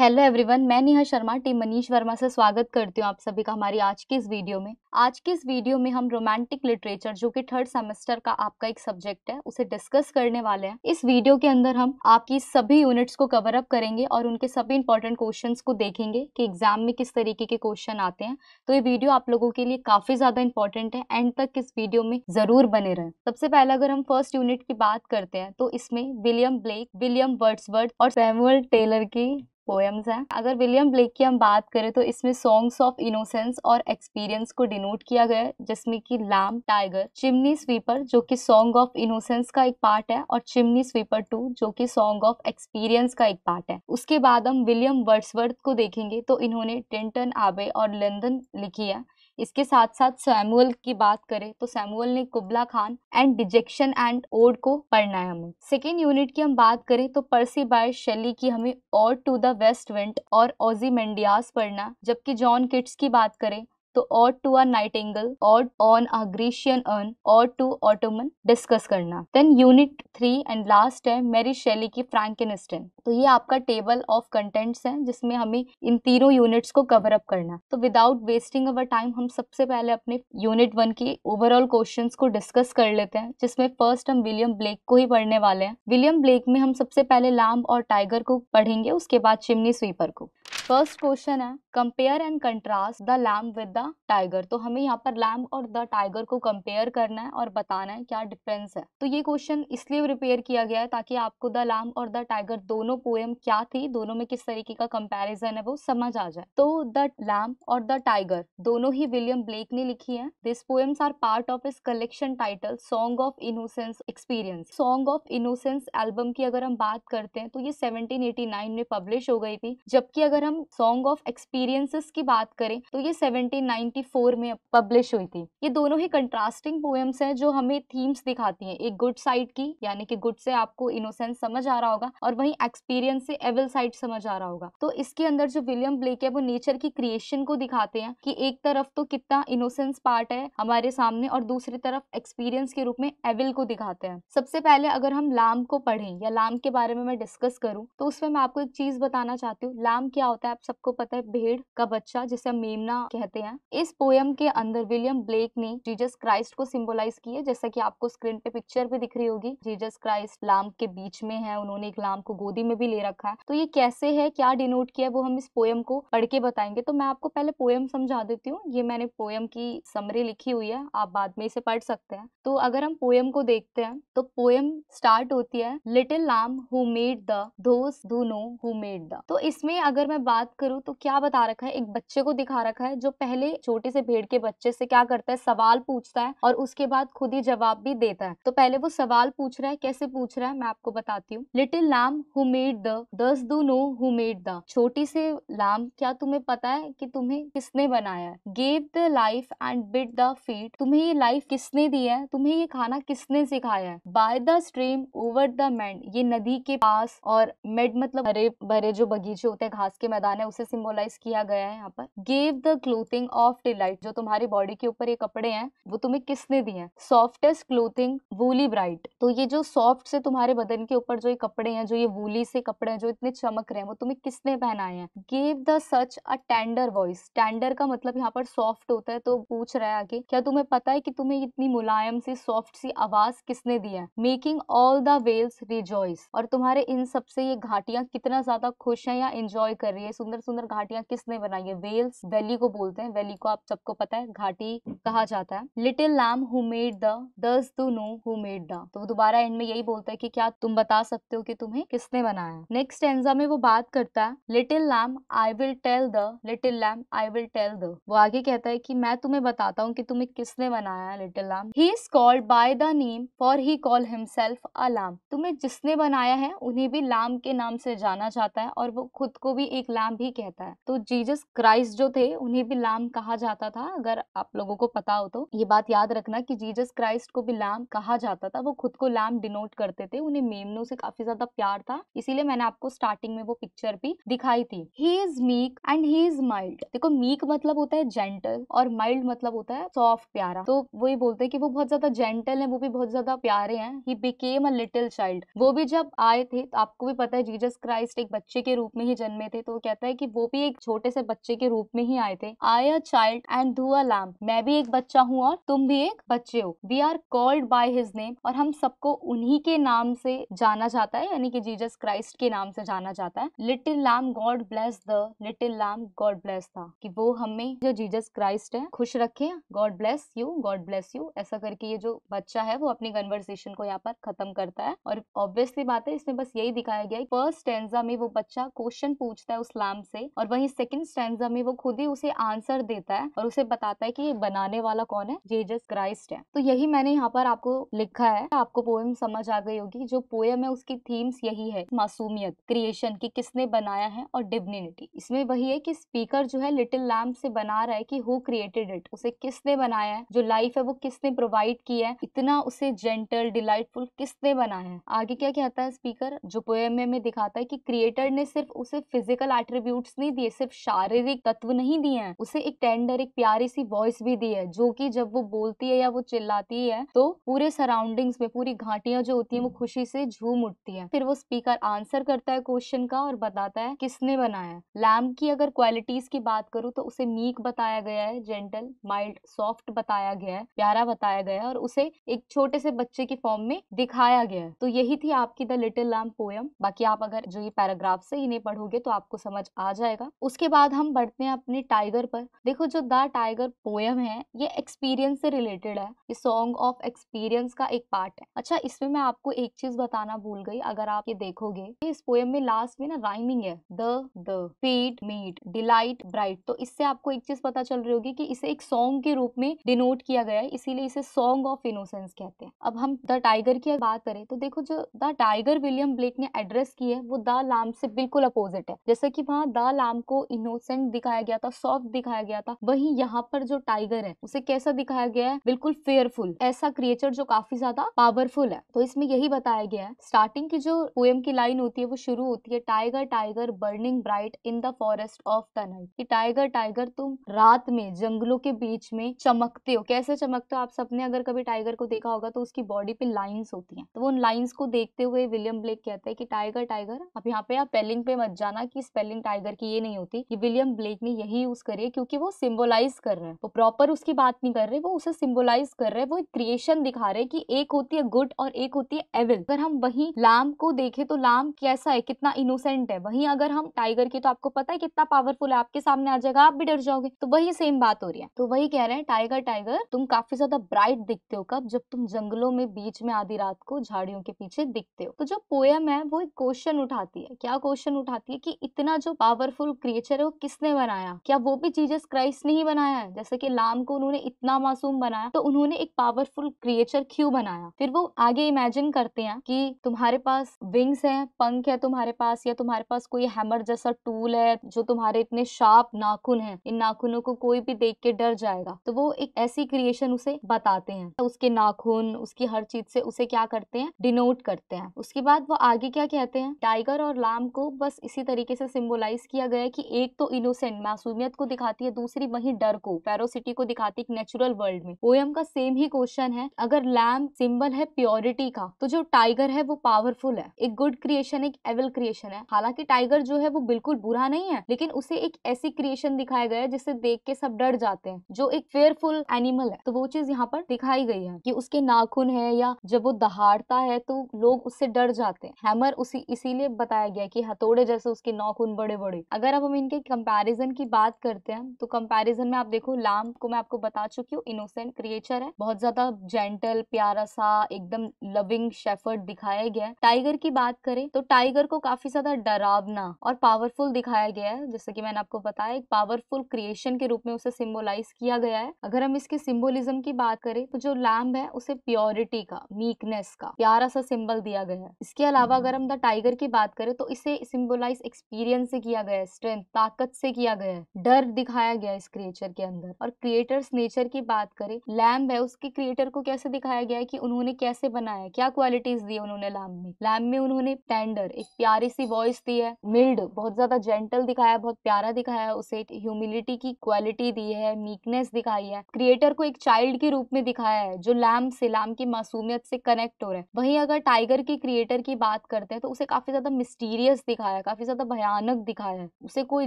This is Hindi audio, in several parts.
हेलो एवरीवन मैं नेहा शर्मा टीम मनीष वर्मा से स्वागत करती हूँ आप सभी का हमारी आज की इस वीडियो में आज की इस वीडियो में हम रोमांटिक लिटरेचर जो कि थर्ड सेमेस्टर का आपका एक सब्जेक्ट है उसे डिस्कस करने वाले हैं इस वीडियो के अंदर हम आपकी सभी यूनिट्स को कवर अप करेंगे और उनके सभी इंपॉर्टेंट क्वेश्चन को देखेंगे कि एग्जाम में किस तरीके के क्वेश्चन आते हैं तो ये वीडियो आप लोगों के लिए काफी ज्यादा इंपॉर्टेंट है एंड तक इस वीडियो में जरूर बने रहे सबसे पहले अगर हम फर्स्ट यूनिट की बात करते हैं तो इसमें विलियम ब्लेक विलियम वर्ड्सवर्थ और सैमुअल टेलर की पोएम्स हैं अगर विलियम ब्लेक की हम बात करें तो इसमें सॉन्ग्स ऑफ इनोसेंस और एक्सपीरियंस को डिनोट किया गया है जिसमें कि लैम टाइगर चिमनी स्वीपर जो कि सॉन्ग ऑफ इनोसेंस का एक पार्ट है और चिमनी स्वीपर टू जो कि सॉन्ग ऑफ एक्सपीरियंस का एक पार्ट है उसके बाद हम विलियम वर्ड्सवर्थ को देखेंगे तो इन्होंने टेंटन आबे और लंदन लिखी है इसके साथ साथ सैमुअल की बात करें तो सैमुअल ने Kubla Khan and dejection and ode को पढ़ना है हमें सेकेंड यूनिट की हम बात करें तो पर्सी बाय शेली की हमें और टू द वेस्ट विंट और ओजी मेंडियास पढ़ना जबकि जॉन किट्स की बात करें तो ode to a nightingale ode on a Grecian urn ode to autumn discuss करना then unit three and last है मेरी शैली की फ्रैंकिनिस्टन तो ये आपका टेबल ऑफ कंटेंट्स है जिसमें हमें इन तीनों यूनिट्स को कवर अप करना तो विदाउट वेस्टिंग अवर टाइम हम सबसे पहले अपने यूनिट वन की ओवरऑल क्वेश्चंस को डिस्कस कर लेते हैं जिसमें फर्स्ट हम विलियम ब्लेक को ही पढ़ने वाले हैं विलियम ब्लेक में हम सबसे पहले लाम और टाइगर को पढ़ेंगे उसके बाद चिमनी स्वीपर को फर्स्ट क्वेश्चन है compare and contrast the lamb with the tiger तो हमें यहाँ पर लैम और द टाइगर को कंपेयर करना है और बताना है क्या डिफरेंस है तो ये क्वेश्चन इसलिए प्रिपेयर किया गया है ताकि आपको द लैम और द टाइगर दोनों पोएम क्या थी दोनों में किस तरीके का कंपेरिजन है वो समझ आ जाए तो द लैम और द टाइगर दोनों ही विलियम ब्लेक ने लिखी है this poems are part of इस collection title song of innocence experience song of innocence album की अगर हम बात करते हैं तो ये नाइन में पब्लिश हो गई थी जबकि अगर हम हम सॉन्ग ऑफ एक्सपीरियंसेस की बात करें तो ये 1794 में पब्लिश हुई थी ये दोनों ही कंट्रास्टिंग पोएम्स हैं जो हमें थीम्स दिखाती हैं एक गुड साइड की यानी कि गुड से आपको इनोसेंस समझ आ रहा होगा और वहीं एक्सपीरियंस से एविल साइड समझ आ रहा होगा तो इसके अंदर जो विलियम ब्लेक है वो नेचर की क्रिएशन को दिखाते हैं कि एक तरफ तो कितना इनोसेंस पार्ट है हमारे सामने और दूसरी तरफ एक्सपीरियंस के रूप में एविल को दिखाते हैं सबसे पहले अगर हम लाम को पढ़ें या लाम के बारे में मैं डिस्कस करूं तो उसमें मैं आपको एक चीज बताना चाहती हूँ लाम क्या होता है होता है आप सबको पता है भेड़ का बच्चा जिसे मेमना कहते हैं इस पोयम के अंदर विलियम ब्लेक ने जीजस क्राइस्ट को सिंबलाइज किया जैसा कि आपको स्क्रीन पे पिक्चर भी दिख रही होगी जीजस क्राइस्ट लाम के बीच में है उन्होंने एक लाम को गोदी में भी ले रखा है तो ये कैसे है क्या डिनोट किया वो हम इस पोयम को पढ़ के बताएंगे तो मैं आपको पहले पोयम समझा देती हूँ ये मैंने पोयम की समरी लिखी हुई है आप बाद में इसे पढ़ सकते हैं तो अगर हम पोयम को देखते हैं तो पोयम स्टार्ट होती है लिटिल लाम हु मेड द धोस धू नो हु मेड द तो इसमें अगर मैं बात करूँ तो क्या बता रखा है एक बच्चे को दिखा रखा है जो पहले छोटे से भेड़ के बच्चे से क्या करता है सवाल पूछता है और उसके बाद खुद ही जवाब भी देता है तो पहले वो सवाल पूछ रहा है कैसे पूछ रहा है मैं आपको बताती हूँ लिटिल लाम हु मेड द दस दू नो हु मेड द छोटी से लाम क्या तुम्हें पता है कि तुम्हें किसने बनाया है gave thee life and bid thee feed तुम्हें ये लाइफ किसने दी है तुम्हें ये खाना किसने सिखाया है by the stream over the mead ये नदी के पास और मेड मतलब हरे भरे जो बगीचे होते हैं घास के मैदान खदान है उसे सिम्बोलाइज किया गया है यहाँ पर gave thee clothing of delight जो तुम्हारी बॉडी के ऊपर ये कपड़े हैं वो तुम्हें किसने दिए हैं सॉफ्टेस्ट क्लोथिंग वूली ब्राइट तो ये जो सॉफ्ट से तुम्हारे बदन के ऊपर जो ये कपड़े हैं जो ये वूली से कपड़े हैं जो इतने चमक रहे हैं वो तुम्हें किसने पहनाए हैं gave thee such a tender voice tender का मतलब यहाँ पर सॉफ्ट होता है तो पूछ रहा है आगे क्या तुम्हें पता है कि तुम्हें इतनी मुलायम सी सॉफ्ट सी आवाज किसने दी है making all the vales rejoice और तुम्हारे इन सबसे ये घाटियां कितना ज्यादा खुश है या इंजॉय कर रही है सुंदर सुंदर घाटियां किसने बनाई है वेल्स वैली को बोलते हैं वैली को आप सबको पता है घाटी कहा जाता है little lamb who made thee dost thou know who made thee तो वो दोबारा एंड में यही बोलता है कि क्या तुम बता सकते हो कि तुम्हें किसने बनाया नेक्स्ट एंजा में वो बात करता है little lamb I will tell thee little lamb I will tell thee वो आगे कहता है कि मैं तुम्हें बताता हूँ कि तुम्हें किसने बनाया है little lamb he is called by thy name for he call himself a lamb तुम्हें जिसने बनाया है उन्हें भी लैम के नाम से जाना जाता है और वो खुद को भी एक लैम लाम भी कहता है तो जीजस क्राइस्ट जो थे उन्हें भी लाम कहा जाता था अगर आप लोगों को पता हो तो ये बात याद रखना कि जीजस क्राइस्ट को भी लाम कहा जाता था वो खुद को लाम डिनोट करते थे उन्हें मेमनो से काफी ज्यादा प्यार था इसीलिए मैंने आपको स्टार्टिंग में वो पिक्चर भी दिखाई थी he is meek and he is mild देखो मीक मतलब होता है जेंटल और माइल्ड मतलब होता है सॉफ्ट प्यारा तो वही बोलते हैं कि वो बहुत ज्यादा जेंटल है वो भी बहुत ज्यादा प्यारे हैं he became a little child वो भी जब आए थे तो आपको भी पता है जीजस क्राइस्ट एक बच्चे के रूप में ही जन्मे थे तो कहता है कि वो भी एक छोटे से बच्चे के रूप में ही आए थे आई अ चाइल्ड एंड धू अ लैम्प मैं भी एक बच्चा हूँ और तुम भी एक बच्चे हो we are called by his name और हम सबको उन्हीं के नाम से जाना जाता है यानी कि जीजस क्राइस्ट के नाम से जाना जाता है little lamb God bless the little lamb God bless था कि वो हमें जो जीजस क्राइस्ट है खुश रखे God bless you God bless you ऐसा करके ये जो बच्चा है वो अपनी कन्वर्सेशन को यहाँ पर खत्म करता है और ऑब्वियसली बात है इसमें बस यही दिखाया गया है फर्स्ट टेंजा में वो बच्चा क्वेश्चन पूछता है उस इस्लाम से और वहीं सेकंड स्टैंडा में वो खुद ही उसे आंसर देता है और उसे बताता है कि ये बनाने वाला कौन है जेजस क्राइस्ट है तो यही मैंने यहाँ पर आपको लिखा है आपको पोएम समझ आ गई होगी जो पोएम है उसकी थीम्स यही है मासूमियत क्रिएशन की किसने बनाया है और डिग्निटी इसमें वही है की स्पीकर जो है लिटिल लैम्प से बना रहा है की हु क्रिएटेड इट उसे किसने बनाया है जो लाइफ है वो किसने प्रोवाइड किया है इतना उसे जेंटल डिलाइटफुल किसने बनाया है आगे क्या कहता है स्पीकर जो पोएम में दिखाता है की क्रिएटर ने सिर्फ उसे फिजिकल एट्रीब्यूट नहीं दिए सिर्फ शारीरिक तत्व नहीं दिए हैं उसे एक टेंडर एक प्यारी सी वॉइस भी दी है जो कि जब वो बोलती है या वो चिल्लाती है तो पूरे सराउंडिंग्स में पूरी घाटियां जो होती है वो खुशी से झूम उठती है फिर वो स्पीकर आंसर करता है क्वेश्चन का और बताता है किसने बनाया लैम्प की अगर क्वालिटीज की बात करूँ तो उसे मीक बताया गया है जेंटल माइल्ड सॉफ्ट बताया गया है प्यारा बताया गया है और उसे एक छोटे से बच्चे की फॉर्म में दिखाया गया है तो यही थी आपकी द लिटिल लैम्प पोयम बाकी आप अगर जो ये पैराग्राफ से इन्हें पढ़ोगे तो आपको समझ समझ आ जाएगा उसके बाद हम बढ़ते हैं अपने टाइगर पर देखो जो द टाइगर पोएम है ये एक्सपीरियंस से रिलेटेड है ये सॉन्ग ऑफ एक्सपीरियंस का एक पार्ट है अच्छा इसमें मैं आपको एक चीज बताना भूल गई अगर आप ये देखोगे इस पोएम में लास्ट में ना राइमिंग है thee thee feed mead delight bright तो इससे आपको एक चीज पता चल रही होगी कि इसे एक सॉन्ग के रूप में डिनोट किया गया है इसीलिए इसे सॉन्ग ऑफ इनोसेंस कहते हैं अब हम द टाइगर की बात करें तो देखो जो द टाइगर विलियम ब्लेक ने एड्रेस की है वो द लाम से बिल्कुल अपोजिट है जैसे कि वहाँ द लैम को इनोसेंट दिखाया गया था सॉफ्ट दिखाया गया था वही यहाँ पर जो टाइगर है उसे कैसा दिखाया गया है बिल्कुल फेयरफुल ऐसा क्रिएचर जो काफी ज्यादा पावरफुल है तो इसमें यही बताया गया है स्टार्टिंग की जो पोएम की लाइन होती है वो शुरू होती है tiger tiger burning bright in the forest of the night की टाइगर टाइगर तुम रात में जंगलों के बीच में चमकते हो कैसे चमकते हो आप सबने अगर कभी टाइगर को देखा होगा तो उसकी बॉडी पे लाइन्स होती हैं तो वो उन लाइन्स को देखते हुए विलियम ब्लेक कहते हैं कि टाइगर टाइगर अब यहाँ पे आप स्पेलिंग पे मत जाना कि स्पेलिंग गोल्डन टाइगर की ये नहीं होती कि विलियम ब्लेक ने यही यूज करे क्योंकि वो सिम्बोलाइज कर रहे हैं वो प्रॉपर उसकी बात नहीं कर रहे वो उसे सिम्बोलाइज कर रहे हैं वो एक क्रिएशन दिखा रहे हैं कि एक होती है गुड और एक होती है एविल अगर हम वही लाम को देखे तो लाम कैसा है कितना इनोसेंट है वही अगर हम टाइगर की तो आपको पता है कितना पावरफुल है आपके सामने आ जाएगा आप भी डर जाओगे तो वही सेम बात हो रही है तो वही कह रहे हैं टाइगर टाइगर तुम काफी ज्यादा ब्राइट दिखते हो कब जब तुम जंगलों में बीच में आधी रात को झाड़ियों के पीछे दिखते हो तो जो पोयम है वो एक क्वेश्चन उठाती है क्या क्वेश्चन उठाती है कि इतना जो पावरफुल क्रिएचर है वो किसने बनाया क्या वो भी जीजस क्राइस्ट ने ही बनाया है जैसे कि लाम को उन्होंने इतना मासूम बनाया तो उन्होंने एक पावरफुल क्रिएचर क्यों बनाया फिर वो आगे इमेजिन करते हैं कि तुम्हारे पास विंग्स है पंख है तुम्हारे पास या तुम्हारे पास कोई हैमर जैसा टूल है जो तुम्हारे इतने शार्प नाखून है इन नाखूनों को कोई भी देख के डर जाएगा तो वो एक ऐसी क्रिएशन उसे बताते हैं तो उसके नाखून उसकी हर चीज से उसे क्या करते हैं डिनोट करते हैं उसके बाद वो आगे क्या कहते हैं टाइगर और लाम को बस इसी तरीके से सिम्बोल सिम्बोलाइज किया गया है कि एक तो इनोसेंट मासूमियत को दिखाती है दूसरी वही डर को फेरोसिटी को दिखाती है नेचुरल वर्ल्ड में पोएम का सेम ही क्वेश्चन है अगर लैम सिंबल है प्योरिटी का तो जो टाइगर है वो पावरफुल है एक गुड क्रिएशन एक एवल क्रिएशन है हालांकि टाइगर जो है वो बिल्कुल बुरा नहीं है लेकिन उसे एक ऐसी क्रिएशन दिखाया गया है जिसे देख के सब डर जाते हैं जो एक फेयरफुल एनिमल है तो वो चीज यहाँ पर दिखाई गई है कि उसके नाखून है या जब वो दहाड़ता है तो लोग उससे डर जाते हैं हैमर उसी इसीलिए बताया गया कि हथौड़े जैसे उसके नाखून बड़े बड़े अगर अब हम इनके कंपैरिजन की बात करते हैं तो कंपैरिजन में आप देखो लाम को मैं आपको बता चुकी हूँ इनोसेंट क्रिएचर है बहुत ज्यादा जेंटल प्यारा सा एकदम लविंग शेफर्ड दिखाया गया है टाइगर की बात करें तो टाइगर को काफी ज्यादा डरावना और पावरफुल दिखाया गया है जैसे की मैंने आपको बताया एक पावरफुल क्रिएशन के रूप में उसे सिम्बोलाइज किया गया है अगर हम इसके सिम्बोलिज्म की बात करें तो जो लैम्ब है उसे प्योरिटी का मीकनेस का प्यारा सा सिंबल दिया गया है इसके अलावा अगर हम्म। हम द टाइगर की बात करें तो इसे सिम्बोलाइज एक्सपीरियंस से किया गया है स्ट्रेंथ ताकत से किया गया है डर दिखाया गया इस क्रिएचर के अंदर और क्रिएटर्स नेचर की बात करें लैम्ब है उसके क्रिएटर को कैसे दिखाया गया है कि उन्होंने कैसे बनाया क्या क्वालिटीज दी उन्होंने लैम्ब में लैम्ब में उन्होंने टेंडर एक प्यारी सी वॉइस दी है मिल्ड बहुत ज्यादा जेंटल दिखाया बहुत प्यारा दिखाया उसे ह्यूमिलिटी की क्वालिटी दी है मीकनेस दिखाई है क्रिएटर को एक चाइल्ड के रूप में दिखाया है जो लैम्ब से लैम्ब की मासूमियत से कनेक्ट हो रहा है वहीं अगर टाइगर के क्रिएटर की बात करते हैं तो उसे काफी ज्यादा मिस्टीरियस दिखाया काफी ज्यादा भयानक कड़क दिखाया है उसे कोई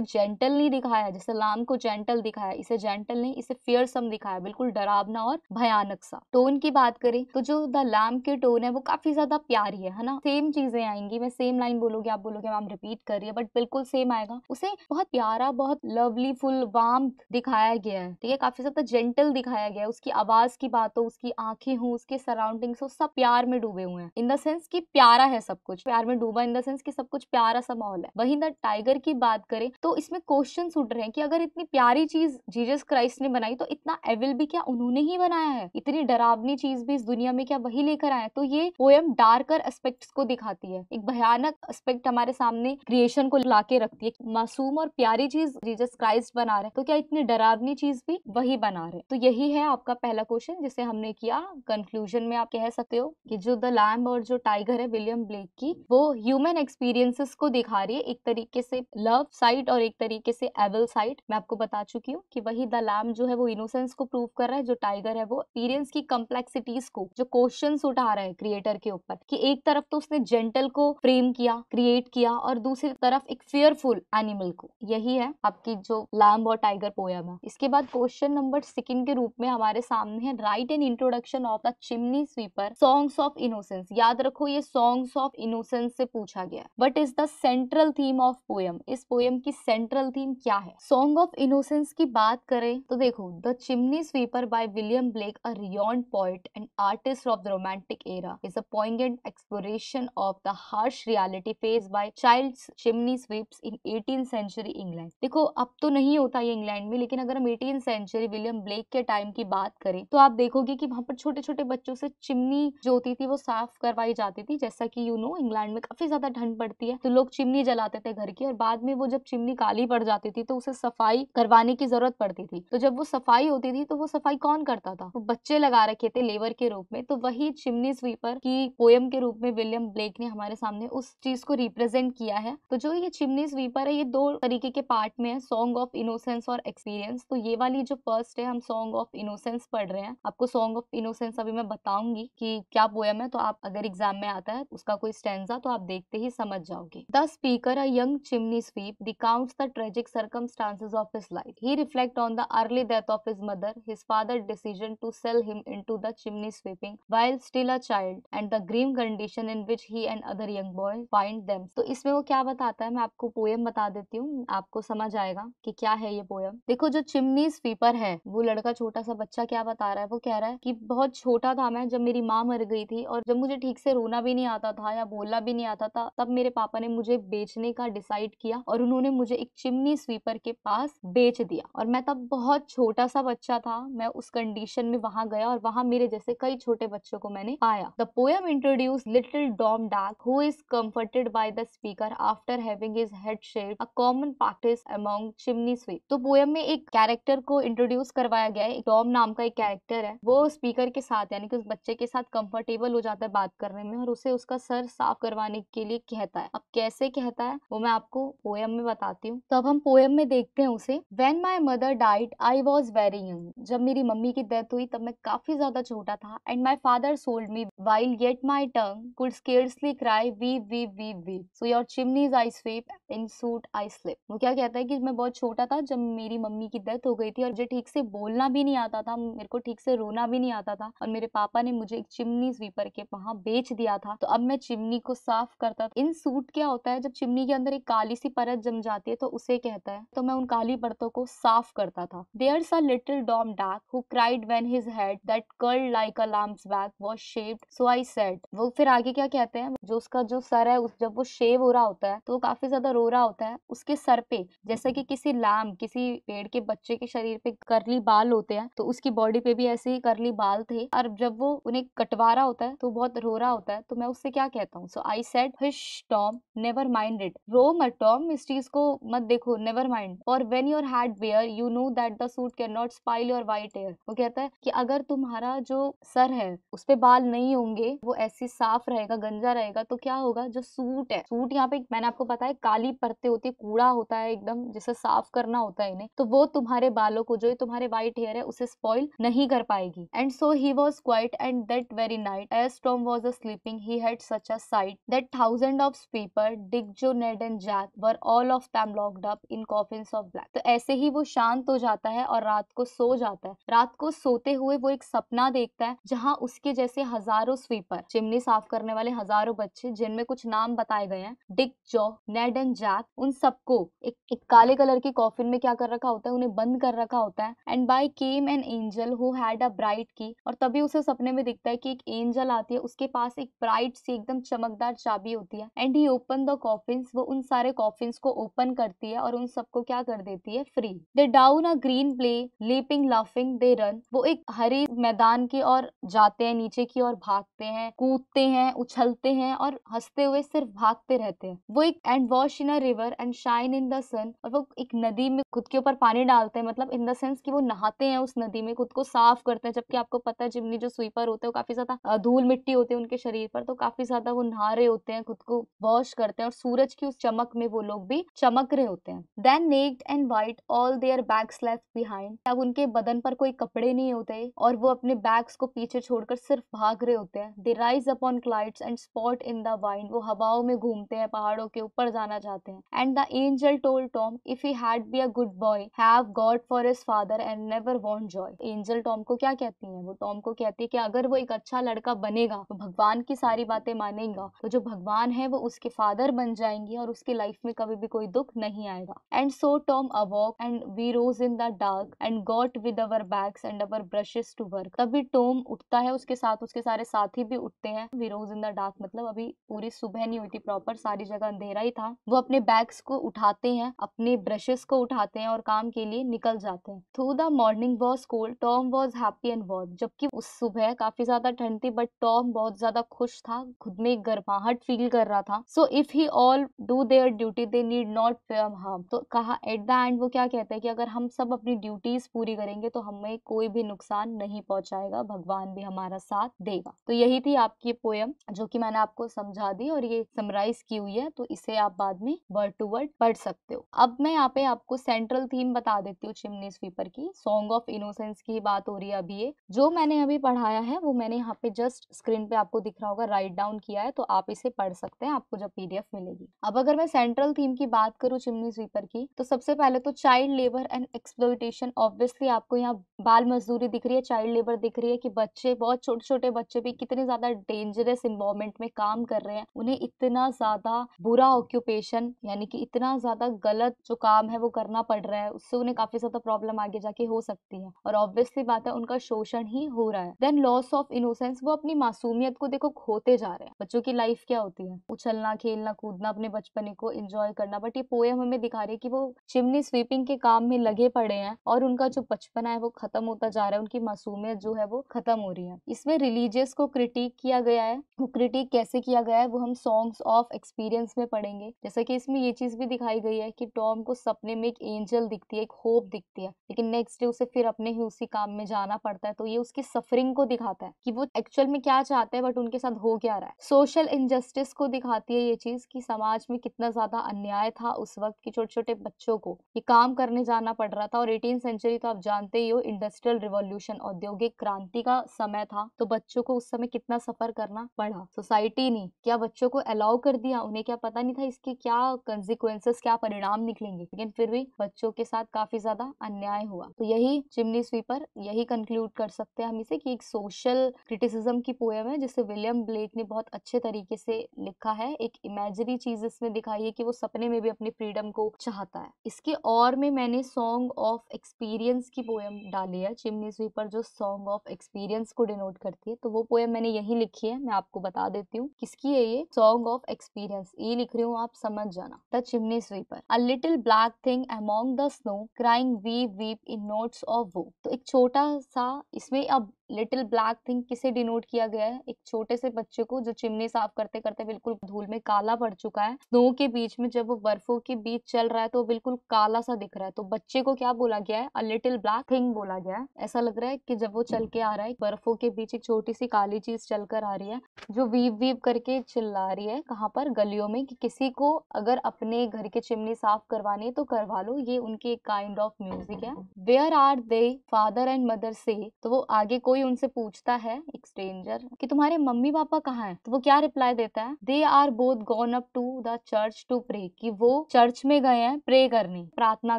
जेंटल नहीं दिखाया है जैसे लाम को जेंटल दिखाया इसे जेंटल नहीं इसे फियरसम दिखाया बिल्कुल डरावना और भयानक सा टोन की बात करें तो जो द लाम के टोन है वो काफी ज्यादा प्यारी है है ना सेम चीजें आएंगी मैं सेम लाइन बोलोगे आप बोलोगे मैम रिपीट कर रही है बट बिल्कुल सेम आएगा उसे बहुत प्यारा बहुत लवली फुल वार्म दिखाया गया है ठीक है काफी ज्यादा जेंटल दिखाया गया है उसकी आवाज की बात हो उसकी आंखें हो उसके सराउंडिंग हो सब प्यार में डूबे हुए हैं इन द सेंस की प्यारा है सब कुछ प्यार में डूबा इन द सेंस की सब कुछ प्यारा सा माहौल है वही द टाइप टाइगर की बात करें तो इसमें क्वेश्चन उठ रहे हैं कि अगर इतनी प्यारी चीज जीजस क्राइस्ट ने बनाई तो इतना एविल भी क्या उन्होंने ही बनाया है इतनी डरावनी चीज भी इस दुनिया में क्या वही लेकर आया तो ये पोएम डार्कर एस्पेक्ट को दिखाती है एक भयानक एस्पेक्ट हमारे सामने क्रिएशन को ला रखती है मासूम और प्यारी चीज जीजस क्राइस्ट बना रहे तो क्या इतनी डरावनी चीज भी वही बना रहे तो यही है आपका पहला क्वेश्चन जिसे हमने किया कंक्लूजन में आप कह सकते हो कि जो द लैम्ब और जो टाइगर है विलियम ब्लेक की वो ह्यूमन एक्सपीरियंसेस को दिखा रही है एक तरीके से लव साइट और एक तरीके से एवल साइट मैं आपको बता चुकी हूँ कि वही द लैम जो है वो इनोसेंस को प्रूव कर रहा है जो टाइगर है वो एक्सपीरियंस की कम्प्लेक्सिटीज को जो क्वेश्चन उठा रहा है क्रिएटर के ऊपर कि एक तरफ तो उसने जेंटल को फ्रेम किया क्रिएट किया और दूसरी तरफ एक फेयरफुल एनिमल को यही है आपकी जो लैम्ब और टाइगर पोयम है इसके बाद क्वेश्चन नंबर सेकंड के रूप में हमारे सामने है right and introduction of the chimney sweeper songs of innocence याद रखो ये सॉन्ग्स ऑफ इनोसेंस से पूछा गया what is the central theme of poem poem इस पोयम की सेंट्रल थीम क्या है सॉन्ग ऑफ इनोसेंस की बात करें तो देखो the chimney sweeper by William Blake a renowned poet and artist of the romantic era is a poignant exploration of the harsh reality face by child chimney sweeps in eighteen century England देखो अब तो नहीं होता ये इंग्लैंड में लेकिन अगर हम एटीन सेंचुरी विलियम ब्लेक के टाइम की बात करें तो आप देखोगे की वहां पर छोटे छोटे बच्चों से चिमनी जो होती थी वो साफ करवाई जाती थी जैसा की यू नो इंग्लैंड में काफी ज्यादा ठंड पड़ती है तो लोग चिमनी जलाते थे घर की और बाद में वो जब चिमनी काली पड़ जाती थी तो उसे सफाई करवाने की जरूरत पड़ती थी तो जब वो सफाई होती थी तो वो सफाई कौन करता था वो बच्चे लगा रखे थे लेबर के रूप में तो वही चिमनी स्वीपर की पोयम के रूप में विलियम ब्लेक ने हमारे सामने उस चीज को रिप्रेजेंट किया है तो जो ये चिमनी स्वीपर है ये दो तरीके के पार्ट में है सॉन्ग ऑफ इनोसेंस और एक्सपीरियंस तो ये वाली जो फर्स्ट है हम सॉन्ग ऑफ इनोसेंस पढ़ रहे हैं आपको सॉन्ग ऑफ इनोसेंस अभी मैं बताऊंगी कि क्या पोयम है तो आप अगर एग्जाम में आता है उसका कोई स्टेंजा तो आप देखते ही समझ जाओगे the speaker a young chimney sweep recounts the tragic circumstances of his life. He reflect on the early death of his mother, his father's decision to sell him into the chimney sweeping while still a child, and the grim condition in which he and other young boy find them. तो इसमें वो क्या बताता है मैं आपको पोएम बता देती हूँ आपको समझ आएगा कि क्या है ये पोएम देखो जो चिमनी स्वीपर है वो लड़का छोटा सा बच्चा क्या बता रहा है वो कह रहा है कि बहुत छोटा था मैं जब मेरी माँ मर गई थी और जब मुझे ठीक से रोना भी नहीं आता था या बोलना भी नहीं आता था तब मेरे पापा ने मुझे बेचने का डिसाइड डिसाइड किया और उन्होंने मुझे एक चिमनी स्वीपर के पास बेच दिया और मैं तब बहुत छोटा सा बच्चा था मैं उस कंडीशन में वहां गया और वहां मेरे जैसे कई छोटे बच्चों को मैंने पाया the poem introduce little Tom डार्क who is comforted by the speaker after having his head shaved a common practice among chimney sweep तो पोयम में एक कैरेक्टर को इंट्रोड्यूस करवाया गया है डॉम नाम का एक कैरेक्टर है वो स्पीकर के साथ यानी कि उस बच्चे के साथ कंफर्टेबल हो जाता है बात करने में और उसे उसका सर साफ करवाने के लिए कहता है अब कैसे कहता है वो मैं आप आपको पोएम में बताती हूँ तो अब हम पोएम में देखते हैं उसे when my mother died I was very young जब मेरी मम्मी की डेथ हुई तब मैं काफी ज्यादा छोटा था and my father sold me while yet my tongue could scarcely cry weep weep weep weep so your chimneys I sweep in soot I sleep वो क्या कहता है कि मैं बहुत छोटा था जब मेरी मम्मी की डेथ हो गई थी और मुझे ठीक से बोलना भी नहीं आता था मेरे को ठीक से रोना भी नहीं आता था और मेरे पापा ने मुझे एक चिमनी स्वीपर के वहां बेच दिया था तो अब मैं चिमनी को साफ करता था इन सूट क्या होता है जब चिमनी के अंदर एक काली सी परत जम जाती है तो उसे कहता है तो मैं उन काली परतों को साफ करता था there a little Tom Dacre who cried when his head that curl like a lamb's back was shaved so I said वो फिर आगे क्या कहते हैं जो उसका जो सर है उस जब वो शेव हो रहा होता है तो काफी ज्यादा रो रहा होता है उसके सर पे जैसे कि किसी लाम किसी पेड़ के बच्चे के शरीर पे करली बाल होते हैं तो उसकी बॉडी पे भी ऐसे ही करली बाल थे और जब वो उन्हें कटवा रहा होता है तो बहुत रो रहा होता है तो मैं उससे क्या कहता हूँ so I said hush Tom never mind it रो टर्म इस चीज को मत देखो नेवर माइंड और when your head bare you know that the soot can not spoil your white hair वो कहता है कि अगर तुम्हारा जो सर है उस पर बाल नहीं होंगे वो ऐसे साफ रहेगा गंजा रहेगा तो क्या होगा जो सूट है सूट यहाँ पे मैंने आपको बताया काली परते होती है कूड़ा होता है एकदम जिसे साफ करना होता है इन्हें तो वो तुम्हारे बालों को जो है तुम्हारे वाइट हेयर है उसे स्पॉइल नहीं कर पाएगी and so he was quiet and that very night as Tom was a sleeping he had such a sight that thousand of people Dick Joe Ned and Jack साथ were all of them locked up in coffins of black तो ऐसे ही वो शांत हो जाता है और रात को सो जाता है रात को सोते हुए वो एक सपना देखता है जहाँ उसके जैसे हजारों स्वीपर चिमनी साफ करने वाले हजारों बच्चे जिनमें कुछ नाम बताए गए हैं डिक जो नेड एंड जैक उन सबको एक, एक काले कलर की कॉफिन में क्या कर रखा होता है उन्हें बंद कर रखा होता है and by came an angel who had a bright key और तभी उसे सपने में दिखता है कि एक एंजल आती है उसके पास एक ब्राइट सी एकदम चमकदार चाबी होती है and he open the coffin वो उन सारे सारे कॉफिन को ओपन करती है और उन सबको क्या कर देती है free they down a green plain leaping laughing they run वो एक हरे मैदान की ओर जाते हैं नीचे की ओर भागते हैं कूदते हैं उछलते हैं और हंसते हुए सिर्फ भागते रहते हैं वो एक and wash in a river and shine in the sun और वो एक नदी में खुद के ऊपर पानी डालते हैं मतलब इन द सेंस कि वो नहाते हैं उस नदी में खुद को साफ करते हैं जबकि आपको पता है जिमनी जो स्वीपर होते हैं वो काफी ज्यादा धूल मिट्टी होती है उनके शरीर पर तो काफी ज्यादा वो नहा रहे होते हैं खुद को वॉश करते हैं और सूरज की उस चमक में वो लोग भी चमक रहे होते हैं then naked and white all their bags left behind तब उनके बदन पर कोई कपड़े नहीं होते और वो अपने बैग्स को पीछे छोड़कर सिर्फ भाग रहे होते हैं they rise upon clouds and sport in the wind वो हवाओं में घूमते हैं पहाड़ों के ऊपर जाना चाहते हैं and the angel told Tom if he had be a good boy have God for his father and never want joy angel Tom को क्या कहती है वो टॉम को कहती है कि अगर वो एक अच्छा लड़का बनेगा तो भगवान की सारी बातें मानेगा तो जो भगवान है वो उसके फादर बन जाएंगे और उसकी लाइफ लाइफ में कभी भी कोई दुख नहीं आएगा and so Tom awoke and we rose in the dark and got with our bags and our brushes to work तभी टॉम उठता है उसके साथ उसके सारे साथी भी उठते हैं we rose in the dark मतलब अभी पूरी सुबह नहीं हुई थी प्रॉपर सारी जगह अंधेरा ही था वो अपने बैग्स को उठाते हैं अपने ब्रशेस को उठाते हैं और काम के लिए निकल जाते हैं through the morning was cold Tom was happy and warm जबकि उस सुबह काफी ज्यादा ठंड थी बट टॉम बहुत ज्यादा खुश था खुद में गर्माहट फील कर रहा था so if he all do their duty they need not fear harm तो कहा एट द एंड वो क्या कहते हैं कि अगर हम सब अपनी ड्यूटीज पूरी करेंगे तो हमें कोई भी नुकसान नहीं पहुंचाएगा भगवान भी हमारा साथ देगा तो यही थी आपकी पोयम जो कि मैंने आपको समझा दी और ये समराइज की हुई है तो इसे आप बाद में वर्ड टू वर्ड पढ़ सकते हो अब मैं यहाँ पे आपको सेंट्रल थीम बता देती हूँ चिमनी स्वीपर की सॉन्ग ऑफ इनोसेंस की बात हो रही है अभी ये जो मैंने अभी पढ़ाया है वो मैंने यहाँ पे जस्ट स्क्रीन पे आपको दिख रहा होगा राइट डाउन किया है तो आप इसे पढ़ सकते हैं आपको जब पीडीएफ मिलेगी अब अगर मैं सेंट्रल थीम की बात करूँ चिमनी स्वीपर की तो सबसे पहले तो child labour and exploitation obviously आपको यहाँ बाल मजदूरी दिख रही है चाइल्ड लेबर दिख रही है कि बच्चे बहुत छोटे छोटे बच्चे भी कितने ज्यादा डेंजरस इन्वायरमेंट में काम कर रहे हैं उन्हें इतना ज्यादा बुरा ऑक्यूपेशन यानी कि इतना ज्यादा गलत जो काम है वो करना पड़ रहा है उससे उन्हें काफी ज्यादा प्रॉब्लम आगे जाके हो सकती है और ऑब्वियसली बात है उनका शोषण ही हो रहा है देन लॉस ऑफ इनोसेंस वो अपनी मासूमियत को देखो खोते जा रहे हैं बच्चों की लाइफ क्या होती है उछलना खेलना कूदना अपने बचपने को इंजॉय करना बट ये पोएम हमें दिखा रही है कि वो चिमनी स्वीपिंग के काम में लगे पड़े हैं और उनका जो बचपना है वो खत्म होता जा रहा है उनकी मासूमियत जो है वो खत्म हो रही है इसमें रिलीजियस को क्रिटिक किया गया है वो क्रिटिक कैसे किया गया है वो हम सॉन्ग्स ऑफ एक्सपीरियंस में पढ़ेंगे जैसा कि इसमें ये चीज भी दिखाई गई है कि टॉम को सपने में एक एंजल दिखती है एक होप दिखती है लेकिन नेक्स्ट डे उसे फिर अपने ही उसी काम में जाना पड़ता है तो ये उसकी सफरिंग को दिखाता है कि वो एक्चुअल में क्या चाहते हैं बट उनके साथ हो क्या रहा है सोशल इनजस्टिस को दिखाती है ये चीज कि समाज में कितना ज़्यादा अन्याय था उस वक्त की छोटे छोटे बच्चों को ये काम करने जाना पड़ रहा था और एटीन सेंचुरी तो आप जानते ही हो इंडस्ट्रियल रिवोल्यूशन औद्योगिक क्रांति का समय था तो बच्चों को उस समय कितना सफर करना पड़ा सोसाइटी ने क्या बच्चों को अलाउ कर दिया उन्हें क्या पता नहीं था इसके क्या कंसिक्वेंसेस क्या परिणाम निकलेंगे लेकिन फिर भी बच्चों के साथ काफी ज्यादा अन्याय हुआ तो यही चिमनी स्वीपर यही कंक्लूड कर सकते हैं हम इसे कि एक सोशल क्रिटिसिज्म की पोएम है जिसे विलियम ब्लेक ने बहुत अच्छे तरीके से लिखा है एक इमेजरी चीज इसमें दिखाई है चाहिए कि वो सपने में भी अपनी फ्रीडम को चाहता है इसके और में मैंने सॉन्ग ऑफ एक्सपीरियंस की पोएम डाली है चिमनी स्वीपर जो सॉन्ग ऑफ एक्सपीरियंस को डिनोट करती है तो वो पोएम मैंने यही लिखी है मैं आपको बता देती हूँ किसकी है ये सॉन्ग ऑफ एक्सपीरियंस ये लिख रही हूँ आप समझ जाना the chimney sweeper a little black thing among the snow crying weep weep in notes of woe तो एक छोटा सा इसमें अब लिटिल ब्लैक थिंग किसे डिनोट किया गया है एक छोटे से बच्चे को जो चिमनी साफ करते करते बिल्कुल धूल में काला पड़ चुका है स्नो के बीच में जब वो बर्फों के बीच चल रहा है तो बिल्कुल काला सा दिख रहा है तो बच्चे को क्या बोला गया है अ लिटिल ब्लैक थिंग बोला गया है ऐसा लग रहा है कि जब वो चल के आ रहा है बर्फों के बीच एक छोटी सी काली चीज चल कर आ रही है जो वीप वीप करके चिल्ला रही है कहाँ पर गलियों में कि किसी को अगर अपने घर की चिमनी साफ करवानी है तो करवा लो ये उनकी एक काइंड ऑफ म्यूजिक है where are they father and mother से तो वो आगे कोई कोई उनसे पूछता है एक स्ट्रेंजर कि तुम्हारे मम्मी पापा कहाँ हैं तो वो क्या रिप्लाई देता है they are both gone up to the church to pray कि वो चर्च में गए हैं प्रे करने प्रार्थना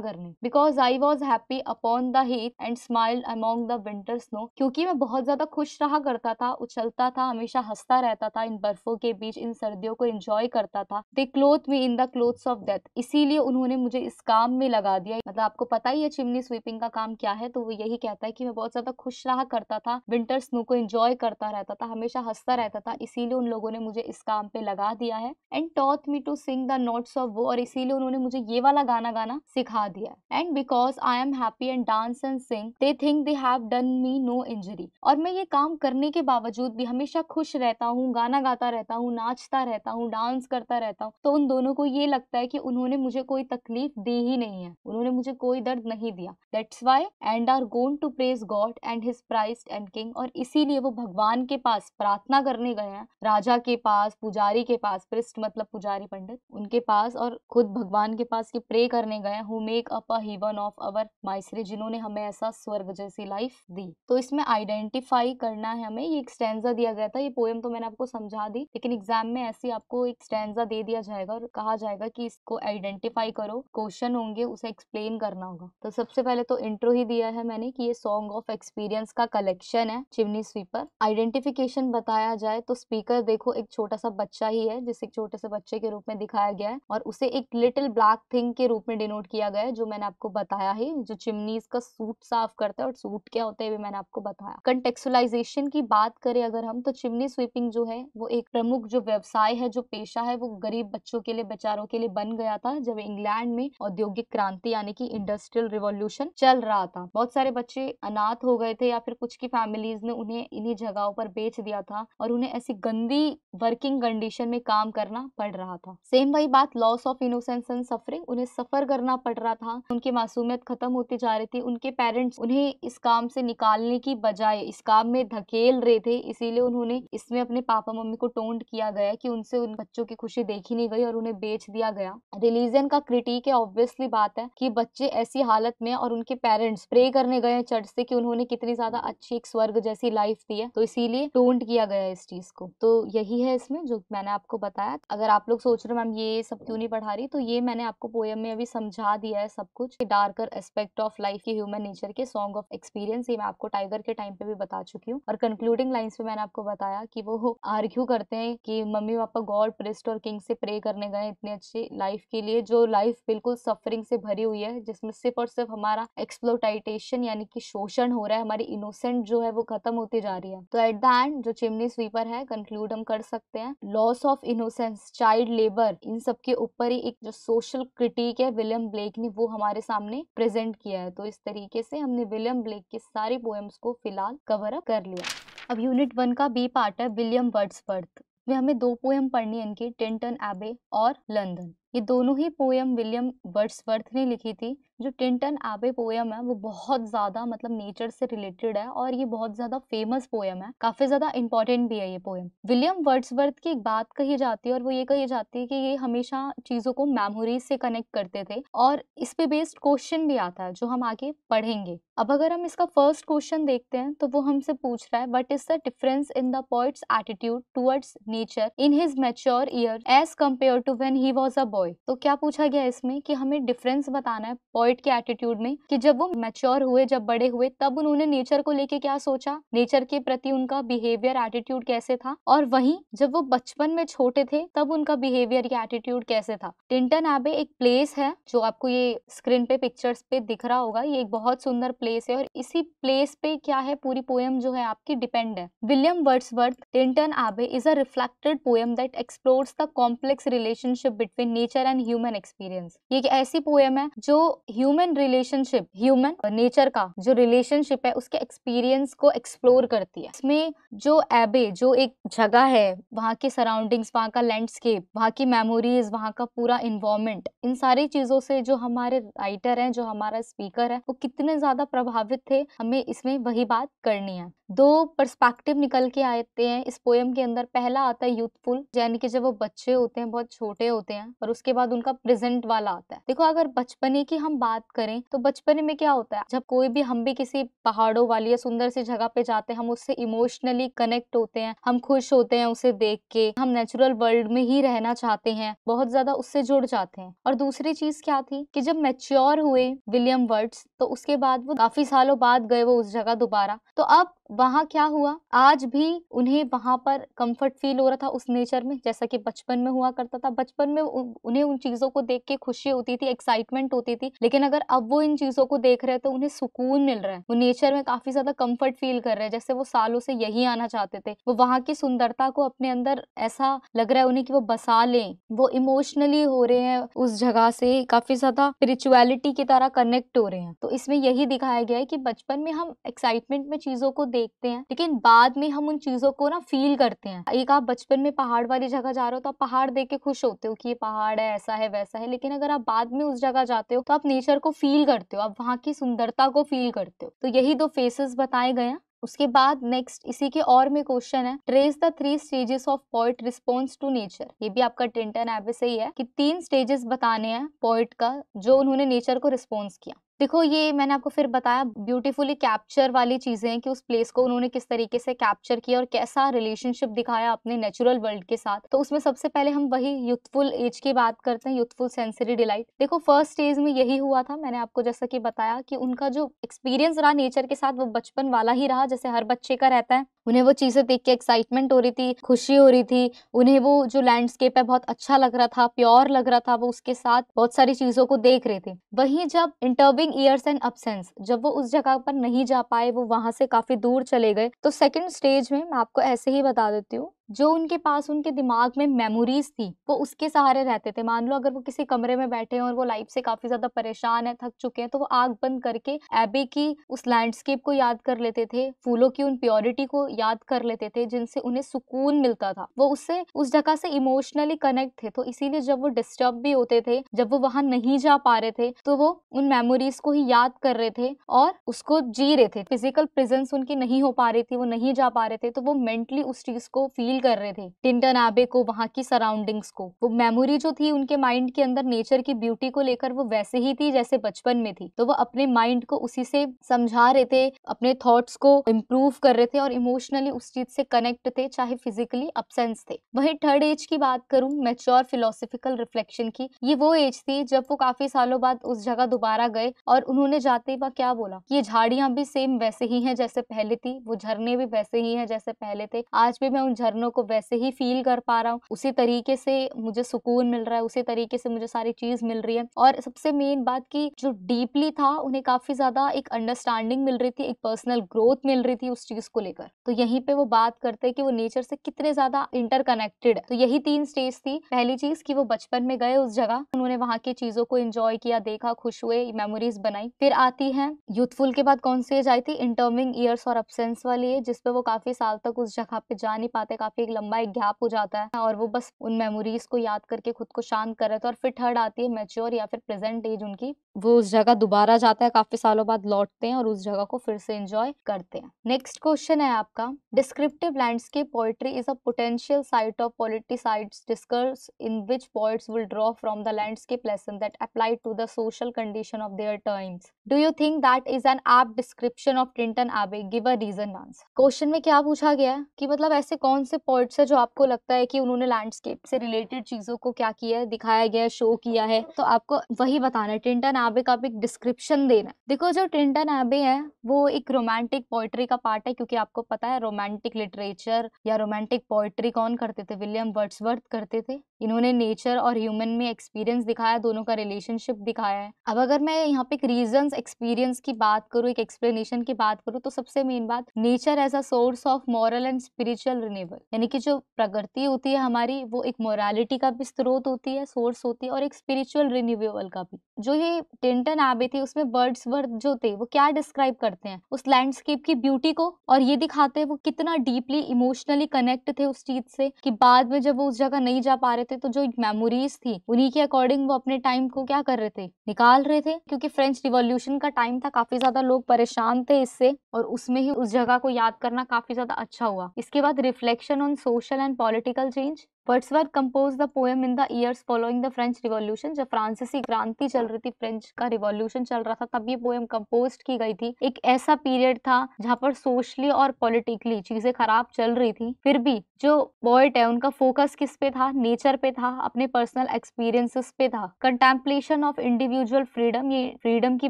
करने because I was happy upon the heath and smile among the winter snow क्योंकि मैं बहुत ज्यादा खुश रहा करता था उछलता था हमेशा हंसता रहता था इन बर्फों के बीच इन सर्दियों को एंजॉय करता था they clothed me in the clothes of death इसीलिए उन्होंने मुझे इस काम में लगा दिया मतलब आपको पता ही है चिमनी स्वीपिंग का काम क्या है तो वो यही कहता है कि मैं बहुत ज्यादा खुश रहा करता था था विंटर स्नो को इंजॉय करता रहता था हमेशा हंसता रहता था इसीलिए उन लोगों ने मुझे इस काम पे लगा दिया है and taught me to sing the notes of woe और इसीलिए उन्होंने मुझे ये वाला गाना गाना सिखा दिया and because I am happy and dance and sing they think they have done me no injury और मैं ये काम करने के बावजूद भी हमेशा खुश रहता हूँ गाना गाता रहता हूँ नाचता रहता हूँ डांस करता रहता हूँ तो उन दोनों को ये लगता है कि उन्होंने मुझे कोई तकलीफ दी ही नहीं है उन्होंने मुझे कोई दर्द नहीं दिया that's why and are gone to praise God and his priest and king और इसीलिए वो भगवान के पास प्रार्थना करने गए हैं राजा के पास पुजारी के पास पृष्ठ मतलब पुजारी पंडित उनके पास और खुद भगवान के पास कि प्रे करने गए who make up a heaven of our misery जिन्होंने हमें ऐसा स्वर्ग जैसी लाइफ दी तो इसमें आइडेंटिफाई करना है हमें ये एक स्टैंडा दिया गया था ये पोएम तो मैंने आपको समझा दी लेकिन एग्जाम में ऐसी आपको एक स्टैंडा दे दिया जाएगा और कहा जाएगा की इसको आइडेंटिफाई करो क्वेश्चन होंगे उसे एक्सप्लेन करना होगा तो सबसे पहले तो इंट्रो ही दिया है मैंने की ये सॉन्ग ऑफ एक्सपीरियंस का कलेक्ट डिक्शन है चिमनी स्वीपर आइडेंटिफिकेशन बताया जाए तो स्पीकर देखो एक छोटा सा बच्चा ही है जिसे एक छोटे से बच्चे के रूप में दिखाया गया है और उसे एक लिटिल ब्लैक थिंग के रूप में डिनोट किया गया है जो मैंने आपको बताया ही जो चिमनीज का सूट साफ करता है और सूट क्या होता है भी मैंने आपको बताया कंटेक्सुलाइजेशन की बात करें अगर हम तो चिमनी स्वीपिंग जो है वो एक प्रमुख जो व्यवसाय है जो पेशा है वो गरीब बच्चों के लिए बेचारों के लिए बन गया था जब इंग्लैंड में औद्योगिक क्रांति यानी कि इंडस्ट्रियल रिवोल्यूशन चल रहा था बहुत सारे बच्चे अनाथ हो गए थे या फिर कुछ की फैमिलीज ने उन्हें इन्हीं जगहों पर बेच दिया था और उन्हें ऐसी गंदी वर्किंग कंडीशन में काम करना पड़ रहा था सेम वही बात loss of innocence and suffering उन्हें सफर करना पड़ रहा था उनकी मासूमियत खत्म होती जा रही थी उनके पेरेंट्स उन्हें इस काम से निकालने की बजाय इस काम में धकेल रहे थे इसीलिए उन्होंने इसमें अपने पापा मम्मी को टोंड किया गया कि उनसे उन बच्चों की खुशी देखी नहीं गई और उन्हें बेच दिया गया रिलीजन का क्रिटिक है ऑब्वियसली बात है कि बच्चे ऐसी हालत में और उनके पेरेंट्स प्रे करने गए चर्च से कि उन्होंने कितनी ज्यादा अच्छी एक स्वर्ग जैसी लाइफ दी है तो इसीलिए टोन्ट किया गया है इस चीज को तो यही है इसमें जो मैंने आपको बताया अगर आप लोग सोच रहे हो मैम ये सब क्यों नहीं पढ़ा रही तो ये मैंने आपको पोएम में अभी समझा दिया है सब कुछ डार्कर एस्पेक्ट ऑफ लाइफ की ह्यूमन नेचर के सॉन्ग ऑफ एक्सपीरियंस ये मैं आपको टाइगर के टाइम पे भी बता चुकी हूँ और कंक्लूडिंग लाइन्स पे मैंने आपको बताया कि वो आर्ग्यू करते हैं कि मम्मी पापा गॉड प्रिस्ट और किंग से प्रे करने गए इतने अच्छे लाइफ के लिए जो लाइफ बिल्कुल सफरिंग से भरी हुई है जिसमें सिर्फ और सिर्फ हमारा एक्सप्लोटाइटेशन यानी कि शोषण हो रहा है हमारी इनोसेंट जो है वो खत्म होती जा रही है तो एट द एंड जो चिमनी स्वीपर है कंक्लूड हम कर सकते हैं loss of innocence child labour इन सबके ऊपर ही एक जो सोशल क्रिटिक है विलियम ब्लेक ने वो हमारे सामने प्रेजेंट किया है तो इस तरीके से हमने विलियम ब्लेक के सारे पोएम्स को फिलहाल कवर अप कर लिया अब यूनिट वन का बी पार्ट है विलियम वर्ड्सवर्थ में हमें दो पोएम पढ़नी है इनकी टेंटन एबे और लंदन ये दोनों ही पोएम विलियम बर्ड्सवर्थ ने लिखी थी जो टिंटन आबे पोएम है वो बहुत ज़्यादा मतलब नेचर से रिलेटेड है और ये बहुत ज़्यादा फेमस पोएम है काफ़ी ज़्यादा इंपॉर्टेंट भी है ये पोएम विलियम वर्ड्सवर्थ की एक बात कही जाती है और वो ये कही जाती है कि ये हमेशा चीज़ों को मेमोरीज से कनेक्ट करते थे और इस पे बेस्ड क्वेश्चन भी आता है जो हम आगे पढ़ेंगे अब अगर हम इसका फर्स्ट क्वेश्चन देखते हैं तो वो हमसे पूछ रहा है what is the difference in the poet's attitude towards nature in his mature year as compare to when he was a boy boy तो क्या पूछा गया इसमें कि हमें डिफरेंस बताना है पॉइट के एटीट्यूड में कि जब वो मैच्योर हुए जब बड़े हुए तब उन्होंने नेचर को लेके क्या सोचा नेचर के प्रति उनका बिहेवियर एटीट्यूड कैसे था और वहीं जब वो बचपन में छोटे थे तब उनका बिहेवियर या एटीट्यूड कैसे था टिंटन एबे एक प्लेस है जो आपको ये स्क्रीन पे पिक्चर्स पे दिख रहा होगा ये एक बहुत सुंदर प्लेस है और इसी प्लेस पे क्या है पूरी पोएम जो है आपकी डिपेंड है William Wordsworth Tintern Abbey is a reflected poem that explores the complex relationship between nature nature and human experience ये एक ऐसी पोएम है जो ह्यूमन रिलेशनशिप ह्यूमन नेचर का जो रिलेशनशिप है उसके एक्सपीरियंस को एक्सप्लोर करती है इसमें जो एबे जो एक जगह है वहाँ के सराउंडिंग्स वहाँ का लैंडस्केप वहाँ की मेमोरीज वहाँ का पूरा इन्वॉर्मेंट इन सारी चीज़ों से जो हमारे राइटर हैं जो हमारा स्पीकर है वो कितने ज़्यादा प्रभावित थे हमें इसमें वही बात करनी है दो पर्सपेक्टिव निकल के आते हैं इस पोएम के अंदर पहला आता है यूथफुल यानी कि जब वो बच्चे होते हैं बहुत छोटे होते हैं और उसके बाद उनका प्रेजेंट वाला आता है देखो अगर बचपने की हम बात करें तो बचपने में क्या होता है जब कोई भी हम भी किसी पहाड़ों वाली या सुंदर सी जगह पे जाते हैं हम उससे इमोशनली कनेक्ट होते हैं हम खुश होते हैं उसे देख के हम नेचुरल वर्ल्ड में ही रहना चाहते हैं बहुत ज्यादा उससे जुड़ जाते हैं और दूसरी चीज क्या थी कि जब मेच्योर हुए विलियम वर्ड्स तो उसके बाद वो काफी सालों बाद गए वो उस जगह दोबारा तो अब वहाँ क्या हुआ आज भी उन्हें वहाँ पर कंफर्ट फील हो रहा था उस नेचर में जैसा कि बचपन में हुआ करता था बचपन में उन्हें उन चीज़ों को देख के खुशी होती थी एक्साइटमेंट होती थी लेकिन अगर अब वो इन चीज़ों को देख रहे हैं तो उन्हें सुकून मिल रहा है वो नेचर में काफ़ी ज़्यादा कम्फर्ट फील कर रहे हैं जैसे वो सालों से यही आना चाहते थे वो वहाँ की सुंदरता को अपने अंदर ऐसा लग रहा है उन्हें कि वो बसा लें वो इमोशनली हो रहे हैं उस जगह से काफ़ी ज़्यादा स्पिरिचुअलिटी की तरह कनेक्ट हो रहे हैं तो इसमें यही दिखाया गया है कि बचपन में हम एक्साइटमेंट में चीज़ों को देख देखते हैं लेकिन बाद में हम उन चीज़ों को ना फील करते हैं एक आप बचपन में पहाड़ वाली जगह जा रहे हो तो आप पहाड़ देख के खुश होते हो कि ये पहाड़ है ऐसा है वैसा है लेकिन अगर आप बाद में उस जगह जाते हो तो आप नेचर को फील करते हो आप वहाँ की सुंदरता को फील करते हो तो यही दो फेसेस बताए गए हैं उसके बाद नेक्स्ट इसी के और में क्वेश्चन है trace the three stages of poet response to nature ये भी आपका टेंटन एबे से ही है कि तीन स्टेजेस बताने हैं पॉइट का जो उन्होंने नेचर को रिस्पॉन्स किया देखो ये मैंने आपको फिर बताया ब्यूटीफुली कैप्चर वाली चीज़ें हैं कि उस प्लेस को उन्होंने किस तरीके से कैप्चर किया और कैसा रिलेशनशिप दिखाया अपने नेचुरल वर्ल्ड के साथ तो उसमें सबसे पहले हम वही यूथफुल एज की बात करते हैं यूथफुल सेंसरी डिलाइट देखो फर्स्ट एज में यही हुआ था मैंने आपको जैसा कि बताया कि उनका जो एक्सपीरियंस रहा नेचर के साथ वो बचपन वाला ही रहा जैसे हर बच्चे का रहता है उन्हें वो चीज़ें देख के एक्साइटमेंट हो रही थी खुशी हो रही थी उन्हें वो जो लैंडस्केप है बहुत अच्छा लग रहा था प्योर लग रहा था वो उसके साथ बहुत सारी चीज़ों को देख रहे थे वहीं जब intervening during years and absence जब वो उस जगह पर नहीं जा पाए वो वहां से काफ़ी दूर चले गए तो सेकेंड स्टेज में मैं आपको ऐसे ही बता देती हूँ जो उनके पास उनके दिमाग में मेमोरीज थी वो उसके सहारे रहते थे मान लो अगर वो किसी कमरे में बैठे हैं और वो लाइफ से काफी ज्यादा परेशान है थक चुके हैं तो वो आग बंद करके एबे की उस लैंडस्केप को याद कर लेते थे फूलों की उन प्योरिटी को याद कर लेते थे जिनसे उन्हें सुकून मिलता था वो उससे उस जगह से इमोशनली कनेक्ट थे तो इसीलिए जब वो डिस्टर्ब भी होते थे जब वो वहां नहीं जा पा रहे थे तो वो उन मेमोरीज को ही याद कर रहे थे और उसको जी रहे थे फिजिकल प्रेजेंस उनकी नहीं हो पा रही थी वो नहीं जा पा रहे थे तो वो मेंटली उस चीज को फील कर रहे थे टिंटन आबे को वहाँ की सराउंडिंग्स को वो मेमोरी जो थी उनके माइंड के अंदर नेचर की ब्यूटी को लेकर वो वैसे ही थी जैसे बचपन में थी तो वो अपने माइंड को उसी से समझा रहे थे अपने थॉट्स को इम्प्रूव कर रहे थे और इमोशनली उस चीज से कनेक्ट थे चाहे फिजिकली अपसेंस थे वही थर्ड एज की बात करूँ मेच्योर फिलोसफिकल रिफ्लेक्शन की ये वो एज थी जब वो काफी सालों बाद उस जगह दोबारा गए और उन्होंने जाते वह क्या बोला ये झाड़िया भी सेम वैसे ही है जैसे पहले थी वो झरने भी वैसे ही है जैसे पहले थे आज भी मैं उन झरनों चीज़ों को वैसे ही फील कर पा रहा हूँ उसी तरीके से मुझे सुकून मिल रहा है उसी तरीके से मुझे सारी चीज़ मिल रही है और सबसे मेन बात की जो डीपली था उन्हें काफ़ी ज़्यादा एक अंडरस्टैंडिंग मिल रही थी एक पर्सनल ग्रोथ मिल रही थी उस चीज़ को लेकर तो यहीं पर वो बात करते हैं कि वो नेचर से कितने ज़्यादा इंटरकनेक्टेड है तो यही तीन स्टेज थी पहली चीज़ कि वो बचपन में गए उस जगह उन्होंने वहाँ की चीज़ों को इन्जॉय किया देखा खुश हुए मेमोरीज बनाई फिर आती है यूथफुल के बाद कौन सी एज आई थी इंटर्मिंग ईयर्स और अपसेंस वाली है जिसपे वो काफ़ी साल तक उस जगह पे जा नहीं पाते काफ़ी काफ़ी लंबा एक गैप हो जाता है और वो बस उन मेमोरीज को याद करके खुद को शांत कर रहे थे और फिर थर्ड आती है मेच्योर या फिर प्रेजेंट एज उनकी वो उस जगह दोबारा जाता है काफ़ी सालों बाद लौटते हैं और उस जगह को फिर से एंजॉय करते हैं नेक्स्ट क्वेश्चन है आपका descriptive landscape poetry is a potential site of politicides discourse in which poets will draw from the landscape lesson that apply to the social condition of their times. Do you think that is an apt description of Tintern Abbey give a reason answer question में क्या पूछा गया है कि मतलब ऐसे कौन से पॉइंट्स है जो आपको लगता है कि उन्होंने लैंडस्केप से रिलेटेड चीज़ों को क्या किया है दिखाया गया है शो किया है तो आपको वही बताना है टिंटन आबे का एक डिस्क्रिप्शन देना देखो जो टिंटन आबे है वो एक रोमांटिक पोइट्री का पार्ट है क्योंकि आपको पता है रोमांटिक लिटरेचर या रोमांटिक पोइट्री कौन करते थे विलियम वर्ड्सवर्थ करते थे इन्होंने नेचर और ह्यूमन में एक्सपीरियंस दिखाया दोनों का रिलेशनशिप दिखाया है अब अगर मैं यहाँ पे एक रीजन एक्सपीरियंस की बात करूँ एक एक्सप्लेनेशन की बात करूँ तो सबसे मेन बात nature as a source of moral and spiritual renewal यानी कि जो प्रगति होती है हमारी वो एक मोरालिटी का भी स्रोत होती है सोर्स होती है और एक स्पिरिचुअल रिन्यूएबल का भी जो ये टेंटन आबे थे उसमें बर्ड्स वर्ड जो थे वो क्या डिस्क्राइब करते हैं उस लैंडस्केप की ब्यूटी को और ये दिखाते हैं वो कितना डीपली इमोशनली कनेक्ट थे उस चीज से कि बाद में जब वो उस जगह नहीं जा पा रहे थे तो जो मेमोरीज थी उन्हीं के अकॉर्डिंग वो अपने टाइम को क्या कर रहे थे निकाल रहे थे क्योंकि फ्रेंच रिवोल्यूशन का टाइम था काफी ज्यादा लोग परेशान थे इससे और उसमें ही उस जगह को याद करना काफी ज्यादा अच्छा हुआ इसके बाद reflection on social and political change? Wordsworth compose the poem in the years following the French Revolution जब फ्रांसीसी क्रांति चल रही थी फ्रेंच का रिवॉल्यूशन चल रहा था तब ये पोएम कंपोज की गई थी एक ऐसा पीरियड था जहाँ पर सोशली और पॉलिटिकली चीजें खराब चल रही थी फिर भी जो बॉयट है उनका फोकस किस पे था नेचर पे था अपने पर्सनल एक्सपीरियंसेस पे था कंटेम्पलेशन ऑफ इंडिविजुअल फ्रीडम ये फ्रीडम की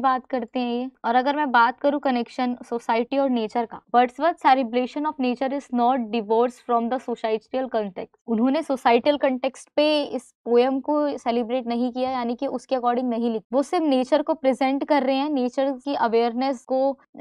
बात करते हैं ये और अगर मैं बात करूँ कनेक्शन सोसाइटी और नेचर का Wordsworth celebration of nature is not divorce from the societal context उन्होंने ने सोसाइटल कंटेक्सट पे इस पोएम को सेलिब्रेट नहीं किया यानी कि उसके अकॉर्डिंग नहीं लिख वो सिर्फ नेचर को प्रेजेंट कर रहे हैं नेचर की अवेयरनेस को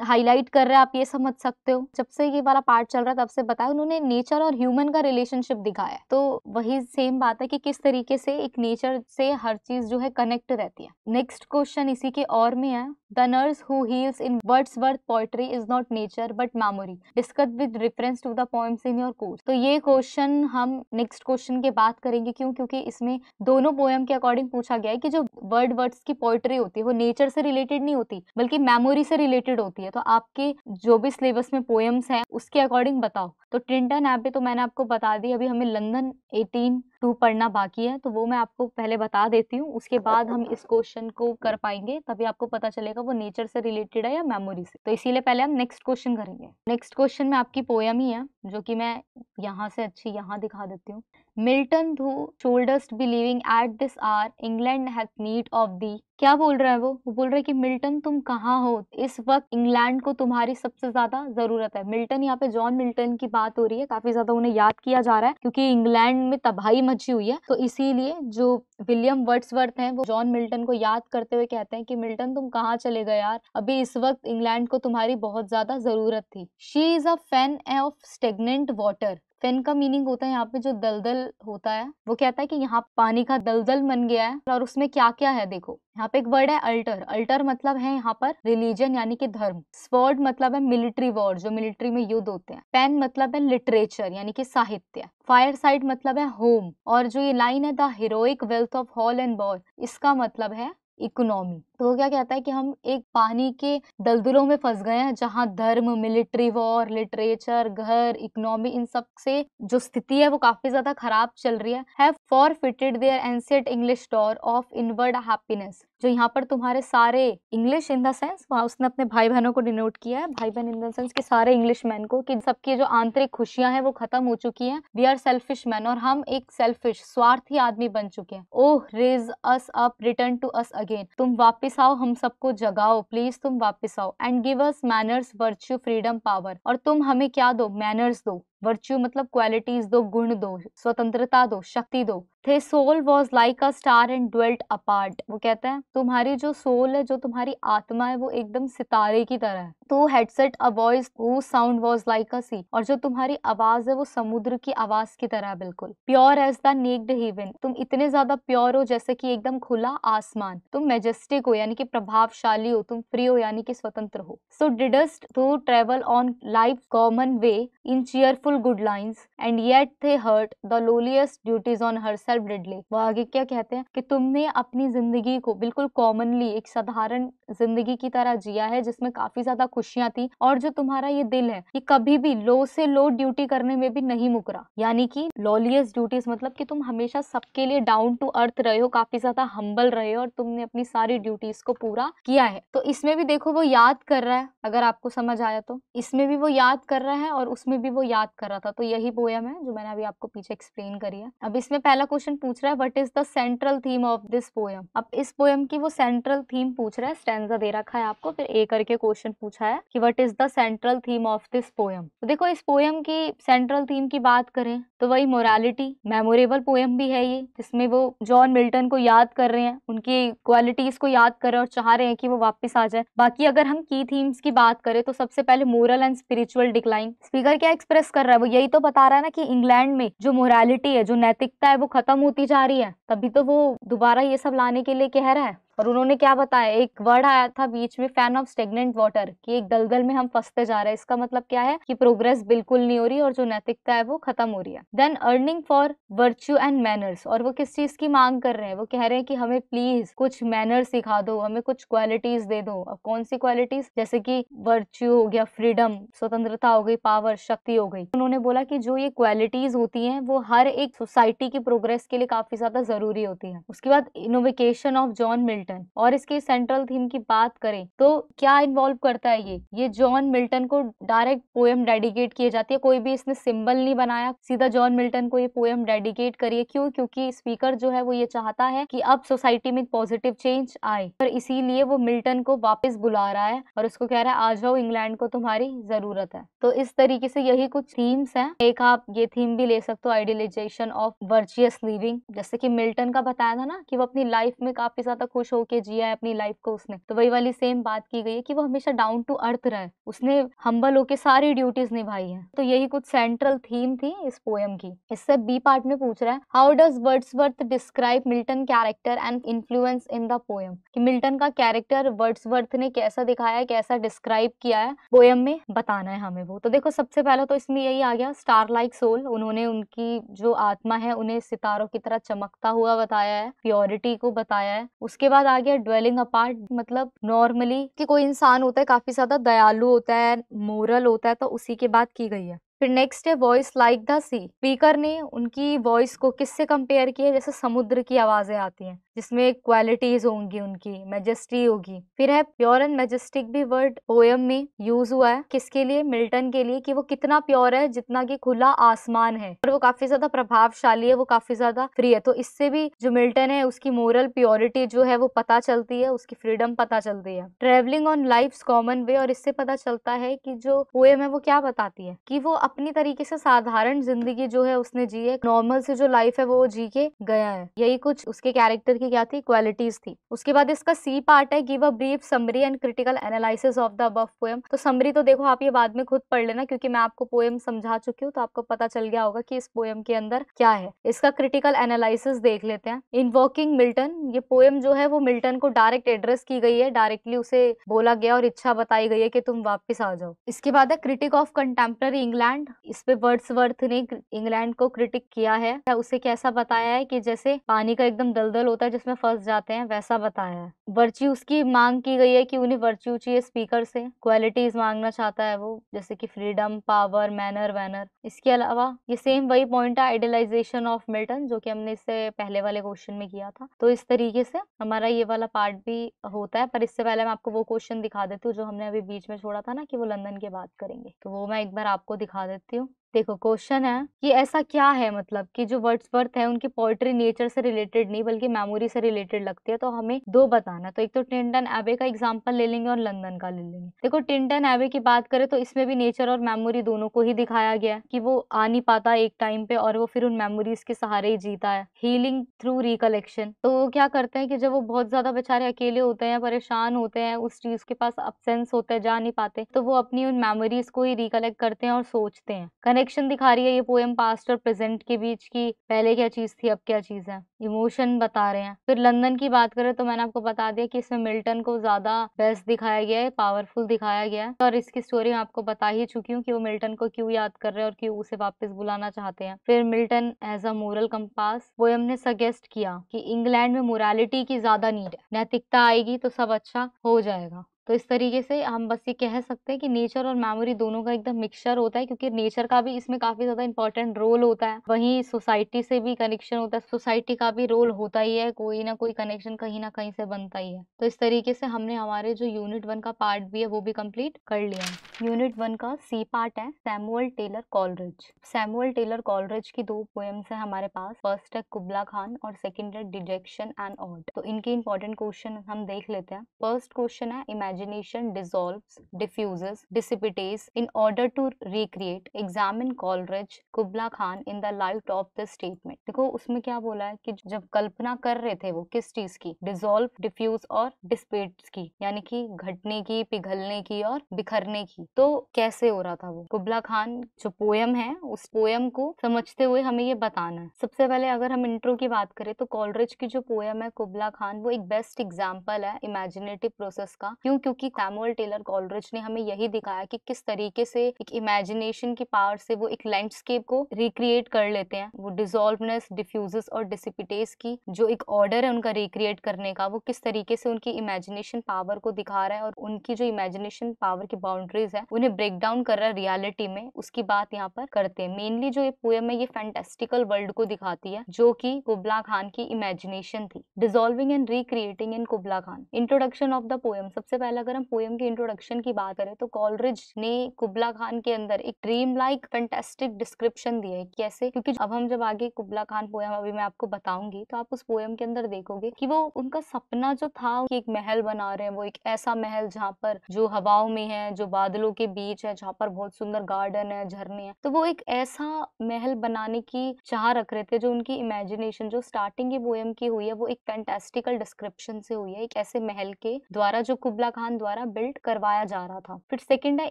हाईलाइट कर रहे हैं आप ये समझ सकते हो जब से ये वाला पार्ट चल रहा है तब से बताया उन्होंने नेचर और ह्यूमन का रिलेशनशिप दिखाया तो वही सेम बात है कि किस तरीके से एक नेचर से हर चीज जो है कनेक्ट रहती है नेक्स्ट क्वेश्चन इसी के और में है the nurse who heals in Wordsworth poetry is not nature but memory discuss with reference to the points in your course तो ये क्वेश्चन हम नेक्स्ट क्वेश्चन के बात करेंगे क्यों क्योंकि इसमें दोनों पोएम के अकॉर्डिंग पूछा गया है कि जो वर्ड वर्ड्स की पोइट्री होती है वो नेचर से रिलेटेड नहीं होती बल्कि मेमोरी से रिलेटेड होती है तो आपके जो भी सिलेबस में पोएम्स हैं उसके अकॉर्डिंग बताओ तो टिंटन ऐप पे तो मैंने आपको बता दी अभी हमें लंदन एटीन टू पढ़ना बाकी है तो वो मैं आपको पहले बता देती हूँ उसके बाद हम इस क्वेश्चन को कर पाएंगे तभी आपको पता चलेगा वो नेचर से रिलेटेड है या मेमोरी से तो इसीलिए पहले हम नेक्स्ट क्वेश्चन करेंगे नेक्स्ट क्वेश्चन में आपकी पोयम ही है जो कि मैं यहाँ से अच्छी यहाँ दिखा देती हूँ Milton thou shouldst be living at this hour England hath need of thee क्या बोल रहा है वो वो बोल रहा है कि मिल्टन तुम कहाँ हो इस वक्त इंग्लैंड को तुम्हारी सबसे ज्यादा जरूरत है मिल्टन यहाँ पे जॉन मिल्टन की बात हो रही है काफी ज्यादा उन्हें याद किया जा रहा है क्योंकि इंग्लैंड में तबाही मची हुई है तो इसीलिए जो विलियम वर्ड्सवर्थ हैं वो जॉन मिल्टन को याद करते हुए कहते हैं कि मिल्टन तुम कहाँ चले गए यार अभी इस वक्त इंग्लैंड को तुम्हारी बहुत ज्यादा जरूरत थी she is a fen of stagnant water fen का मीनिंग होता है यहाँ पे जो दलदल होता है वो कहता है कि यहाँ पानी का दलदल बन गया है और उसमें क्या क्या है देखो यहाँ पे एक वर्ड है अल्टर अल्टर मतलब है यहाँ पर रिलीजन यानी कि धर्म स्वर्ड मतलब है मिलिट्री वॉर जो मिलिट्री में युद्ध होते हैं पेन मतलब है लिटरेचर यानी कि साहित्य फायर साइड मतलब है होम और जो ये लाइन है the heroic wealth of hall and bower इसका मतलब है इकोनॉमी तो वो क्या कहता है कि हम एक पानी के दलदलों में फंस गए हैं जहाँ धर्म मिलिट्री वॉर लिटरेचर घर इकोनॉमी इन सब से जो स्थिति है वो काफी ज्यादा खराब चल रही है have forfeited their ancient English dower of inward happiness जो यहाँ पर तुम्हारे सारे इंग्लिश इन द सेंस उसने अपने भाई बहनों को डिनोट किया है भाई बहन इन द सेंस के सारे इंग्लिश मैन को कि सबकी जो आंतरिक खुशियां हैं वो खत्म हो चुकी हैं वी आर सेल्फिश मैन और हम एक सेल्फिश स्वार्थी आदमी बन चुके हैं oh raise us up return to us again तुम वापिस आओ हम सबको जगाओ प्लीज तुम वापिस आओ and give us manners virtue freedom power और तुम हमें क्या दो मैनर्स दो वर्च्यू मतलब क्वालिटीज दो गुण दो स्वतंत्रता दो शक्ति दो thy soul was like a star and dwelt apart वो कहते हैं तुम्हारी जो सोल है जो तुम्हारी आत्मा है वो एकदम सितारे की तरह है तो हेडसेट अ वॉइस वो sound was like a sea और जो तुम्हारी आवाज है वो समुद्र की आवाज की तरह बिल्कुल pure as the naked heaven तुम इतने ज्यादा प्योर हो जैसे कि एकदम खुला आसमान तुम मेजेस्टिक हो यानी कि प्रभावशाली हो तुम फ्री हो यानी कि स्वतंत्र हो so didst to travel on life common way in cheerful beautiful good good and yet thy heart the lowliest duties on herself Ridley वो आगे क्या कहते हैं कि तुमने अपनी जिंदगी को बिल्कुल कॉमनली एक साधारण जिंदगी की तरह जिया है जिसमें काफी ज्यादा खुशियां थी और जो तुम्हारा ये दिल है ये कभी भी लो से लो ड्यूटी करने में भी नहीं मुकरा यानी कि लॉलियस ड्यूटीज मतलब कि तुम हमेशा सबके लिए डाउन टू अर्थ रहे हो काफी ज्यादा हम्बल रहे हो और तुमने अपनी सारी ड्यूटीज को पूरा किया है तो इसमें भी देखो वो याद कर रहा है अगर आपको समझ आया तो इसमें भी वो याद कर रहा है और उसमें भी वो याद कर रहा था तो यही पोयम है जो मैंने अभी आपको पीछे एक्सप्लेन करी है अब इसमें पहला क्वेश्चन पूछ रहा है what is the central theme of this poem अब इस पोयम की वो सेंट्रल थीम पूछ रहा है स्टेंजा दे रखा है आपको फिर ए करके क्वेश्चन पूछा है कि what is the central theme of this poem तो देखो इस पोयम की सेंट्रल थीम की बात करें तो वही मोरालिटी मेमोरेबल पोयम भी है ये जिसमें वो जॉन मिल्टन को याद कर रहे हैं उनकी क्वालिटीज को याद कर रहे हैं और चाह रहे हैं कि वो वापस आ जाए बाकी अगर हम की थीम्स की बात करें तो सबसे पहले moral and spiritual decline speaker क्या एक्सप्रेस कर रहा है वो यही तो बता रहा है ना कि इंग्लैंड में जो मोरालिटी है जो नैतिकता है वो खत्म होती जा रही है तभी तो वो दोबारा ये सब लाने के लिए कह रहा है और उन्होंने क्या बताया एक वर्ड आया था बीच में फैन ऑफ स्टेगनेंट वाटर कि एक दलदल में हम फंसते जा रहे हैं इसका मतलब क्या है कि प्रोग्रेस बिल्कुल नहीं हो रही और जो नैतिकता है वो खत्म हो रही है then yearning for virtue and manners और वो किस चीज की मांग कर रहे हैं वो कह रहे हैं कि हमें प्लीज कुछ मैनर सिखा दो हमें कुछ क्वालिटीज दे दो अब कौन सी क्वालिटीज जैसे की वर्च्यू हो गया फ्रीडम स्वतंत्रता हो गई पावर शक्ति हो गई उन्होंने बोला की जो ये क्वालिटीज होती है वो हर एक सोसाइटी की प्रोग्रेस के लिए काफी ज्यादा जरूरी होती है उसके बाद इनोवेकेशन ऑफ जॉन मिल्टन और इसके सेंट्रल थीम की बात करें तो क्या इन्वॉल्व करता है ये ये जॉन मिल्टन को डायरेक्ट पोएम डेडिकेट किए जाती है कोई भी इसने सिंबल नहीं बनाया सीधा जॉन मिल्टन को ये पोएम डेडिकेट करिए क्यों क्योंकि स्पीकर जो है वो ये चाहता है कि अब सोसाइटी में पॉजिटिव चेंज आए पर इसीलिए वो मिल्टन को वापस बुला रहा है और उसको कह रहा है आ जाओ इंग्लैंड को तुम्हारी जरूरत है तो इस तरीके से यही कुछ थीम्स हैं एक आप ये थीम भी ले सकते हो आइडियलाइजेशन ऑफ वर्चियस लिविंग जैसे कि मिल्टन का बताया था ना कि वो अपनी लाइफ में काफी ज्यादा खुश खुश होके जिया है अपनी लाइफ को उसने तो वही वाली सेम बात की गई है कि वो हमेशा डाउन टू अर्थ रहे उसने हम्बल होके सारी ड्यूटीज निभाई है तो यही कुछ सेंट्रल थीम थी इस पोएम की इससे बी पार्ट में पूछ रहा है how does Wordsworth describe Milton character and influence in the poem कि मिल्टन का कैरेक्टर वर्ड्सवर्थ ने कैसा दिखाया है कैसा डिस्क्राइब किया है पोएम में बताना है हमें वो तो देखो सबसे पहला तो इसमें यही आ गया स्टार लाइक सोल उन्होंने उनकी जो आत्मा है उन्हें सितारों की तरह चमकता हुआ बताया है प्योरिटी को बताया है उसके बाद बाद आ गया ड्वेलिंग अपार्ट मतलब नॉर्मली कि कोई इंसान होता है काफी ज्यादा दयालु होता है मोरल होता है तो उसी के बाद की गई है फिर नेक्स्ट है voice like the sea speaker ने उनकी वॉइस को किससे कंपेयर किया जैसे समुद्र की आवाज़ें आती हैं जिसमें क्वालिटीज होंगी उनकी मेजेस्टी होगी फिर है प्योर एंड मेजेस्टिक भी वर्ड पोएम में यूज हुआ है किसके लिए मिल्टन के लिए कि वो कितना प्योर है जितना कि खुला आसमान है और वो काफी ज्यादा प्रभावशाली है वो काफी ज्यादा फ्री है तो इससे भी जो मिल्टन है उसकी मोरल प्योरिटी जो है वो पता चलती है उसकी फ्रीडम पता चलती है travelling on life common way और इससे पता चलता है की जो पोएम है वो क्या बताती है की वो अपनी तरीके से साधारण जिंदगी जो है उसने जी है नॉर्मल से जो लाइफ है वो जी के गया है यही कुछ उसके कैरेक्टर की क्या थी क्वालिटीज थी उसके बाद इसका सी पार्ट है give a brief summary and critical analysis of the अब पोएम तो समरी तो देखो आप ये बाद में खुद पढ़ लेना क्योंकि मैं आपको पोएम समझा चुकी हूँ तो आपको पता चल गया होगा कि इस पोएम के अंदर क्या है इसका क्रिटिकल एनालिसिस देख लेते हैं इन वॉकिंग मिल्टन ये पोएम जो है वो मिल्टन को डायरेक्ट एड्रेस की गई है डायरेक्टली उसे बोला गया और इच्छा बताई गई है कि तुम वापिस आ जाओ इसके बाद है critic of contemporary England England इस पे वर्ड्सवर्थ ने इंग्लैंड को क्रिटिक किया है उसे कैसा बताया है कि जैसे पानी का एकदम दलदल होता है जिसमें फंस जाते हैं वैसा बताया है वर्च्यूज की मांग की गई है कि उन्हें वर्च्यू चाहिए स्पीकर से क्वालिटीज मांगना चाहता है वो जैसे कि फ्रीडम पावर मैनर वैनर इसके अलावा ये सेम वही पॉइंट है आइडियलाइजेशन ऑफ मिल्टन जो कि हमने इससे पहले वाले क्वेश्चन में किया था तो इस तरीके से हमारा ये वाला पार्ट भी होता है पर इससे पहले मैं आपको वो क्वेश्चन दिखा देती हूँ जो हमने अभी बीच में छोड़ा था ना कि वो लंदन के बात करेंगे तो वो मैं एक बार आपको दिखा देती हूँ देखो क्वेश्चन है कि ऐसा क्या है मतलब कि जो वर्ड्स वर्थ है उनकी पोइट्री नेचर से रिलेटेड नहीं बल्कि मेमोरी से रिलेटेड लगती है तो हमें दो बताना तो एक तो टिंटन एबे का एग्जाम्पल ले लेंगे और लंदन का ले लेंगे देखो टिंटन एबे की बात करें तो इसमें भी नेचर और मेमोरी दोनों को ही दिखाया गया है कि वो आ नहीं पाता एक टाइम पे और वो फिर उन मेमोरीज के सहारे ही जीता है हीलिंग थ्रू रिकलेक्शन तो वो क्या करते हैं कि जब वो बहुत ज्यादा बेचारे अकेले होते हैं परेशान होते हैं उस चीज के पास अपसेंस होते है जा नहीं पाते तो वो अपनी उन मेमोरीज को ही रिकलेक्ट करते हैं और सोचते हैं कनेक्ट कनेक्शन दिखा रही है ये पोएम पास्ट और प्रेजेंट के बीच की पहले क्या चीज़ थी अब क्या चीज़ है इमोशन बता रहे हैं फिर लंदन की बात करें तो मैंने आपको बता दिया कि इसमें मिल्टन को ज़्यादा बेस्ट दिखाया गया है पावरफुल दिखाया गया है और इसकी स्टोरी मैं आपको बता ही चुकी हूँ कि वो मिल्टन को क्यों याद कर रहे हैं और क्यों उसे वापस बुलाना चाहते हैं फिर Milton as a moral compass poem ने सजेस्ट किया कि इंग्लैंड में मोरालिटी की ज़्यादा नीड है नैतिकता आएगी तो सब अच्छा हो जाएगा तो इस तरीके से हम बस ये कह सकते हैं कि नेचर और मेमोरी दोनों का एकदम मिक्सचर होता है क्योंकि नेचर का भी इसमें काफ़ी ज़्यादा इंपॉर्टेंट रोल होता है वहीं सोसाइटी से भी कनेक्शन होता है सोसाइटी का भी रोल होता ही है कोई ना कोई कनेक्शन कहीं ना कहीं से बनता ही है तो इस तरीके से हमने हमारे जो यूनिट वन का पार्ट भी है वो भी कम्प्लीट कर लिया है यूनिट वन का सी पार्ट है Samuel Taylor Coleridge Samuel Taylor Coleridge की दो पोएम्स है हमारे पास फर्स्ट है कुबला खान और सेकेंड है डिजेक्शन एंड ऑर्ड तो इनके इंपॉर्टेंट क्वेश्चन हम देख लेते हैं फर्स्ट क्वेश्चन है imagine imagination dissolves, diffuses, dissipates in order to recreate. Examine Coleridge, Kubla Khan in the light of this statement. देखो उसमें क्या बोला है कि जब कल्पना कर रहे थे वो किस चीज की डिजोल्व डिफ्यूज और डिस्पेट की यानी कि घटने की पिघलने की और बिखरने की तो कैसे हो रहा था वो कुबला खान जो पोयम है उस पोयम को समझते हुए हमें ये बताना है सबसे पहले अगर हम इंट्रो की बात करें तो कॉलरेज की जो पोयम है कुबला खान वो एक बेस्ट एग्जाम्पल है इमेजिनेटिव प्रोसेस का क्यों क्योंकि सैमुअल टेलर कॉलरिज ने हमें यही दिखाया कि किस तरीके से एक इमेजिनेशन की पावर से वो एक लैंडस्केप को रिक्रिएट कर लेते हैं वो डिजोल्वनेस डिफ्यूजेस और डिसिपिटेस की जो एक ऑर्डर है उनका रिक्रिएट करने का वो किस तरीके से उनकी इमेजिनेशन पावर को दिखा रहा है और उनकी जो इमेजिनेशन पावर की बाउंड्रीज है उन्हें ब्रेक डाउन कर रहा है रियालिटी में उसकी बात यहाँ पर करते हैं मेनली जो ये पोएम है ये फैंटेस्टिकल वर्ल्ड को दिखाती है जो की कुबला खान की इमेजिनेशन थी dissolving and recreating in Kubla Khan introduction of the poem सबसे पहले पहले अगर हम पोएम के इंट्रोडक्शन की बात करें तो कॉलरिज ने कुबला खान के अंदर एक ड्रीम लाइक फैंटेस्टिक डिस्क्रिप्शन दिया है कैसे क्योंकि अब हम जब आगे कुबला खान पोएम अभी मैं आपको बताऊंगी तो आप उस पोएम के अंदर देखोगे कि वो उनका सपना जो था कि एक महल बना रहे हैं वो एक ऐसा महल जहाँ पर जो हवाओं में है जो बादलों के बीच है जहाँ पर बहुत सुंदर गार्डन है झरने हैं तो वो एक ऐसा महल बनाने की चाह रख रहे थे जो उनकी इमेजिनेशन जो स्टार्टिंग की पोएम की हुई है वो एक फैंटेस्टिकल डिस्क्रिप्शन से हुई है एक ऐसे महल के द्वारा जो कुबला खान खान द्वारा बिल्ड करवाया जा रहा था फिर सेकंड है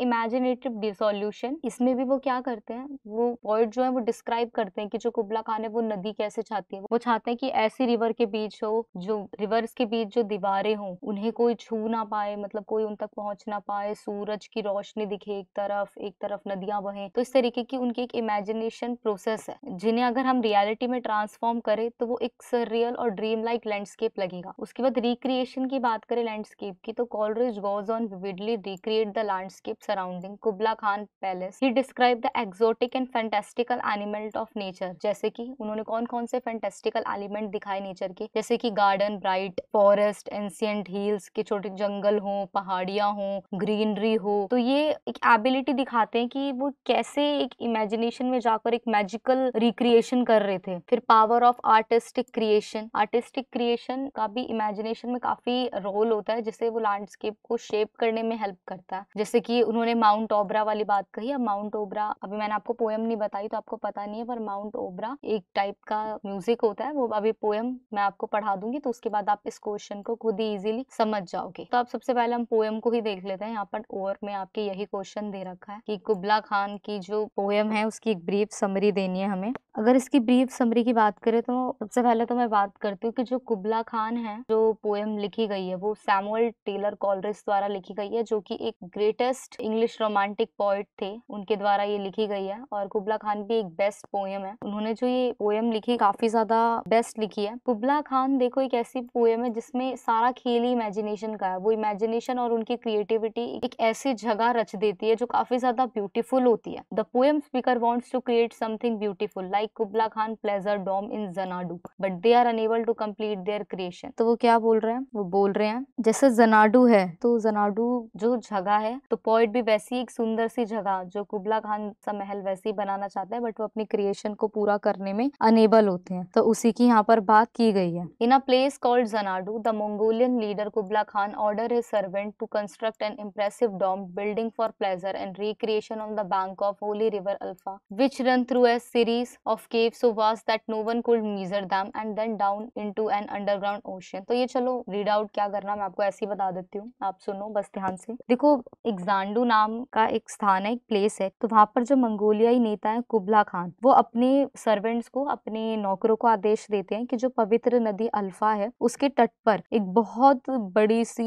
इमेजिनेटिव डिसोल्यूशन इसमें भी वो क्या करते हैं वो पॉइंट जो है वो डिस्क्राइब करते हैं कि जो कुबला खान है वो नदी कैसे चाहती है वो चाहते हैं कि ऐसी रिवर के बीच हो जो रिवर्स के बीच जो दीवारें हों उन्हें कोई छू ना पाए मतलब कोई उन तक पहुंच ना पाए सूरज की रोशनी दिखे एक तरफ एक तरफ नदियां बहे तो इस तरीके की उनकी एक इमेजिनेशन प्रोसेस है जिन्हें अगर हम रियलिटी में ट्रांसफॉर्म करें तो वो एक सरियल और ड्रीम लाइक लैंडस्केप लगेगा उसके बाद रिक्रिएशन की बात करें लैंडस्केप की तो कॉल coverage was on vividly recreate the landscape surrounding Kubla Khan Palace. He described the exotic and fantastical element of nature. जैसे कि उन्होंने कौन कौन से fantastical element दिखाए nature के जैसे कि garden bright, forest, ancient hills के छोटे जंगल हो पहाड़ियाँ हो greenery हो तो ये एक ability दिखाते हैं कि वो कैसे एक imagination में जाकर एक magical recreation कर रहे थे फिर power of artistic creation. Artistic creation का भी imagination में काफी role होता है जिससे वो landscape लैंडस्केप को शेप करने में हेल्प करता है जैसे कि उन्होंने माउंट ओबरा वाली बात कही अब माउंट ओबरा अभी मैंने आपको पोएम नहीं बताई तो आपको पता नहीं है पर माउंट ओबरा एक टाइप का म्यूजिक होता है वो अभी पोएम मैं आपको पढ़ा दूंगी तो उसके बाद आप इस क्वेश्चन को खुद ही इजिली समझ जाओगे तो आप सबसे पहले हम पोएम को ही देख लेते हैं यहाँ पर ओवर में आपके यही क्वेश्चन दे रखा है कि कुबला खान की जो पोएम है उसकी एक ब्रीफ समरी देनी है हमें अगर इसकी ब्रीफ समरी की बात करें तो सबसे पहले तो मैं बात करती हूँ कि जो कुबला खान है जो पोएम लिखी गई है वो सैमुअल टेलर कॉल कॉलरिस द्वारा लिखी गई है जो कि एक ग्रेटेस्ट इंग्लिश रोमांटिक पोइट थे उनके द्वारा ये लिखी गई है और कुबला खान भी एक बेस्ट पोएम है उन्होंने जो ये पोएम लिखी काफी ज्यादा बेस्ट लिखी है कुबला खान देखो एक ऐसी पोएम है जिसमें सारा खेल ही इमेजिनेशन का है वो इमेजिनेशन और उनकी क्रिएटिविटी एक ऐसी जगह रच देती है जो काफी ज्यादा ब्यूटीफुल होती है the poem speaker wants to create something beautiful like Kubla Khan pleasure dome in Xanadu but they are unable to complete their creation तो वो क्या बोल रहे हैं वो बोल रहे हैं जैसे जनाडू है तो जनाडू जो जगह है तो पॉइंट भी वैसी एक सुंदर सी जगह जो कुबला खान सा महल वैसे ही बनाना चाहता है बट वो अपनी क्रिएशन को पूरा करने में अनेबल होते हैं तो उसी की यहाँ पर बात की गई है in a place called Xanadu the Mongolian leader Kubla Khan order his servant to construct an impressive dome building for pleasure and recreation on the bank of holy river Alpha which run through a series of cave so vast that no one could measure them and then down in to an underground ocean तो ये चलो रीड आउट क्या करना मैं आपको ऐसे ही बता देती हूँ आप सुनो बस ध्यान से देखो एग्जांडू नाम का एक स्थान है एक प्लेस है तो वहाँ पर जो मंगोलियाई नेता है कुबला खान वो अपने सर्वेंट्स को अपने नौकरों को आदेश देते हैं कि जो पवित्र नदी अल्फा है उसके तट पर एक बहुत बड़ी सी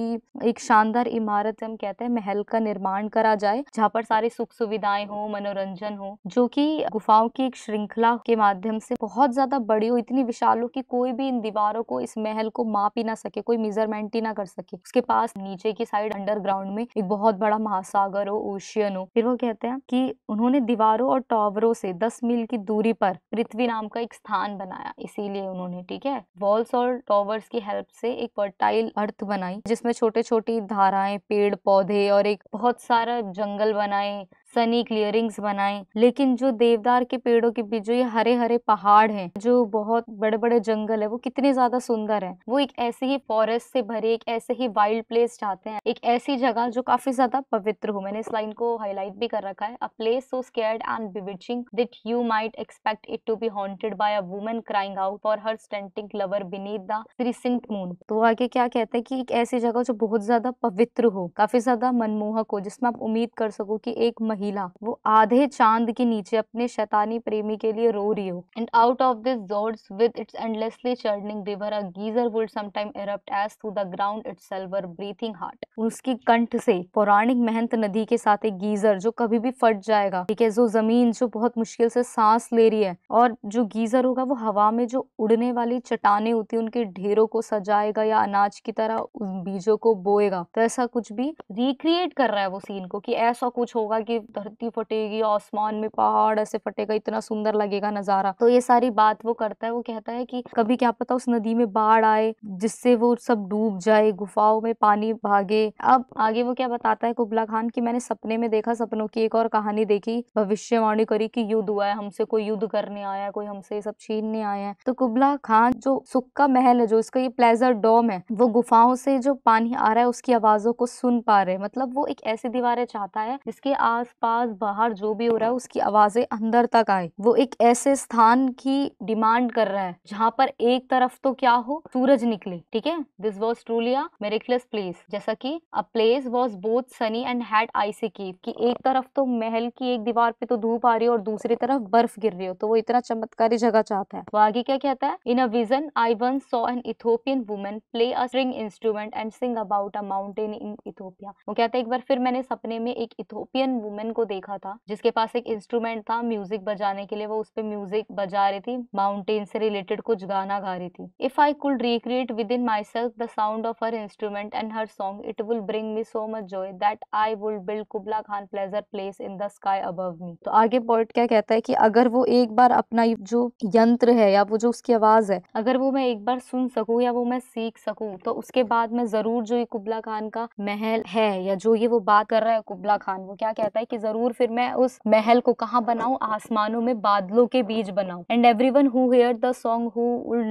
एक शानदार इमारत हम कहते हैं महल का निर्माण करा जाए जहाँ पर सारी सुख सुविधाएं हो मनोरंजन हो जो की गुफाओं की एक श्रृंखला के माध्यम से बहुत ज्यादा बड़ी हो इतनी विशाल हो की कोई भी इन दीवारों को इस महल को माप ही ना सके कोई मेजरमेंट ही ना कर सके उसके पास नीचे की साइड अंडरग्राउंड में एक बहुत बड़ा महासागर हो ओशियन हो फिर वो कहते हैं कि उन्होंने दीवारों और टॉवरों से दस मील की दूरी पर पृथ्वी नाम का एक स्थान बनाया इसीलिए उन्होंने ठीक है वॉल्स और टॉवर्स की हेल्प से एक फर्टाइल अर्थ बनाई जिसमें छोटे छोटी धाराएं पेड़ पौधे और एक बहुत सारा जंगल बनाए सनी क्लियरिंग्स बनाए लेकिन जो देवदार के पेड़ों के बीच जो ये हरे हरे पहाड़ हैं जो बहुत बड़े बड़े जंगल है वो कितने ज्यादा सुंदर है वो एक ऐसे ही फॉरेस्ट से भरे एक ऐसे ही वाइल्ड प्लेस चाहते हैं एक ऐसी जगह जो काफी ज्यादा पवित्र हो मैंने इस लाइन को हाईलाइट भी कर रखा है a place so scared and bewitching that you might expect it to be haunted by a woman crying out for her standing lover beneath the crescent moon तो आगे क्या कहते हैं कि एक ऐसी जगह जो बहुत ज्यादा पवित्र हो काफी ज्यादा मनमोहक हो जिसमें आप उम्मीद कर सको कि एक महिला महिला वो आधे चांद के नीचे अपने शैतानी प्रेमी के लिए रो रही हो and out of this gorges with its endlessly churning river a geyser would sometime erupt as to the ground its were breathing heart उसकी कंठ से पौराणिक महंत नदी के साथ एक गीजर जो कभी भी फट जाएगा ठीक है जो जमीन जो बहुत मुश्किल से सांस ले रही है और जो गीजर होगा वो हवा में जो उड़ने वाली चट्टाने होती है उनके ढेरों को सजाएगा या अनाज की तरह उन बीजों को बोएगा तो ऐसा कुछ भी रिक्रिएट कर रहा है वो सीन को कि ऐसा कुछ होगा कि धरती फटेगी आसमान में पहाड़ ऐसे फटेगा इतना सुंदर लगेगा नज़ारा तो ये सारी बात वो करता है वो कहता है कि कभी क्या पता उस नदी में बाढ़ आए जिससे वो सब डूब जाए गुफाओं में पानी भागे अब आगे वो क्या बताता है कुबला खान की मैंने सपने में देखा सपनों की एक और कहानी देखी भविष्यवाणी करी की युद्ध हुआ है हमसे कोई युद्ध करने आया है कोई हमसे ये सब छीनने आया है तो कुबला खान जो सुख का महल है जो इसका ये प्लेजर डोम है वो गुफाओं से जो पानी आ रहा है उसकी आवाजों को सुन पा रहे मतलब वो एक ऐसी दीवारें चाहता है जिसके आस पास बाहर जो भी हो रहा है उसकी आवाज़ें अंदर तक आए वो एक ऐसे स्थान की डिमांड कर रहा है जहाँ पर एक तरफ तो क्या हो सूरज निकले ठीक है this was truly a miraculous place जैसा की a place was both sunny and had icy caves की एक तरफ तो महल की एक दीवार पे तो धूप आ रही है और दूसरी तरफ बर्फ गिर रही हो तो वो इतना चमत्कारी जगह चाहता है वो आगे क्या कहता है in a vision I once saw an Ethiopian woman play a string instrument and sing about a mountain in Ethiopia वो कहता है एक बार फिर मैंने सपने में एक इथोपियन वुमेन को देखा था जिसके पास एक इंस्ट्रूमेंट था म्यूजिक बजाने के लिए वो उस पर म्यूजिक बजा रही थी माउंटेन से रिलेटेड कुछ गाना गा रही थी if I could recreate within myself the sound of her instrument and her song it will bring me so much joy that I would build Kubla Khan pleasure place in the sky above me तो आगे पॉइंट क्या कहता है कि अगर वो एक बार अपना जो यंत्र है या वो जो उसकी आवाज है अगर वो मैं एक बार सुन सकूँ या वो मैं सीख सकूँ तो उसके बाद मैं जरूर जो ये कुबला खान का महल है या जो ये वो बात कर रहा है कुबला खान वो क्या कहता है कि जरूर फिर मैं उस महल को कहा बनाऊ आसमानों में बादलों के बीच बनाऊ and every one who hear the song who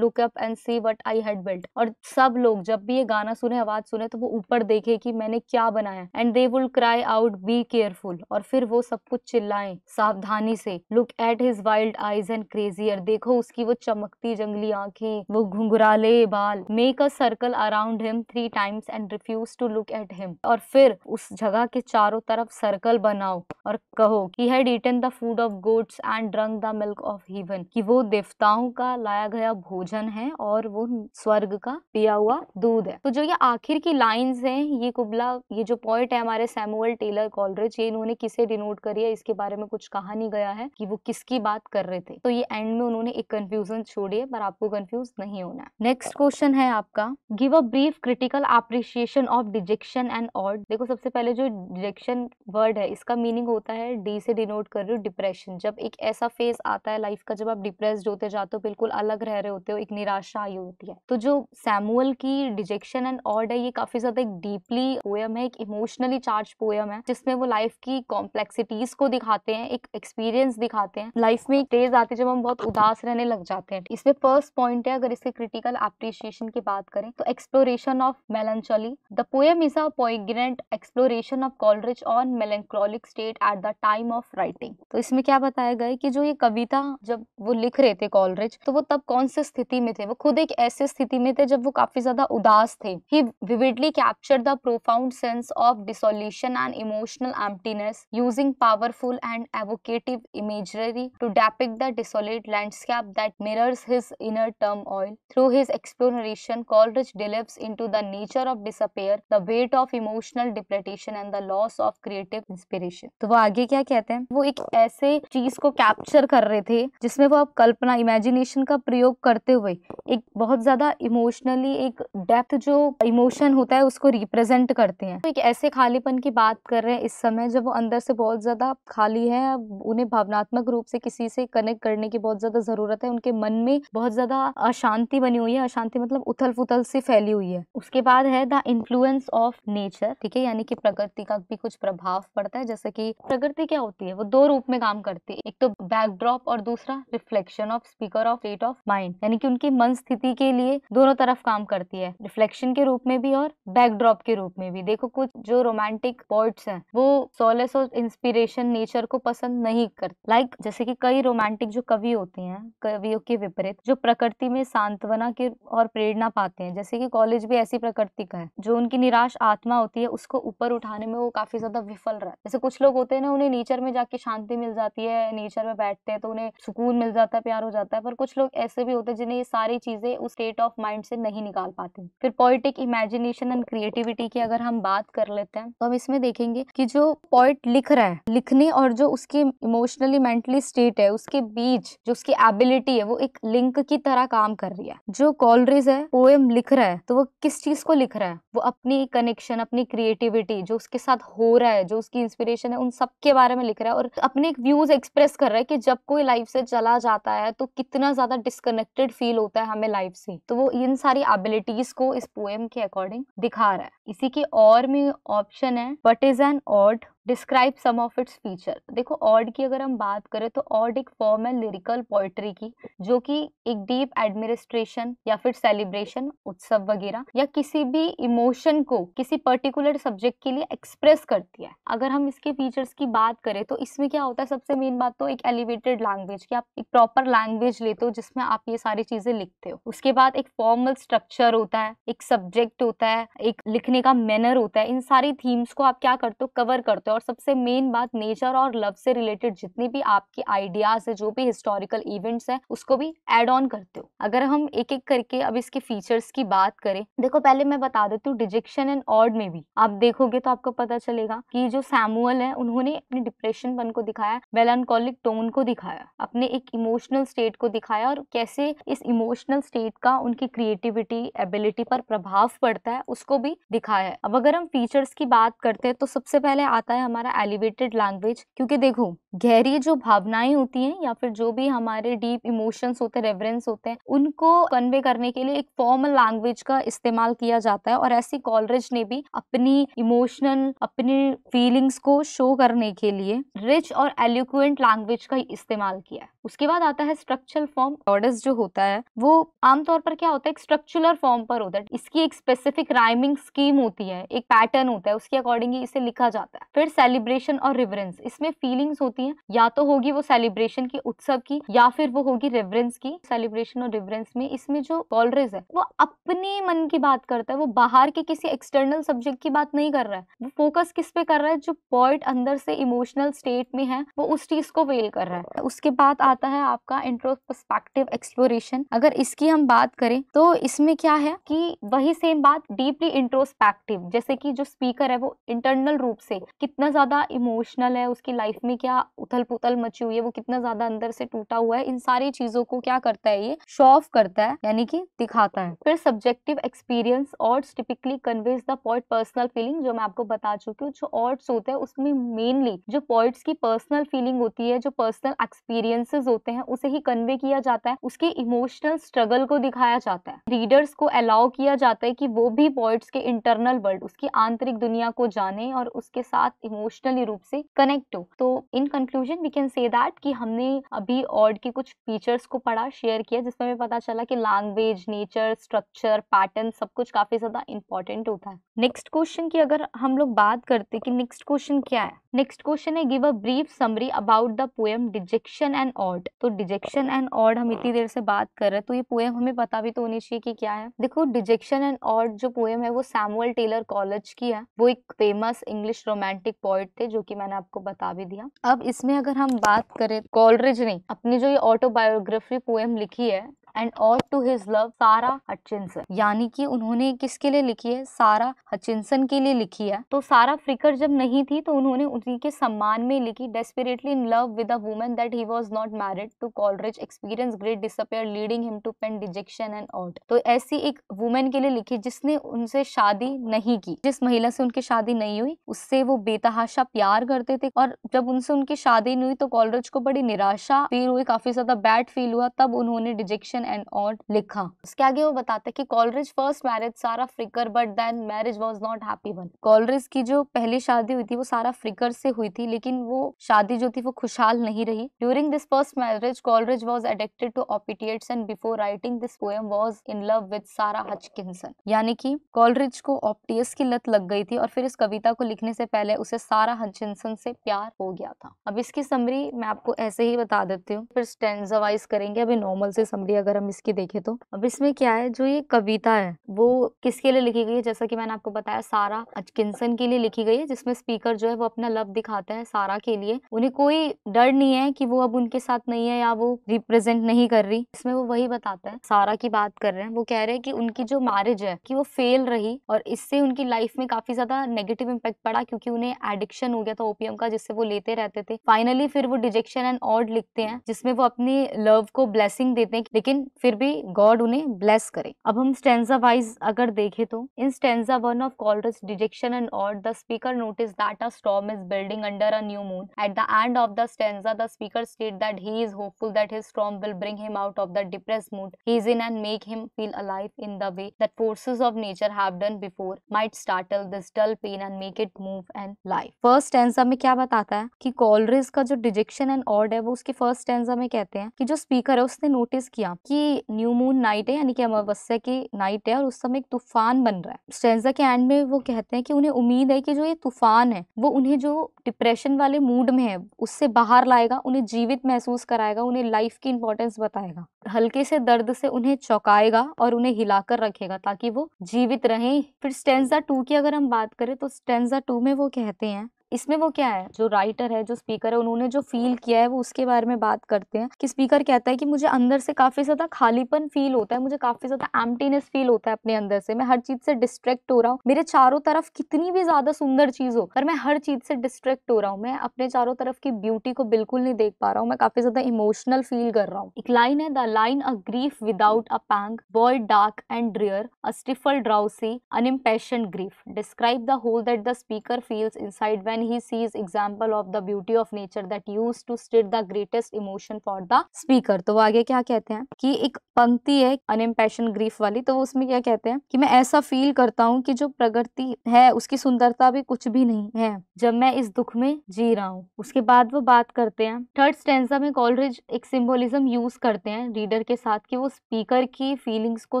look up and see what I had built और सब लोग जब भी ये गाना सुने आवाज सुने तो वो ऊपर देखे कि मैंने क्या बनाया and they would cry out be careful और फिर वो सब कुछ चिल्लाए सावधानी से look at his wild eyes and crazier देखो उसकी वो चमकती जंगली आंखें वो घुंघराले बाल make a circle around him three times and refuse to look at him और फिर उस जगह के चारों तरफ सर्कल बना बनाओ और कहो कि had eaten the food of gods and drunk the milk of heaven कि वो देवताओं का लाया गया भोजन है और वो स्वर्ग का पिया हुआ दूध है तो जो ये आखिर की लाइंस हैं ये कुबला ये जो पॉइंट है हमारे सैमुअल टेलर कॉलरेज ये इन्होंने किसे डिनोट करी है इसके बारे में कुछ कहा नहीं गया है कि वो किसकी बात कर रहे थे तो ये एंड में उन्होंने एक कंफ्यूजन छोड़ी है पर आपको कंफ्यूज नहीं होना नेक्स्ट क्वेश्चन है आपका give a brief critical appreciation of dejection and ode देखो सबसे पहले जो डिजेक्शन वर्ड है इसका का मीनिंग होता है डी से डिनोट कर रहे हो डिप्रेशन जब एक ऐसा फेज आता है लाइफ का जब आप डिप्रेस्ड होते जाते हो बिल्कुल अलग रह रहे होते हो एक निराशा आई होती है तो जो सैमुअल की डिजेक्शन एंड ऑर्ड है ये काफी ज्यादा एक डीपली पोयम है एक इमोशनली चार्ज पोयम है जिसमें वो लाइफ की कॉम्प्लेक्सिटीज को दिखाते हैं एक एक्सपीरियंस दिखाते हैं लाइफ में एक डेज आते जब हम बहुत उदास रहने लग जाते हैं इसमें फर्स्ट पॉइंट है अगर इसके क्रिटिकल अप्रिशिएशन की बात करें तो exploration of melancholy the poem is a poignant exploration of Coleridge own melancholic state at the time of writing तो इसमें क्या बताया गया कि जो ये कविता जब वो लिख रहे थे कॉलरेज तो वो तब कौन से स्थिति में थे वो खुद एक ऐसे स्थिति में थे जब वो काफी ज्यादा उदास थे he vividly capture the profound sense of dissolution and emotional emptiness using powerful and evocative imagery to depict the desolate landscape that mirrors his inner turmoil through his exploration Coleridge delves in the nature of despair the weight of emotional desperation and the loss of creative inspiration मनुष्य तो वो आगे क्या कहते हैं वो एक ऐसे चीज को कैप्चर कर रहे थे जिसमें वो आप कल्पना इमेजिनेशन का प्रयोग करते हुए एक बहुत ज्यादा इमोशनली एक डेप्थ जो इमोशन होता है उसको रिप्रेजेंट करते हैं तो एक ऐसे खालीपन की बात कर रहे हैं इस समय जब वो अंदर से बहुत ज्यादा खाली है उन्हें भावनात्मक रूप से किसी से कनेक्ट करने की बहुत ज्यादा जरूरत है उनके मन में बहुत ज्यादा अशांति बनी हुई है अशांति मतलब उथल फुथल से फैली हुई है उसके बाद है द इन्फ्लुएंस ऑफ नेचर ठीक है यानी कि प्रकृति का भी कुछ प्रभाव पड़ता है जैसे जैसे कि प्रकृति क्या होती है वो दो रूप में काम करती है एक तो बैकड्रॉप और दूसरा reflection of speaker of state of mind यानी कि उनकी मन स्थिति के लिए दोनों तरफ काम करती है रिफ्लेक्शन के रूप में भी और बैकड्रॉप के रूप में भी देखो कुछ जो रोमांटिक पोर्ट्स हैं वो सोलेस और इंस्पिरेशन नेचर को पसंद नहीं करते लाइक like, जैसे कि कई रोमांटिक जो कवि होते हैं कवियों के विपरीत जो प्रकृति में सांत्वना के और प्रेरणा पाते हैं जैसे कि कॉलेज भी ऐसी प्रकृति का है जो उनकी निराश आत्मा होती है उसको ऊपर उठाने में वो काफी ज्यादा विफल रहा है जैसे कुछ कुछ लोग होते हैं ना उन्हें नेचर में जाके शांति मिल जाती है नेचर में बैठते हैं तो उन्हें सुकून मिल जाता है प्यार हो जाता है पर कुछ लोग ऐसे भी होते हैं जिन्हें ये सारी चीजें उस स्टेट ऑफ माइंड से नहीं निकाल पाते फिर पोइटिक इमेजिनेशन एंड क्रिएटिविटी की अगर हम बात कर लेते हैं तो हम इसमें देखेंगे कि जो पॉइंट लिख रहा है लिखने और जो उसकी इमोशनली मेंटली स्टेट है उसके बीच जो उसकी एबिलिटी है वो एक लिंक की तरह काम कर रही है जो कॉलरीज है पोएम लिख रहा है तो वो किस चीज को लिख रहा है वो अपनी कनेक्शन अपनी क्रिएटिविटी जो उसके साथ हो रहा है जो उसकी इंस्पिरेशन जनरेशन है उन सब के बारे में लिख रहा है और अपने व्यूज एक्सप्रेस कर रहा है कि जब कोई लाइफ से चला जाता है तो कितना ज्यादा डिस्कनेक्टेड फील होता है हमें लाइफ से तो वो इन सारी एबिलिटीज को इस पोएम के अकॉर्डिंग दिखा रहा है इसी के और में ऑप्शन है what is an ode describe some of its feature देखो ऑड की अगर हम बात करें तो ऑड एक फॉर्म है लिरिकल पोइट्री की जो कि एक डीप एडमिनिस्ट्रेशन या फिर सेलिब्रेशन उत्सव वगैरह या किसी भी इमोशन को किसी पर्टिकुलर सब्जेक्ट के लिए एक्सप्रेस करती है अगर हम इसके फीचर्स की बात करें तो इसमें क्या होता है सबसे मेन बात तो एक एलिवेटेड लैंग्वेज की आप एक प्रॉपर लैंग्वेज लेते हो जिसमें आप ये सारी चीजें लिखते हो उसके बाद एक फॉर्मल स्ट्रक्चर होता है एक सब्जेक्ट होता है एक लिखने का मैनर होता है इन सारी थीम्स को आप क्या करते हो कवर करते हो और सबसे मेन बात नेचर और लव से रिलेटेड जितनी भी आपकी आइडियाज है जो भी हिस्टोरिकल इवेंट्स है उसको भी एड ऑन करते हो अगर हम एक एक करके अब इसके फीचर्स की बात करें देखो पहले मैं बता देती हूँ डिजेक्शन एंड ऑर्ड में भी आप देखोगे तो आपको पता चलेगा कि जो सैमुअल है उन्होंने अपने डिप्रेशन पन को दिखाया मेलानकॉलिक टोन को दिखाया अपने एक इमोशनल स्टेट को दिखाया और कैसे इस इमोशनल स्टेट का उनकी क्रिएटिविटी एबिलिटी पर प्रभाव पड़ता है उसको भी दिखाया है अब अगर हम फीचर्स की बात करते हैं तो सबसे पहले आता है है हमारा एलिवेटेड लैंग्वेज क्योंकि देखो गहरी जो भावनाएं होती हैं या फिर जो भी हमारे डीप इमोशंस होते हैं रेफरेंस होते हैं उनको कन्वे करने के लिए एक फॉर्मल लैंग्वेज का इस्तेमाल किया जाता है और ऐसी कॉलरेज ने भी अपनी इमोशनल अपनी फीलिंग्स को शो करने के लिए रिच और एलिक्वेंट लैंग्वेज का इस्तेमाल किया है उसके बाद आता है स्ट्रक्चरल फॉर्म ऑर्डर्स जो होता है वो आमतौर पर क्या होता है एक फॉर्म पर होता है इसकी एक स्पेसिफिक राइमिंग स्कीम होती है एक पैटर्न होता है उसके अकॉर्डिंग इसे लिखा जाता है फिर सेलिब्रेशन और रिवरेंस इसमें फीलिंग्स होती है या तो होगी वो सेलिब्रेशन की उत्सव की या फिर वो होगी रेवरेंस की सेलिब्रेशन और रिवरेंस में इसमें जो कॉलरेज है वो अपने मन की बात करता है वो बाहर के किसी एक्सटर्नल सब्जेक्ट की बात नहीं कर रहा है वो फोकस किस पे कर रहा है जो पॉइंट अंदर से इमोशनल स्टेट में है वो उस चीज को वेल कर रहा है उसके बाद आता आता है आपका इंट्रोस्पेक्टिव एक्सप्लोरेशन अगर इसकी हम बात करें तो इसमें क्या है कि वही सेम बात डीपली इंट्रोस्पेक्टिव जैसे कि जो स्पीकर है वो इंटरनल रूप से कितना ज्यादा इमोशनल है उसकी लाइफ में क्या उथल पुथल मची हुई है वो कितना ज्यादा अंदर से टूटा हुआ है इन सारी चीजों को क्या करता है ये शो ऑफ करता है यानी कि दिखाता है फिर subjective experience odes typically conveys the point personal feeling जो मैं आपको बता चुकी हूँ जो ऑर्ड्स होते हैं उसमें मेनली जो पॉइंट्स की पर्सनल फीलिंग होती है जो पर्सनल एक्सपीरियंसेस इमोशंस होते हैं उसे ही कन्वे किया जाता है उसके इमोशनल स्ट्रगल को दिखाया जाता है रीडर्स को अलाउ किया जाता है कि वो भी पॉइंट्स के इंटरनल वर्ल्ड उसकी आंतरिक दुनिया को जाने और उसके साथ इमोशनली रूप से कनेक्ट हो तो in conclusion we can say that कि हमने अभी ऑर्ड के कुछ फीचर्स को पढ़ा शेयर किया जिसमें हमें पता चला कि लैंग्वेज नेचर स्ट्रक्चर पैटर्न सब कुछ काफी ज्यादा इंपॉर्टेंट होता है नेक्स्ट क्वेश्चन की अगर हम लोग बात करते कि नेक्स्ट क्वेश्चन क्या है नेक्स्ट क्वेश्चन है give a brief summary about the poem dejection and ode तो डिजेक्शन एंड ऑड हम इतनी देर से बात कर रहे हैं तो ये पोएम हमें पता भी तो होनी चाहिए कि क्या है देखो डिजेक्शन एंड ऑड जो पोएम है वो सैमुअल टेलर कॉलेज की है वो एक फेमस इंग्लिश रोमांटिक पोइट थे जो की मैंने आपको बता भी दिया अब इसमें अगर हम बात करें कॉलरेज ने अपनी जो ये ऑटोबायोग्राफी पोएम लिखी है and all to his love Sara Hutchinson यानी कि उन्होंने किसके लिए लिखी है सारा हचिनसन के लिए लिखी है तो सारा फ्रिकर जब नहीं थी तो उन्होंने उन्हीं के सम्मान में लिखी desperately in love with a woman that he was not married to Coleridge experience great despair leading him to pain dejection and ode तो ऐसी एक वुमेन के लिए लिखी जिसने उनसे शादी नहीं की जिस महिला से उनकी शादी नहीं हुई उससे वो बेतहाशा प्यार करते थे और जब उनसे उनकी शादी नहीं हुई तो कॉलरेज को बड़ी निराशा फील हुई काफी ज्यादा बैड फील हुआ तब उन्होंने डिजेक्शन एंड ऑड लिखा उसके आगे वो बताते कि Coleridge first marriage Sara Fricker but then marriage was not happy one Coleridge की जो पहली शादी हुई थी वो सारा फ्रिकर से हुई थी लेकिन वो शादी जो थी वो खुशहाल नहीं रही during this first marriage Coleridge was addicted to opiates and before writing this poem was in love with Sara Hutchinson यानी कि कॉलरेज को ऑप्टियस की लत लग गई थी और फिर इस कविता को लिखने से पहले उसे सारा हचिनसन से प्यार हो गया था अब इसकी समरी मैं आपको ऐसे ही बता देती हूँ फिर स्टेंजा वाइज करेंगे अभी नॉर्मल से समरी अगर अगर हम इसकी देखें तो अब इसमें क्या है जो ये कविता है वो किसके लिए लिखी गई है जैसा कि मैंने आपको बताया सारा अचकिंसन के लिए लिखी गई है जिसमें स्पीकर जो है वो अपना लव दिखाता है सारा के लिए उन्हें कोई डर नहीं है कि वो अब उनके साथ नहीं है या वो रिप्रेजेंट नहीं कर रही इसमें वो वही बताता है सारा की बात कर रहे हैं वो कह रहे हैं कि उनकी जो मैरिज है कि वो फेल रही और इससे उनकी लाइफ में काफी ज्यादा नेगेटिव इम्पेक्ट पड़ा क्योंकि उन्हें एडिक्शन हो गया था ओपीएम का जिससे वो लेते रहते थे फाइनली फिर वो डिजेक्शन एंड ऑर्ड लिखते हैं जिसमें वो अपनी लव को ब्लेसिंग देते हैं लेकिन लेकिन फिर भी गॉड उन्हें ब्लेस करे अब हम स्टेंजा वाइज अगर देखे तो in stanza one of Coleridge's dejection and ode the speaker notice that a storm is building under a new moon at the end of the stanza the speaker state that he is hopeful that his storm will bring him out of the depress mood he is in and make him feel a life in the way that forces of nature have done before might startle this dull pain and make it move and life first stanza में क्या बताता है कि कॉलरेज का जो डिजेक्शन एंड ऑर्ड है वो उसके फर्स्ट स्टेंजा में कहते हैं कि जो स्पीकर है उसने नोटिस किया की न्यू मून नाइट है यानी कि अमावस्या की नाइट है और उस समय एक तूफान बन रहा है स्टेंजा के एंड में वो कहते हैं कि उन्हें उम्मीद है कि जो ये तूफान है वो उन्हें जो डिप्रेशन वाले मूड में है उससे बाहर लाएगा उन्हें जीवित महसूस कराएगा उन्हें लाइफ की इंपॉर्टेंस बताएगा हल्के से दर्द से उन्हें चौकाएगा और उन्हें हिलाकर रखेगा ताकि वो जीवित रहें फिर स्टेंजा टू की अगर हम बात करें तो स्टेंजा टू में वो कहते हैं इसमें वो क्या है जो राइटर है जो स्पीकर है उन्होंने जो फील किया है वो उसके बारे में बात करते हैं कि स्पीकर कहता है कि मुझे अंदर से काफ़ी ज़्यादा खालीपन फील होता है मुझे काफ़ी ज़्यादा एम्प्टीनेस फील होता है अपने अंदर से मैं हर चीज़ से डिस्ट्रैक्ट हो रहा हूँ मेरे चारों तरफ कितनी भी ज़्यादा सुंदर चीज़ हो पर मैं हर चीज़ से डिस्ट्रैक्ट हो रहा हूँ मैं अपने चारों तरफ की ब्यूटी को बिल्कुल नहीं देख पा रहा हूँ मैं काफ़ी ज़्यादा इमोशनल फील कर रहा हूँ एक लाइन है the line a grief without a pang void dark and drear a stifled drowsy unimpassioned grief describe the hole that the speaker feels inside when when he sees example of the beauty of nature that used to stir the greatest emotion for the speaker तो वो आगे क्या कहते हैं कि एक पंक्ति है अनएम्पैशन ग्रीफ वाली तो वो उसमें क्या कहते हैं कि मैं ऐसा फील करता हूँ कि जो प्रगति है उसकी सुंदरता भी कुछ भी नहीं है जब मैं इस दुख में जी रहा हूँ उसके बाद वो बात करते हैं थर्ड स्टेंजा में कॉलरेज एक सिंबोलिज्म यूज करते हैं रीडर के साथ कि वो स्पीकर की फीलिंग्स को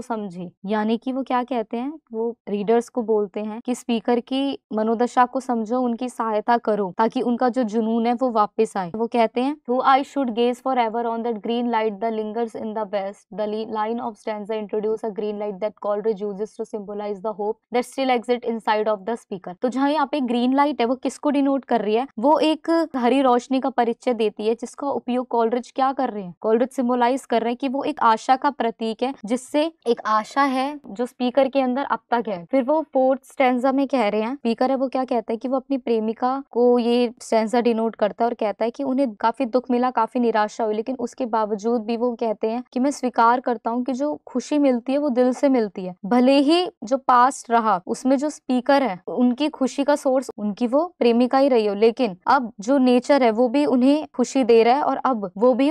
समझे यानी कि वो क्या कहते हैं वो रीडर्स को बोलते हैं कि स्पीकर की मनोदशा को समझो उनकी साथ सहायता करो ताकि उनका जो जुनून है वो वापस आए वो कहते हैं who I should gaze forever on that green light the lingers in the west the line of stand introduce a green light that Cole uses to symbolize the hope that still exist inside of the speaker तो जहाँ यहाँ पे ग्रीन लाइट है वो किसको डिनोट कर रही है वो एक हरी रोशनी का परिचय देती है जिसका उपयोग कॉलरिज क्या कर रहे हैं कॉलरिज सिंबलाइज कर रहे हैं कि वो एक आशा का प्रतीक है जिससे एक आशा है जो स्पीकर के अंदर अब तक है फिर वो फोर्थ स्टैंड में कह रहे हैं स्पीकर है वो क्या कहते हैं कि वो अपनी प्रेमी वेदिका को ये सेंसर डिनोट करता है और कहता है कि उन्हें काफी दुख मिला काफी निराशा हुई लेकिन उसके बावजूद भी वो कहते हैं कि मैं स्वीकार करता हूँ कि जो खुशी मिलती है वो दिल से मिलती है भले ही जो पास्ट रहा उसमें जो स्पीकर है उनकी खुशी का सोर्स उनकी वो प्रेमिका ही रही हो लेकिन अब जो नेचर है वो भी उन्हें खुशी दे रहा है और अब वो भी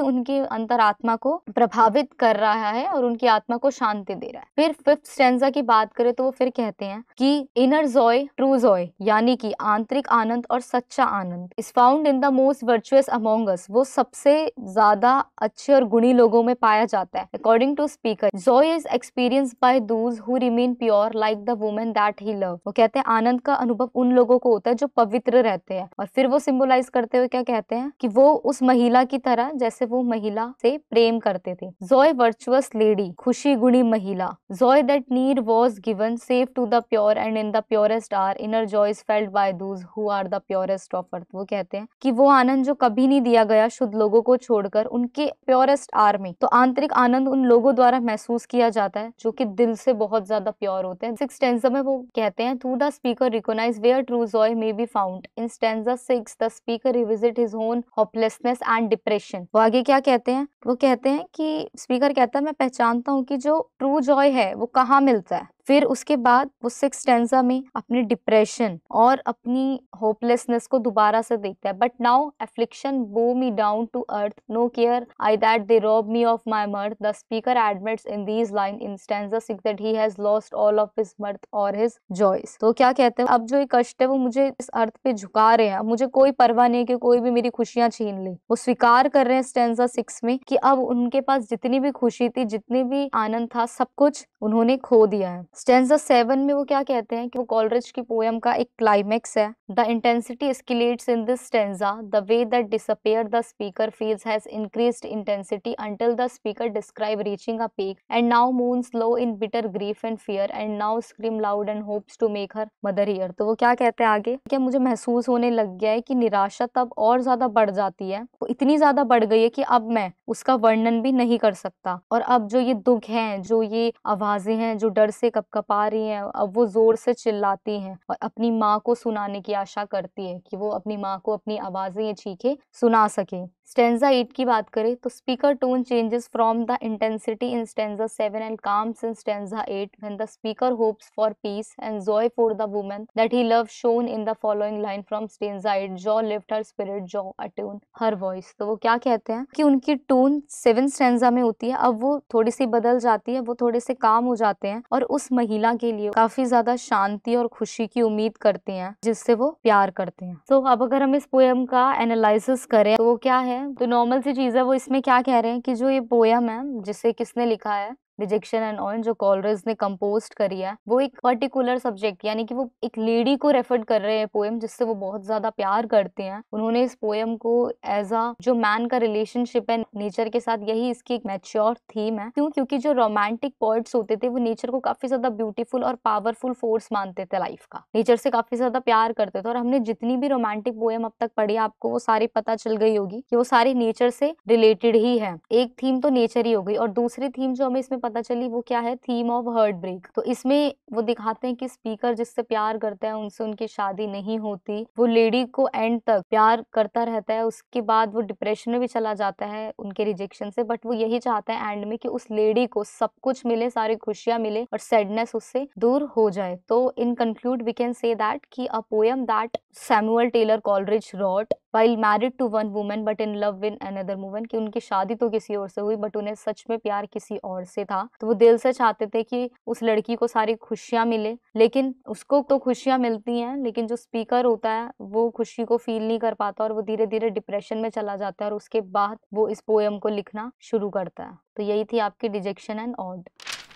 अंतर आत्मा को प्रभावित कर रहा है और उनकी आत्मा को शांति दे रहा है फिर फिफ्थ स्टेंजा की बात करें तो वो फिर कहते हैं कि इनर जॉय ट्रू जॉय यानी कि आंतरिक आनंद आनंद और सच्चा आनंद is found in the most virtuous among us वो सबसे ज्यादा अच्छे और गुणी लोगों में पाया जाता है according to speaker joy is experience by those who remain pure like the woman that he love वो कहते हैं आनंद का अनुभव उन लोगों को होता है जो पवित्र रहते हैं और फिर वो सिम्बोलाइज करते हुए क्या कहते हैं कि वो उस महिला की तरह जैसे वो महिला से प्रेम करते थे जॉय वर्चुअस लेडी खुशी गुणी महिला joy that need was given save to the pure and in the purest hour inner joy is felt by those who are are the purest of earth वो कहते हैं कि वो आनंद जो कभी नहीं दिया गया शुद्ध लोगों को छोड़कर उनके प्योरेस्ट आर में तो आंतरिक आनंद उन लोगों द्वारा महसूस किया जाता है जो कि दिल से बहुत ज्यादा प्योर होते हैं सिक्स टेंजा में वो कहते हैं through the speaker recognize where true joy may be found in stanza six the speaker revisit his own hopelessness and depression वो आगे क्या कहते हैं वो कहते हैं कि स्पीकर कहता है मैं पहचानता हूँ कि जो ट्रू जॉय है वो कहाँ मिलता है फिर उसके बाद वो सिक्स टेंजा में अपने डिप्रेशन और अपनी होपलेसनेस को दोबारा से देखता है but now affliction bow me down to earth no care I that they rob me of my mirth the speaker admits in these line in stanza six that he has lost all of his mirth और हिज जॉयस तो क्या कहते हैं अब जो ये कष्ट है वो मुझे इस अर्थ पे झुका रहे हैं मुझे कोई परवाह नहीं कि कोई भी मेरी खुशियां छीन ले वो स्वीकार कर रहे हैं स्टेंजा सिक्स में कि अब उनके पास जितनी भी खुशी थी जितनी भी आनंद था सब कुछ उन्होंने खो दिया है स्टेंजा सेवन में वो क्या कहते हैं कि वो कॉलरेज की पोएम का एक क्लाइमेक्स है the intensity escalates in this stanza the way that despair the speaker feels has increased intensity until the speaker describe reaching a peak and now moan slow in bitter grief and fear and now scream loud and hopes to make her mother hear तो वो क्या कहते हैं आगे क्या मुझे महसूस होने लग गया है कि निराशा तब और ज्यादा बढ़ जाती है वो इतनी ज्यादा बढ़ गई है कि अब मैं उसका वर्णन भी नहीं कर सकता और अब जो ये दुख है जो ये आवाजें हैं जो डर से कप कपा रही हैं अब वो ज़ोर से चिल्लाती हैं और अपनी माँ को सुनाने की आशा करती है कि वो अपनी माँ को अपनी आवाज़ें ये चीखे सुना सके स्टेंजा एट की बात करें तो speaker tone changes from the intensity in stanza seven and calms in stanza eight when the speaker hopes for peace and joy for the woman that he love shown in the following line from stanza eight joy lift her spirit joy attune her voice तो वो क्या कहते हैं कि उनकी टोन सेवन स्टेंजा में होती है अब वो थोड़ी सी बदल जाती है वो थोड़े से काम हो जाते हैं और उस महिला के लिए काफी ज्यादा शांति और खुशी की उम्मीद करते हैं जिससे वो प्यार करते हैं तो so, अब अगर हम इस पोएम का एनालिसिस करें तो वो क्या है हैं तो नॉर्मल सी चीज़ है वो इसमें क्या कह रहे हैं कि जो ये पोयम है जिसे किसने लिखा है डिजेक्शन एंड ऑल जो कॉलरस ने कम्पोज करी है वो एक पर्टिकुलर सब्जेक्ट यानी कि वो एक लेडी को रेफर कर रहे हैं पोएम जिससे वो बहुत ज्यादा प्यार करते हैं उन्होंने इस पोएम को एज अ जो मैन का रिलेशनशिप है नेचर के साथ यही इसकी एक मैच्योर थीम है क्यों क्योंकि जो रोमांटिक पोइट्स होते थे वो नेचर को काफी ज्यादा ब्यूटीफुल और पावरफुल फोर्स मानते थे लाइफ का नेचर से काफी ज्यादा प्यार करते थे और हमने जितनी भी रोमांटिक पोएम अब तक पढ़ी आपको वो सारी पता चल गई होगी कि वो सारी नेचर से रिलेटेड ही है एक थीम तो नेचर ही हो गई और दूसरी थीम जो हमें इसमें पता चली वो क्या है थीम ऑफ हर्ट ब्रेक तो इसमें वो दिखाते हैं कि स्पीकर जिससे प्यार करता है उनसे उनकी शादी नहीं होती वो लेडी को एंड तक प्यार करता रहता है उसके बाद वो डिप्रेशन में भी चला जाता है उनके रिजेक्शन से बट वो यही चाहता है एंड में कि उस लेडी को सब कुछ मिले सारी खुशियां मिले और सैडनेस उससे दूर हो जाए तो in conclude we can say that कि a poem that Samuel Taylor Coleridge wrote while married to one woman but in love in another woman कि उनकी शादी तो किसी और से हुई बट उन्हें सच में प्यार किसी और से था तो वो दिल से चाहते थे कि उस लड़की को सारी खुशियाँ मिले लेकिन उसको तो खुशियाँ मिलती हैं लेकिन जो स्पीकर होता है वो खुशी को फील नहीं कर पाता और वो धीरे धीरे डिप्रेशन में चला जाता है और उसके बाद वो इस पोएम को लिखना शुरू करता है तो यही थी आपकी डिजेक्शन एंड ऑड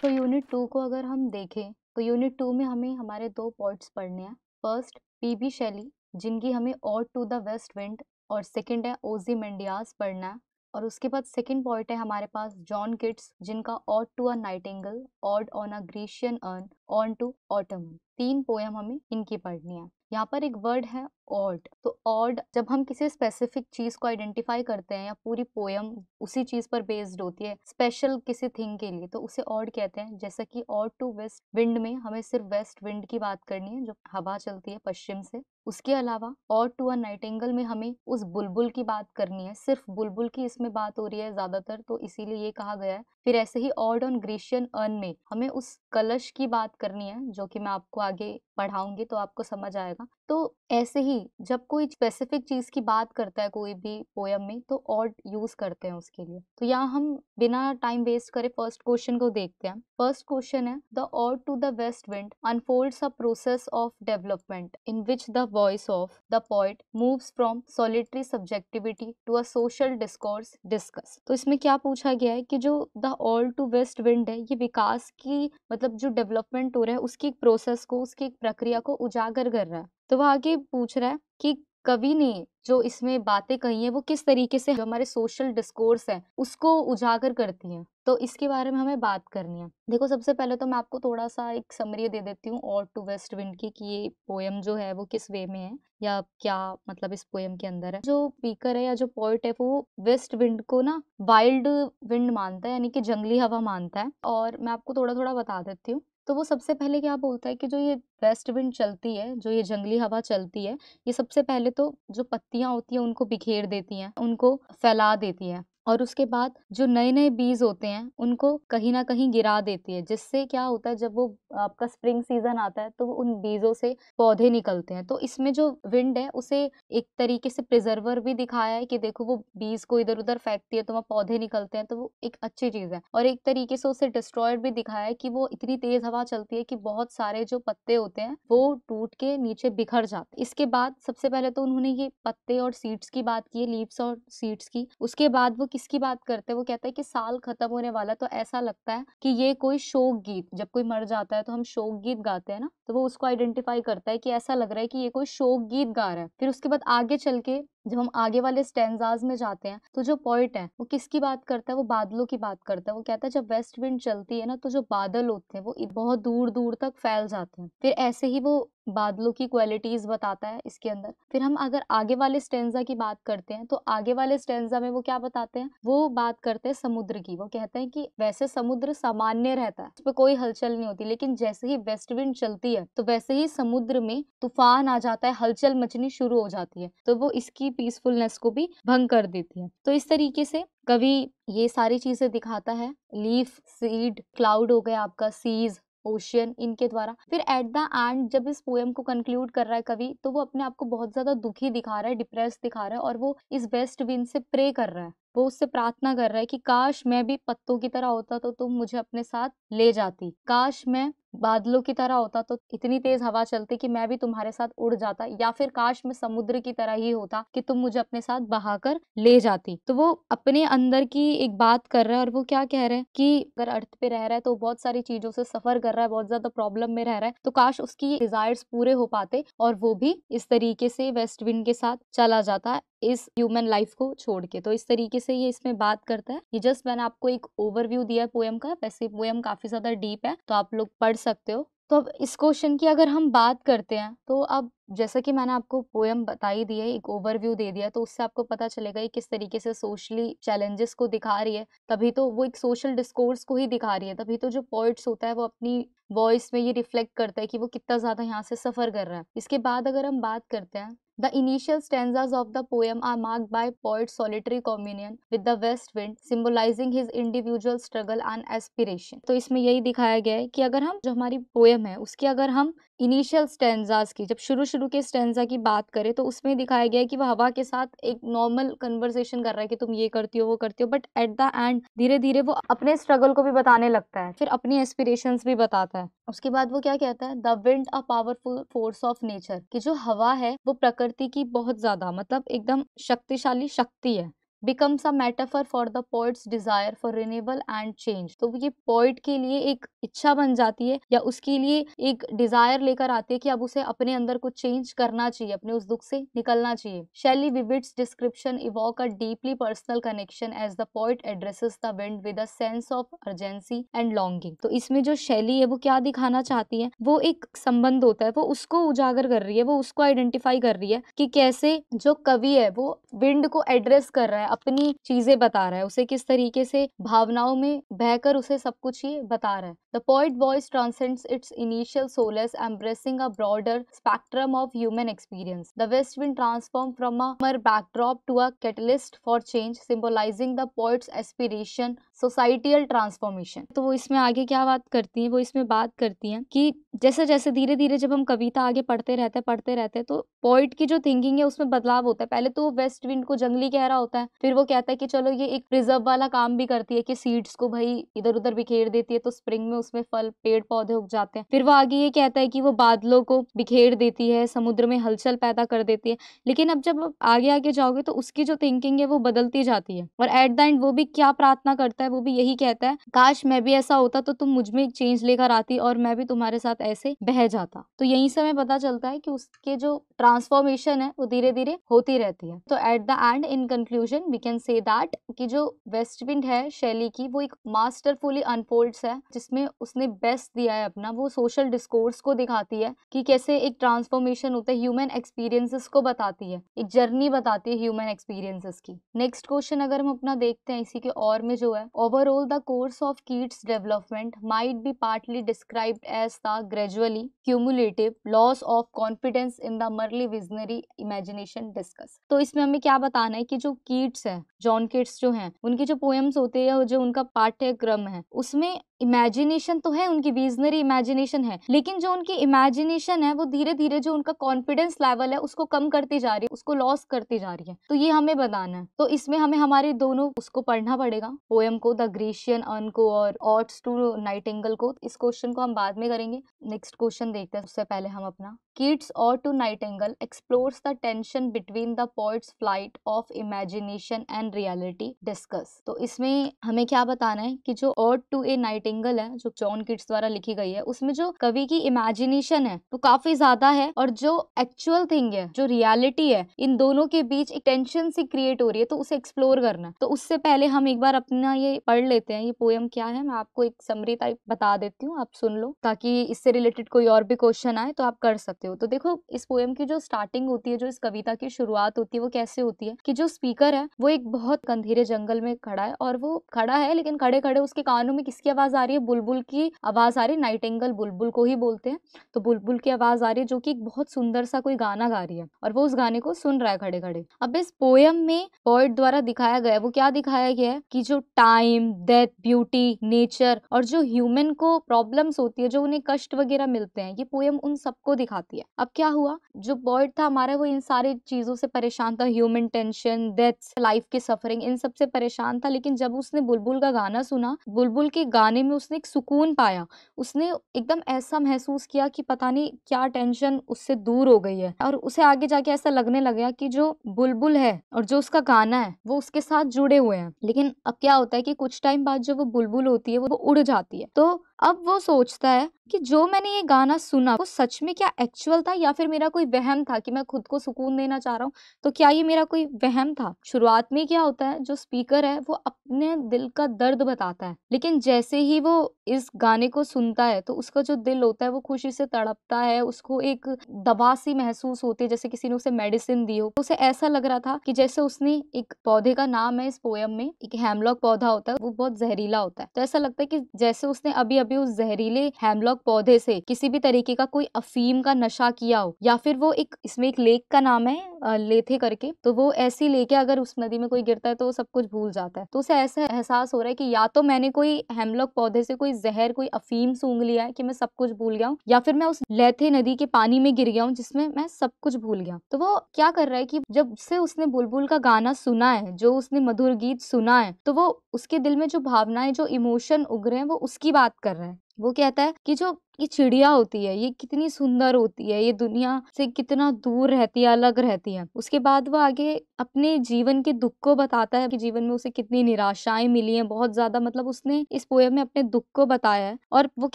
तो यूनिट टू को अगर हम देखें तो यूनिट टू में हमें हमारे दो पॉइंट्स पढ़ने हैं फर्स्ट पी बी शैली जिनकी हमें ode to the West Wind और सेकंड है ओजी मेंडियाज पढ़ना और उसके बाद सेकंड पॉइंट है हमारे पास जॉन किट्स जिनका ode to a nightingale ode on a Grecian urn on to autumn तीन पोएम हमें इनकी पढ़नी है यहाँ पर एक वर्ड है ऑड तो ऑड जब हम किसी स्पेसिफिक चीज को आइडेंटिफाई करते हैं या पूरी पोएम उसी चीज पर बेस्ड होती है स्पेशल किसी थिंग के लिए तो उसे ऑड कहते हैं जैसा कि ऑड टू वेस्ट विंड में हमें सिर्फ वेस्ट विंड की बात करनी है जो हवा चलती है पश्चिम से उसके अलावा और टू अ एंगल में हमें उस बुलबुल की बात करनी है सिर्फ बुलबुल की इसमें बात हो रही है ज़्यादातर तो इसीलिए ये कहा गया है फिर ऐसे ही ऑर्ड ऑन ग्रीशियन अर्न में हमें उस कलश की बात करनी है जो कि मैं आपको आगे पढ़ाऊंगी तो आपको समझ आएगा तो ऐसे ही जब कोई स्पेसिफिक चीज़ की बात करता है कोई भी पोयम में तो ऑड यूज़ करते हैं उसके लिए तो यहाँ हम बिना टाइम वेस्ट करे फर्स्ट क्वेश्चन को देखते हैं फर्स्ट क्वेश्चन है the ode to the West Wind unfold a process of development in which the voice of the poet moves from solitary subjectivity to a social discourse discuss तो इसमें क्या पूछा गया है कि जो the ode to West Wind है ये विकास की मतलब जो डेवलपमेंट हो रहा है उसकी एक प्रोसेस को उसकी एक प्रक्रिया को उजागर कर रहा है तो वह आगे पूछ रहा है कि कवि ने जो इसमें बातें कही हैं वो किस तरीके से जो हमारे सोशल डिस्कोर्स है उसको उजागर करती हैं तो इसके बारे में हमें बात करनी है देखो सबसे पहले तो मैं आपको थोड़ा सा एक समरी दे देती हूँ और टू वेस्ट विंड की कि ये पोएम जो है वो किस वे में है या क्या मतलब इस पोएम के अंदर है जो स्पीकर है या जो पोइट है वो वेस्ट विंड को ना वाइल्ड विंड मानता है यानी कि जंगली हवा मानता है और मैं आपको थोड़ा थोड़ा बता देती हूँ तो वो सबसे पहले क्या बोलता है कि जो ये वेस्ट विंड चलती है, जो ये जंगली हवा चलती है, ये सबसे पहले तो जो पत्तियाँ होती हैं उनको बिखेर देती हैं, उनको फैला देती हैं और उसके बाद जो नए-नए बीज होते हैं, उनको कहीं ना कहीं गिरा देती है, जिससे क्या होता है जब वो आपका स्प्रिंग सीज़न आता है, तो उन बीजों से पौधे निकलते हैं। तो इसमें जो विंड है, उसे एक तरीके से प्रिज़र्वर भी दिखाया है कि देखो वो बीज को इधर-उधर फेंकती है, तो वहाँ पौधे निकलते हैं, तो वो एक अच्छी चीज़ है। और एक तरीके से उसे डिस्ट्रॉयड भी दिखाया है कि वो इतनी तेज़ हवा चलती है कि बहुत सारे जो पत्ते होते हैं, वो टूट के नीचे बिखर जाते हैं। इसके बाद सबसे पहले तो उन्होंने ये पत्ते और सीड्स की बात की है, लीव्स और सीड्स की। उसके बाद वो किसकी बात करते हैं वो कहता है कि साल खत्म होने वाला तो ऐसा लगता है कि ये कोई शोक गीत जब कोई मर जाता है तो हम शोक गीत गाते हैं ना तो वो उसको आइडेंटिफाई करता है कि ऐसा लग रहा है कि ये कोई शोक गीत गा रहा है फिर उसके बाद आगे चल के जब हम आगे वाले स्टेंजाज में जाते हैं तो जो पॉइंट है वो किसकी बात करता है वो बादलों की बात करता है वो कहता है जब वेस्ट विंड चलती है ना तो जो बादल होते हैं वो बहुत दूर दूर तक फैल जाते हैं फिर ऐसे ही वो बादलों की क्वालिटीज बताता है इसके अंदर फिर हम अगर आगे वाले स्टेंजा की बात करते हैं तो आगे वाले स्टेंजा में वो क्या बताते हैं वो बात करते हैं समुद्र की वो कहते हैं कि वैसे समुद्र सामान्य रहता है उस पर कोई हलचल नहीं होती लेकिन जैसे ही वेस्ट विंड चलती है तो वैसे ही समुद्र में तूफान आ जाता है हलचल मचनी शुरू हो जाती है तो वो इसकी की पीसफुलनेस को भी भंग कर देती है तो इस तरीके से कवि ये सारी चीज़ें दिखाता है लीफ सीड क्लाउड हो गया आपका सीज ओशियन इनके द्वारा फिर एट द एंड जब इस पोएम को कंक्लूड कर रहा है कवि तो वो अपने आप को बहुत ज़्यादा दुखी दिखा रहा है डिप्रेस दिखा रहा है और वो इस बेस्ट विन से प्रे कर रहा है वो उससे प्रार्थना कर रहा है कि काश मैं भी पत्तों की तरह होता तो तुम मुझे अपने साथ ले जाती काश मैं बादलों की तरह होता तो इतनी तेज हवा चलती कि मैं भी तुम्हारे साथ उड़ जाता या फिर काश मैं समुद्र की तरह ही होता कि तुम मुझे अपने साथ बहाकर ले जाती तो वो अपने अंदर की एक बात कर रहा है और वो क्या कह रहा है कि अगर अर्थ पे रह रहा है तो बहुत सारी चीजों से सफर कर रहा है बहुत ज्यादा प्रॉब्लम में रह रहा है तो काश उसकी डिजायर्स पूरे हो पाते और वो भी इस तरीके से वेस्ट विंड के साथ चला जाता इस ह्यूमन लाइफ को छोड़ के तो इस तरीके से ये इसमें बात करता है ये जस्ट मैंने आपको एक ओवरव्यू दिया है पोएम का वैसे पोएम काफ़ी ज़्यादा डीप है तो आप लोग पढ़ सकते हो तो अब इस क्वेश्चन की अगर हम बात करते हैं तो अब जैसा कि मैंने आपको पोएम बताई दी है एक ओवरव्यू दे दिया तो उससे आपको पता चलेगा कि किस तरीके से सोशली चैलेंजेस को दिखा रही है तभी तो वो एक सोशल डिस्कोर्स को ही दिखा रही है तभी तो जो पोइट्स होता है वो अपनी वॉइस में ये रिफ्लेक्ट करता है कि वो कितना ज़्यादा यहाँ से सफ़र कर रहा है इसके बाद अगर हम बात करते हैं The initial stanzas of the poem are marked by poet's solitary communion with the west wind, symbolizing his individual struggle and aspiration. तो इसमें यही दिखाया गया है कि अगर हम जो हमारी पोएम है उसकी अगर हम इनिशियल स्टेंजाज की जब शुरू शुरू के स्टेंजा की बात करें तो उसमें दिखाया गया है कि वह हवा के साथ एक नॉर्मल कन्वर्सेशन कर रहा है कि तुम ये करती हो वो करती हो बट एट द एंड धीरे धीरे वो अपने स्ट्रगल को भी बताने लगता है फिर अपनी एस्पिरेशन भी बताता है उसके बाद वो क्या कहता है the wind a powerful force of nature की जो हवा है वो प्रकृति प्रकृति की बहुत ज़्यादा मतलब एकदम शक्तिशाली शक्ति है becomes a metaphor for the poet's desire for renewal and change तो ये पोइट के लिए एक इच्छा बन जाती है या उसके लिए एक डिजायर लेकर आती है कि अब उसे अपने अंदर कुछ चेंज करना चाहिए अपने उस दुख से निकलना चाहिए Shelley vivids description evoke a deeply personal connection as the poet addresses the wind with a sense of urgency and longing तो इसमें जो शैली है वो क्या दिखाना चाहती है वो एक संबंध होता है वो उसको उजागर कर रही है वो उसको आइडेंटिफाई कर रही है कि कैसे जो कवि है वो विंड को एड्रेस कर रहा है अपनी चीजें बता रहा है उसे किस तरीके से भावनाओं में बहकर उसे सब कुछ ही बता रहा है The poet voice transcends its initial solace, embracing a broader spectrum of human experience. The West Wind transformed from a mere backdrop to a catalyst for change, symbolizing the poet's aspiration, societal transformation. तो वो इसमें आगे क्या बात करती हैं वो इसमें बात करती हैं कि जैसे जैसे धीरे धीरे जब हम कविता आगे पढ़ते रहते हैं पढ़ते रहते हैं तो पॉइंट की जो थिंकिंग है उसमें बदलाव होता है पहले तो वो वेस्ट विंड को जंगली कह रहा होता है फिर वो कहता है कि चलो ये एक प्रिजर्व वाला काम भी करती है कि सीड्स को भाई इधर उधर बिखेर देती है तो स्प्रिंग में उसमें फल पेड़ पौधे उग जाते हैं फिर वो आगे ये कहता है कि वो बादलों को बिखेर देती है समुद्र में हलचल पैदा कर देती है लेकिन अब जब आगे आगे जाओगे तो उसकी जो थिंकिंग है वो बदलती जाती है और एट द एंड वो भी क्या प्रार्थना करता है वो भी यही कहता है काश मैं भी ऐसा होता तो तुम मुझ में एक चेंज लेकर आती और मैं भी तुम्हारे साथ ऐसे बह जाता तो यहीं से हमें पता चलता है कि उसके जो ट्रांसफॉर्मेशन है वो धीरे धीरे होती रहती है तो at the end in conclusion we can say that कि जो वेस्टविंड है शैली की वो एक मास्टरफुली अनफोल्ड्स है जिसमें उसने बेस्ट दिया है अपना वो सोशल डिस्कोर्स को दिखाती है कि कैसे एक ट्रांसफॉर्मेशन होता है ह्यूमन एक्सपीरियंसेस को बताती है एक जर्नी बताती है ह्यूमन एक्सपीरियंसेस की नेक्स्ट क्वेश्चन अगर हम अपना देखते हैं इसी के और में जो है overall the course of Keats development might be partly describe as the gradually cumulative loss of confidence in the merely visionary imagination discuss तो इसमें हमें क्या बताना है कि जो किड्स है जॉन किड्स जो है उनकी जो पोएम्स होते हैं जो उनका पाठ्यक्रम है उसमें इमेजिनेशन इमेजिनेशन तो है उनकी विजनरी इमेजिनेशन है लेकिन जो उनकी इमेजिनेशन है वो धीरे धीरे जो उनका कॉन्फिडेंस लेवल है उसको कम करती जा रही है उसको लॉस करती जा रही है तो ये हमें बताना है तो इसमें हमें हमारे दोनों उसको पढ़ना पड़ेगा पोएम को द ग्रीशियन अन को और ऑट्स टू नाइट एंगल को इस क्वेश्चन को हम बाद में करेंगे नेक्स्ट क्वेश्चन देखते हैं उससे पहले हम अपना Keats' ode to Nightingale explores the tension between the poet's flight of imagination and reality. Discuss. तो इसमें हमें क्या बताना है कि जो टू ए नाइट एंगल है जो जॉन किट्स द्वारा लिखी गई है उसमें जो कवि की इमेजिनेशन है तो काफी ज्यादा है और जो एक्चुअल थिंग है जो रियलिटी है इन दोनों के बीच एक टेंशन सी क्रिएट हो रही है तो उसे एक्सप्लोर करना तो उससे पहले हम एक बार अपना ये पढ़ लेते हैं ये पोएम क्या है मैं आपको एक समरी टाइप बता देती हूँ आप सुन लो ताकि इससे रिलेटेड कोई और भी क्वेश्चन आए तो आप कर सकते करते हो तो देखो इस पोएम की जो स्टार्टिंग होती है जो इस कविता की शुरुआत होती है वो कैसे होती है कि जो स्पीकर है वो एक बहुत अंधेरे जंगल में खड़ा है और वो खड़ा है लेकिन खड़े खड़े उसके कानों में किसकी आवाज आ रही है बुलबुल की आवाज आ रही है नाइट एंगल बुलबुल को ही बोलते हैं तो बुलबुल की आवाज आ रही है जो की बहुत सुंदर सा कोई गाना गा रही है और वो उस गाने को सुन रहा है खड़े खड़े अब इस पोएम में पॉइंट द्वारा दिखाया गया वो क्या दिखाया गया है कि जो टाइम डेथ ब्यूटी नेचर और जो ह्यूमन को प्रॉब्लम्स होती है जो उन्हें कष्ट वगैरह मिलते हैं ये पोएम उन सबको दिखाता सकती है अब क्या हुआ जो बॉयड था हमारा वो इन सारी चीज़ों से परेशान था ह्यूमन टेंशन डेथ लाइफ की सफरिंग इन सबसे परेशान था लेकिन जब उसने बुलबुल का गाना सुना बुलबुल के गाने में उसने एक सुकून पाया उसने एकदम ऐसा महसूस किया कि पता नहीं क्या टेंशन उससे दूर हो गई है और उसे आगे जाके ऐसा लगने लगा कि जो बुलबुल है और जो उसका गाना है वो उसके साथ जुड़े हुए हैं लेकिन अब क्या होता है कि कुछ टाइम बाद जो वो बुलबुल होती है वो उड़ जाती है तो अब वो सोचता है कि जो मैंने ये गाना सुना वो सच में क्या एक्चुअल था या फिर मेरा कोई वहम था कि मैं खुद को सुकून देना चाह रहा हूँ तो क्या ये मेरा कोई वहम था शुरुआत में क्या होता है जो स्पीकर है वो अपने दिल का दर्द बताता है लेकिन जैसे ही वो इस गाने को सुनता है तो उसका जो दिल होता है वो खुशी से तड़पता है उसको एक दबा सी महसूस होती है जैसे किसी ने उसे मेडिसिन दी हो तो उसे ऐसा लग रहा था कि जैसे उसने एक पौधे का नाम है इस पोयम में एक हेमलॉक पौधा होता है वो बहुत जहरीला होता है तो ऐसा लगता है कि जैसे उसने अभी अभी भी उस जहरीले हेमलॉक पौधे से किसी भी तरीके का कोई अफीम का नशा किया हो या फिर वो एक इसमें एक लेक का नाम है लेथे करके तो वो ऐसी लेके अगर उस नदी में कोई गिरता है तो वो सब कुछ भूल जाता है तो उसे ऐसा एहसास हो रहा है कि या तो मैंने कोई हेमलॉक पौधे से कोई जहर कोई अफीम सूंघ लिया है कि मैं सब कुछ भूल गया हूँ या फिर मैं उस लेथे नदी के पानी में गिर गया हूँ जिसमें मैं सब कुछ भूल गया तो वो क्या कर रहा है कि जब से उसने बुलबुल का गाना सुना है जो उसने मधुर गीत सुना है तो वो उसके दिल में जो भावनाएं जो इमोशन उग रहे हैं वो उसकी बात कर रहा है रहे हैं। वो कहता है कि जो ये चिड़िया होती है ये कितनी सुंदर होती है ये दुनिया से कितना दूर रहती है अलग रहती है उसके बाद वो आगे अपने जीवन के दुख को बताता है कि जीवन में उसे कितनी निराशाएं मिली हैं बहुत ज़्यादा मतलब उसने इस पोयम में अपने दुख को बताया है और वो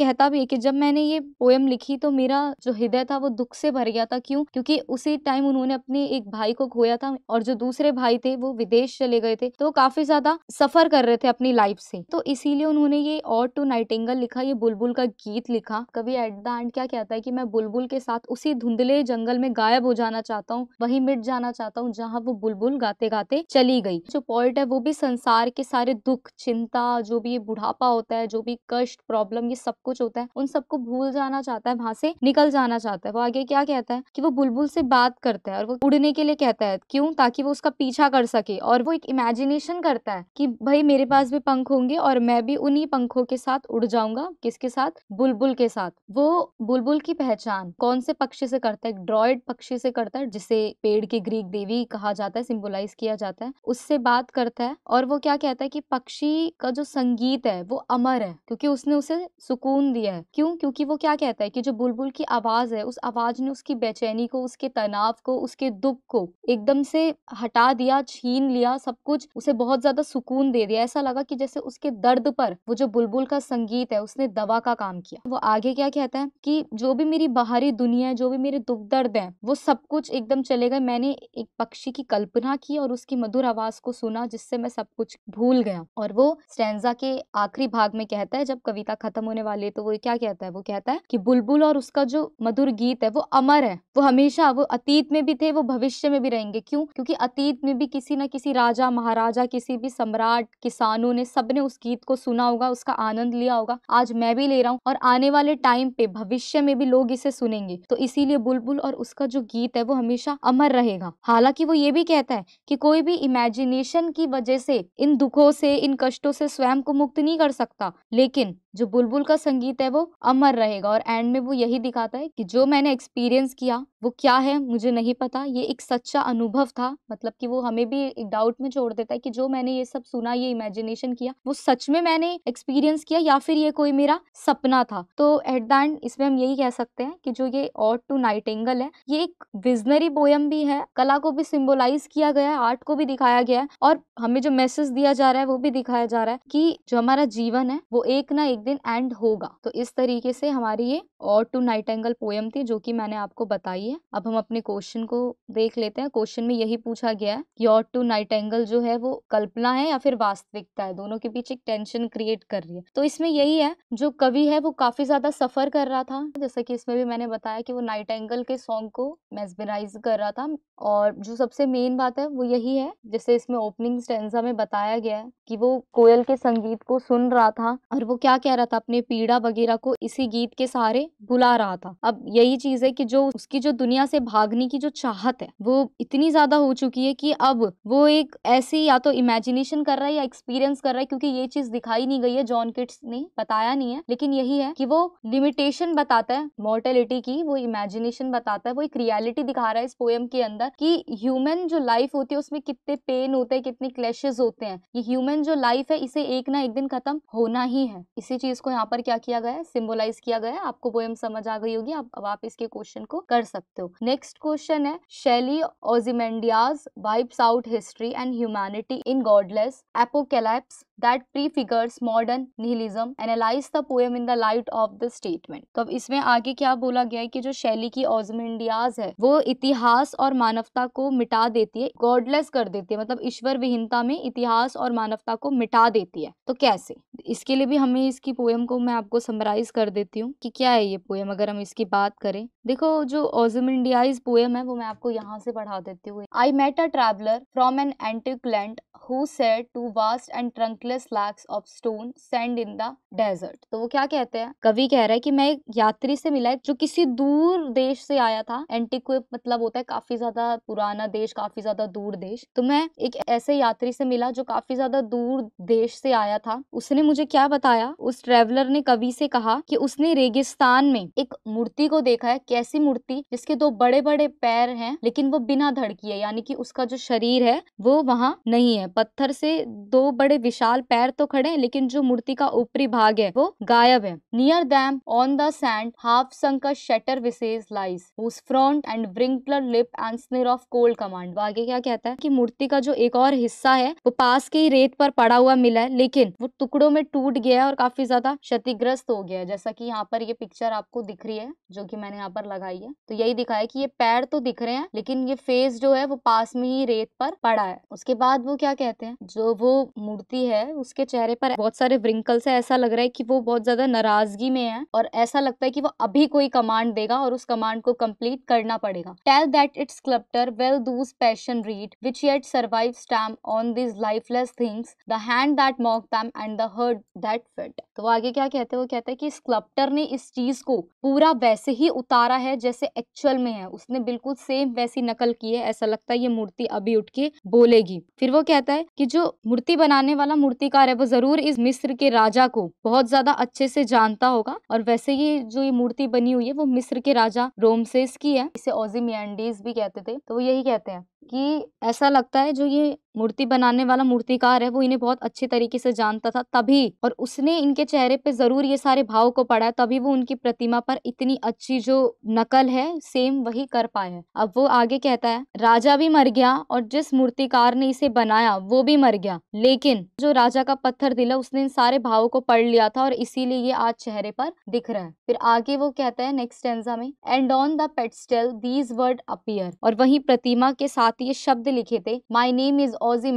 कहता भी है कि जब मैंने ये पोयम लिखी तो मेरा जो हृदय था वो दुख से भर गया था क्यों क्योंकि उसी टाइम उन्होंने अपने एक भाई को खोया था और जो दूसरे भाई थे वो विदेश चले गए थे तो काफ़ी ज़्यादा सफ़र कर रहे थे अपनी लाइफ से तो इसीलिए उन्होंने ये और टू नाइटिंगल लिखा ये बुल बुलबुल का गीत लिखा कवि एट द एंड क्या कहता है कि मैं बुलबुल के साथ उसी धुंधले जंगल में गायब हो जाना चाहता हूँ वही मिट जाना चाहता हूँ जहाँ वो बुलबुल गाते गाते चली गई जो पॉइंट है वो भी संसार के सारे दुख चिंता जो भी बुढ़ापा होता है जो भी कष्ट प्रॉब्लम ये सब कुछ होता है उन सबको भूल जाना चाहता है वहां से निकल जाना चाहता है वो आगे क्या कहता है कि वो बुलबुल से बात करता है और वो उड़ने के लिए कहता है क्यों ताकि वो उसका पीछा कर सके और वो एक इमेजिनेशन करता है कि भाई मेरे पास भी पंख होंगे और मैं भी उन्हीं पंखों के साथ उड़ जाऊंगा किसके किसके साथ बुलबुल के साथ वो बुलबुल की पहचान कौन से पक्षी से करता है ड्रॉइड पक्षी से करता है जिसे पेड़ की ग्रीक देवी कहा जाता है सिंबलाइज किया जाता है उससे बात करता है और वो क्या कहता है कि पक्षी का जो संगीत है वो अमर है क्योंकि उसने उसे सुकून दिया है क्यों क्योंकि वो क्या कहता है कि जो बुलबुल की आवाज है उस आवाज ने उसकी बेचैनी को उसके तनाव को उसके दुख को एकदम से हटा दिया छीन लिया सब कुछ उसे बहुत ज्यादा सुकून दे दिया ऐसा लगा कि जैसे उसके दर्द पर वो जो बुलबुल का संगीत है उसने दवा दवा का काम किया वो आगे क्या कहता है कि जो भी मेरी बाहरी दुनिया है जो भी मेरे दुख दर्द है वो सब कुछ एकदम चले गए मैंने एक पक्षी की कल्पना की और उसकी मधुर आवाज को सुना जिससे मैं सब कुछ भूल गया और वो स्टेंजा के आखिरी भाग में कहता है जब कविता खत्म होने वाली है तो वो क्या कहता है वो कहता है कि बुलबुल और उसका जो मधुर गीत है वो अमर है वो हमेशा वो अतीत में भी थे वो भविष्य में भी रहेंगे क्यों क्योंकि अतीत में भी किसी ना किसी राजा महाराजा किसी भी सम्राट किसानों ने सबने उस गीत को सुना होगा उसका आनंद लिया होगा आज मैं भी ले रहा हूँ और आने वाले टाइम पे भविष्य में भी लोग इसे सुनेंगे तो इसीलिए बुलबुल और उसका जो गीत है वो हमेशा अमर रहेगा हालांकि वो ये भी कहता है कि कोई भी इमेजिनेशन की वजह से इन दुखों से इन कष्टों से स्वयं को मुक्त नहीं कर सकता लेकिन जो बुलबुल का संगीत है वो अमर रहेगा और एंड में वो यही दिखाता है कि जो मैंने एक्सपीरियंस किया वो क्या है मुझे नहीं पता ये एक सच्चा अनुभव था मतलब कि वो हमें भी एक डाउट में छोड़ देता है कि जो मैंने ये सब सुना ये इमेजिनेशन किया वो सच में मैंने एक्सपीरियंस किया या फिर ये कोई मेरा सपना था तो एट द एंड इसमें हम यही कह सकते हैं कि जो ये ऑट टू नाइट एंगल है ये एक विजनरी पोयम भी है कला को भी सिम्बोलाइज किया गया है आर्ट को भी दिखाया गया है और हमें जो मैसेज दिया जा रहा है वो भी दिखाया जा रहा है कि जो हमारा जीवन है वो एक ना एक दिन एंड होगा तो इस तरीके से हमारी ये ode to nightingale poem थी जो कि मैंने आपको बताई है अब हम अपने क्वेश्चन को देख लेते हैं क्वेश्चन में यही पूछा गया है कि ऑट टू नाइट एंगल जो है वो कल्पना है या फिर वास्तविकता है दोनों के बीच एक टेंशन क्रिएट कर रही है तो इसमें यही है जो कल कवि है वो काफ़ी ज़्यादा सफ़र कर रहा था जैसा कि इसमें भी मैंने बताया कि वो नाइट एंगल के सॉन्ग को मेस्बराइज कर रहा था और जो सबसे मेन बात है वो यही है जैसे इसमें ओपनिंग स्टेंजा में बताया गया है कि वो कोयल के संगीत को सुन रहा था और वो क्या कह रहा था अपने पीड़ा वगैरह को इसी गीत के सहारे बुला रहा था अब यही चीज़ है कि जो उसकी जो दुनिया से भागने की जो चाहत है वो इतनी ज़्यादा हो चुकी है कि अब वो एक ऐसी या तो इमेजिनेशन कर रहा है या एक्सपीरियंस कर रहा है क्योंकि ये चीज़ दिखाई नहीं गई है जॉन किट्स ने बताया नहीं है लेकिन यही है कि वो लिमिटेशन बताता है मोर्टेलिटी की वो इमेजिनेशन बताता है वो एक रियलिटी दिखा रहा है इस पोएम के अंदर कि ह्यूमन जो लाइफ होती है उसमें कितने पेन होते हैं कितने क्लैशेज होते हैं ये ह्यूमन जो लाइफ है इसे एक ना एक दिन खत्म होना ही है इसी चीज को यहाँ पर क्या किया गया है सिम्बोलाइज किया गया है आपको पोएम समझ आ गई होगी आप अब आप इसके क्वेश्चन को कर सकते हो नेक्स्ट क्वेश्चन है Shelley Ozymandias wipes out history and humanity in godless apocalypse that prefigures modern nihilism analyse the poem in the light of the statement तो अब इसमें आगे क्या बोला गया है कि जो शैली की ओजम इंडियाज है वो इतिहास और मानवता को मिटा देती है गॉडलेस कर देती है मतलब ईश्वर विहीनता में इतिहास और मानवता को मिटा देती है तो कैसे इसके लिए भी हमें इसकी पोएम को मैं आपको समराइज कर देती हूँ कि क्या है ये पोएम अगर हम इसकी बात करें देखो जो ओजम इंडियाज पोएम है वो मैं आपको यहाँ से पढ़ा देती हूँ I met a traveller from an antique land who said two vast and trunk countless lakhs of stone sand in the desert तो वो क्या कहते हैं कवि कह रहा है कि मैं एक यात्री से मिला जो किसी दूर देश से आया था एंटिक्विप मतलब होता है काफी ज्यादा पुराना देश काफी ज्यादा दूर देश तो मैं एक ऐसे यात्री से मिला जो काफी ज्यादा दूर देश से आया था उसने मुझे क्या बताया उस ट्रेवलर ने कवि से कहा कि उसने रेगिस्तान में एक मूर्ति को देखा है कैसी मूर्ति जिसके दो बड़े बड़े पैर हैं लेकिन वो बिना धड़की है यानी कि उसका जो शरीर है वो वहाँ नहीं है पत्थर से दो बड़े विशाल फिलहाल पैर तो खड़े हैं लेकिन जो मूर्ति का ऊपरी भाग है वो गायब है near them on the sand half sunk shattered visage lies whose frown and wrinkled lip and sneer of cold command वो आगे क्या कहता है कि मूर्ति का जो एक और हिस्सा है वो पास के ही रेत पर पड़ा हुआ मिला है लेकिन वो टुकड़ों में टूट गया है और काफी ज्यादा क्षतिग्रस्त हो गया है जैसा की यहाँ पर ये पिक्चर आपको दिख रही है जो की मैंने यहाँ पर लगाई है तो यही दिखा है की ये पैर तो दिख रहे हैं लेकिन ये फेस जो है वो पास में ही रेत पर पड़ा है उसके बाद वो क्या कहते हैं जो वो मूर्ति है है उसके चेहरे पर बहुत सारे व्रिंकल्स है ऐसा लग रहा है कि वो बहुत ज्यादा नाराजगी में है और ऐसा लगता है कि वो अभी कोई कमांड देगा और उस कमांड को कंप्लीट करना पड़ेगा tell that its sculptor well those passion read which yet survive stamped on this lifeless things the hand that mock them and the heart that fed तो वो आगे क्या कहते हैं वो कहते हैं कि स्कल्प्टर ने इस चीज को पूरा वैसे ही उतारा है जैसे एक्चुअल में है उसने बिल्कुल सेम वैसी नकल की है ऐसा लगता है ये मूर्ति अभी उठ के बोलेगी फिर वो कहता है कि जो मूर्ति बनाने वाला मूर्ति मूर्तिकार है वो जरूर इस मिस्र के राजा को बहुत ज्यादा अच्छे से जानता होगा और वैसे ही जो ये मूर्ति बनी हुई है वो मिस्र के राजा रोमसेस की है इसे ओजिमियंडीज भी कहते थे तो वो यही कहते हैं कि ऐसा लगता है जो ये मूर्ति बनाने वाला मूर्तिकार है वो इन्हें बहुत अच्छे तरीके से जानता था तभी और उसने इनके चेहरे पे जरूर ये सारे भाव को पढ़ा है तभी वो उनकी प्रतिमा पर इतनी अच्छी जो नकल है सेम वही कर पाए अब वो आगे कहता है राजा भी मर गया और जिस मूर्तिकार ने इसे बनाया वो भी मर गया लेकिन जो राजा का पत्थर दिला उसने इन सारे भावों को पढ़ लिया था और इसीलिए ये आज चेहरे पर दिख रहा है फिर आगे वो कहता है नेक्स्ट एंजा में and on the pedestal these word appear और वही प्रतिमा के साथ ये शब्द लिखे थे माई नेम इज ओजी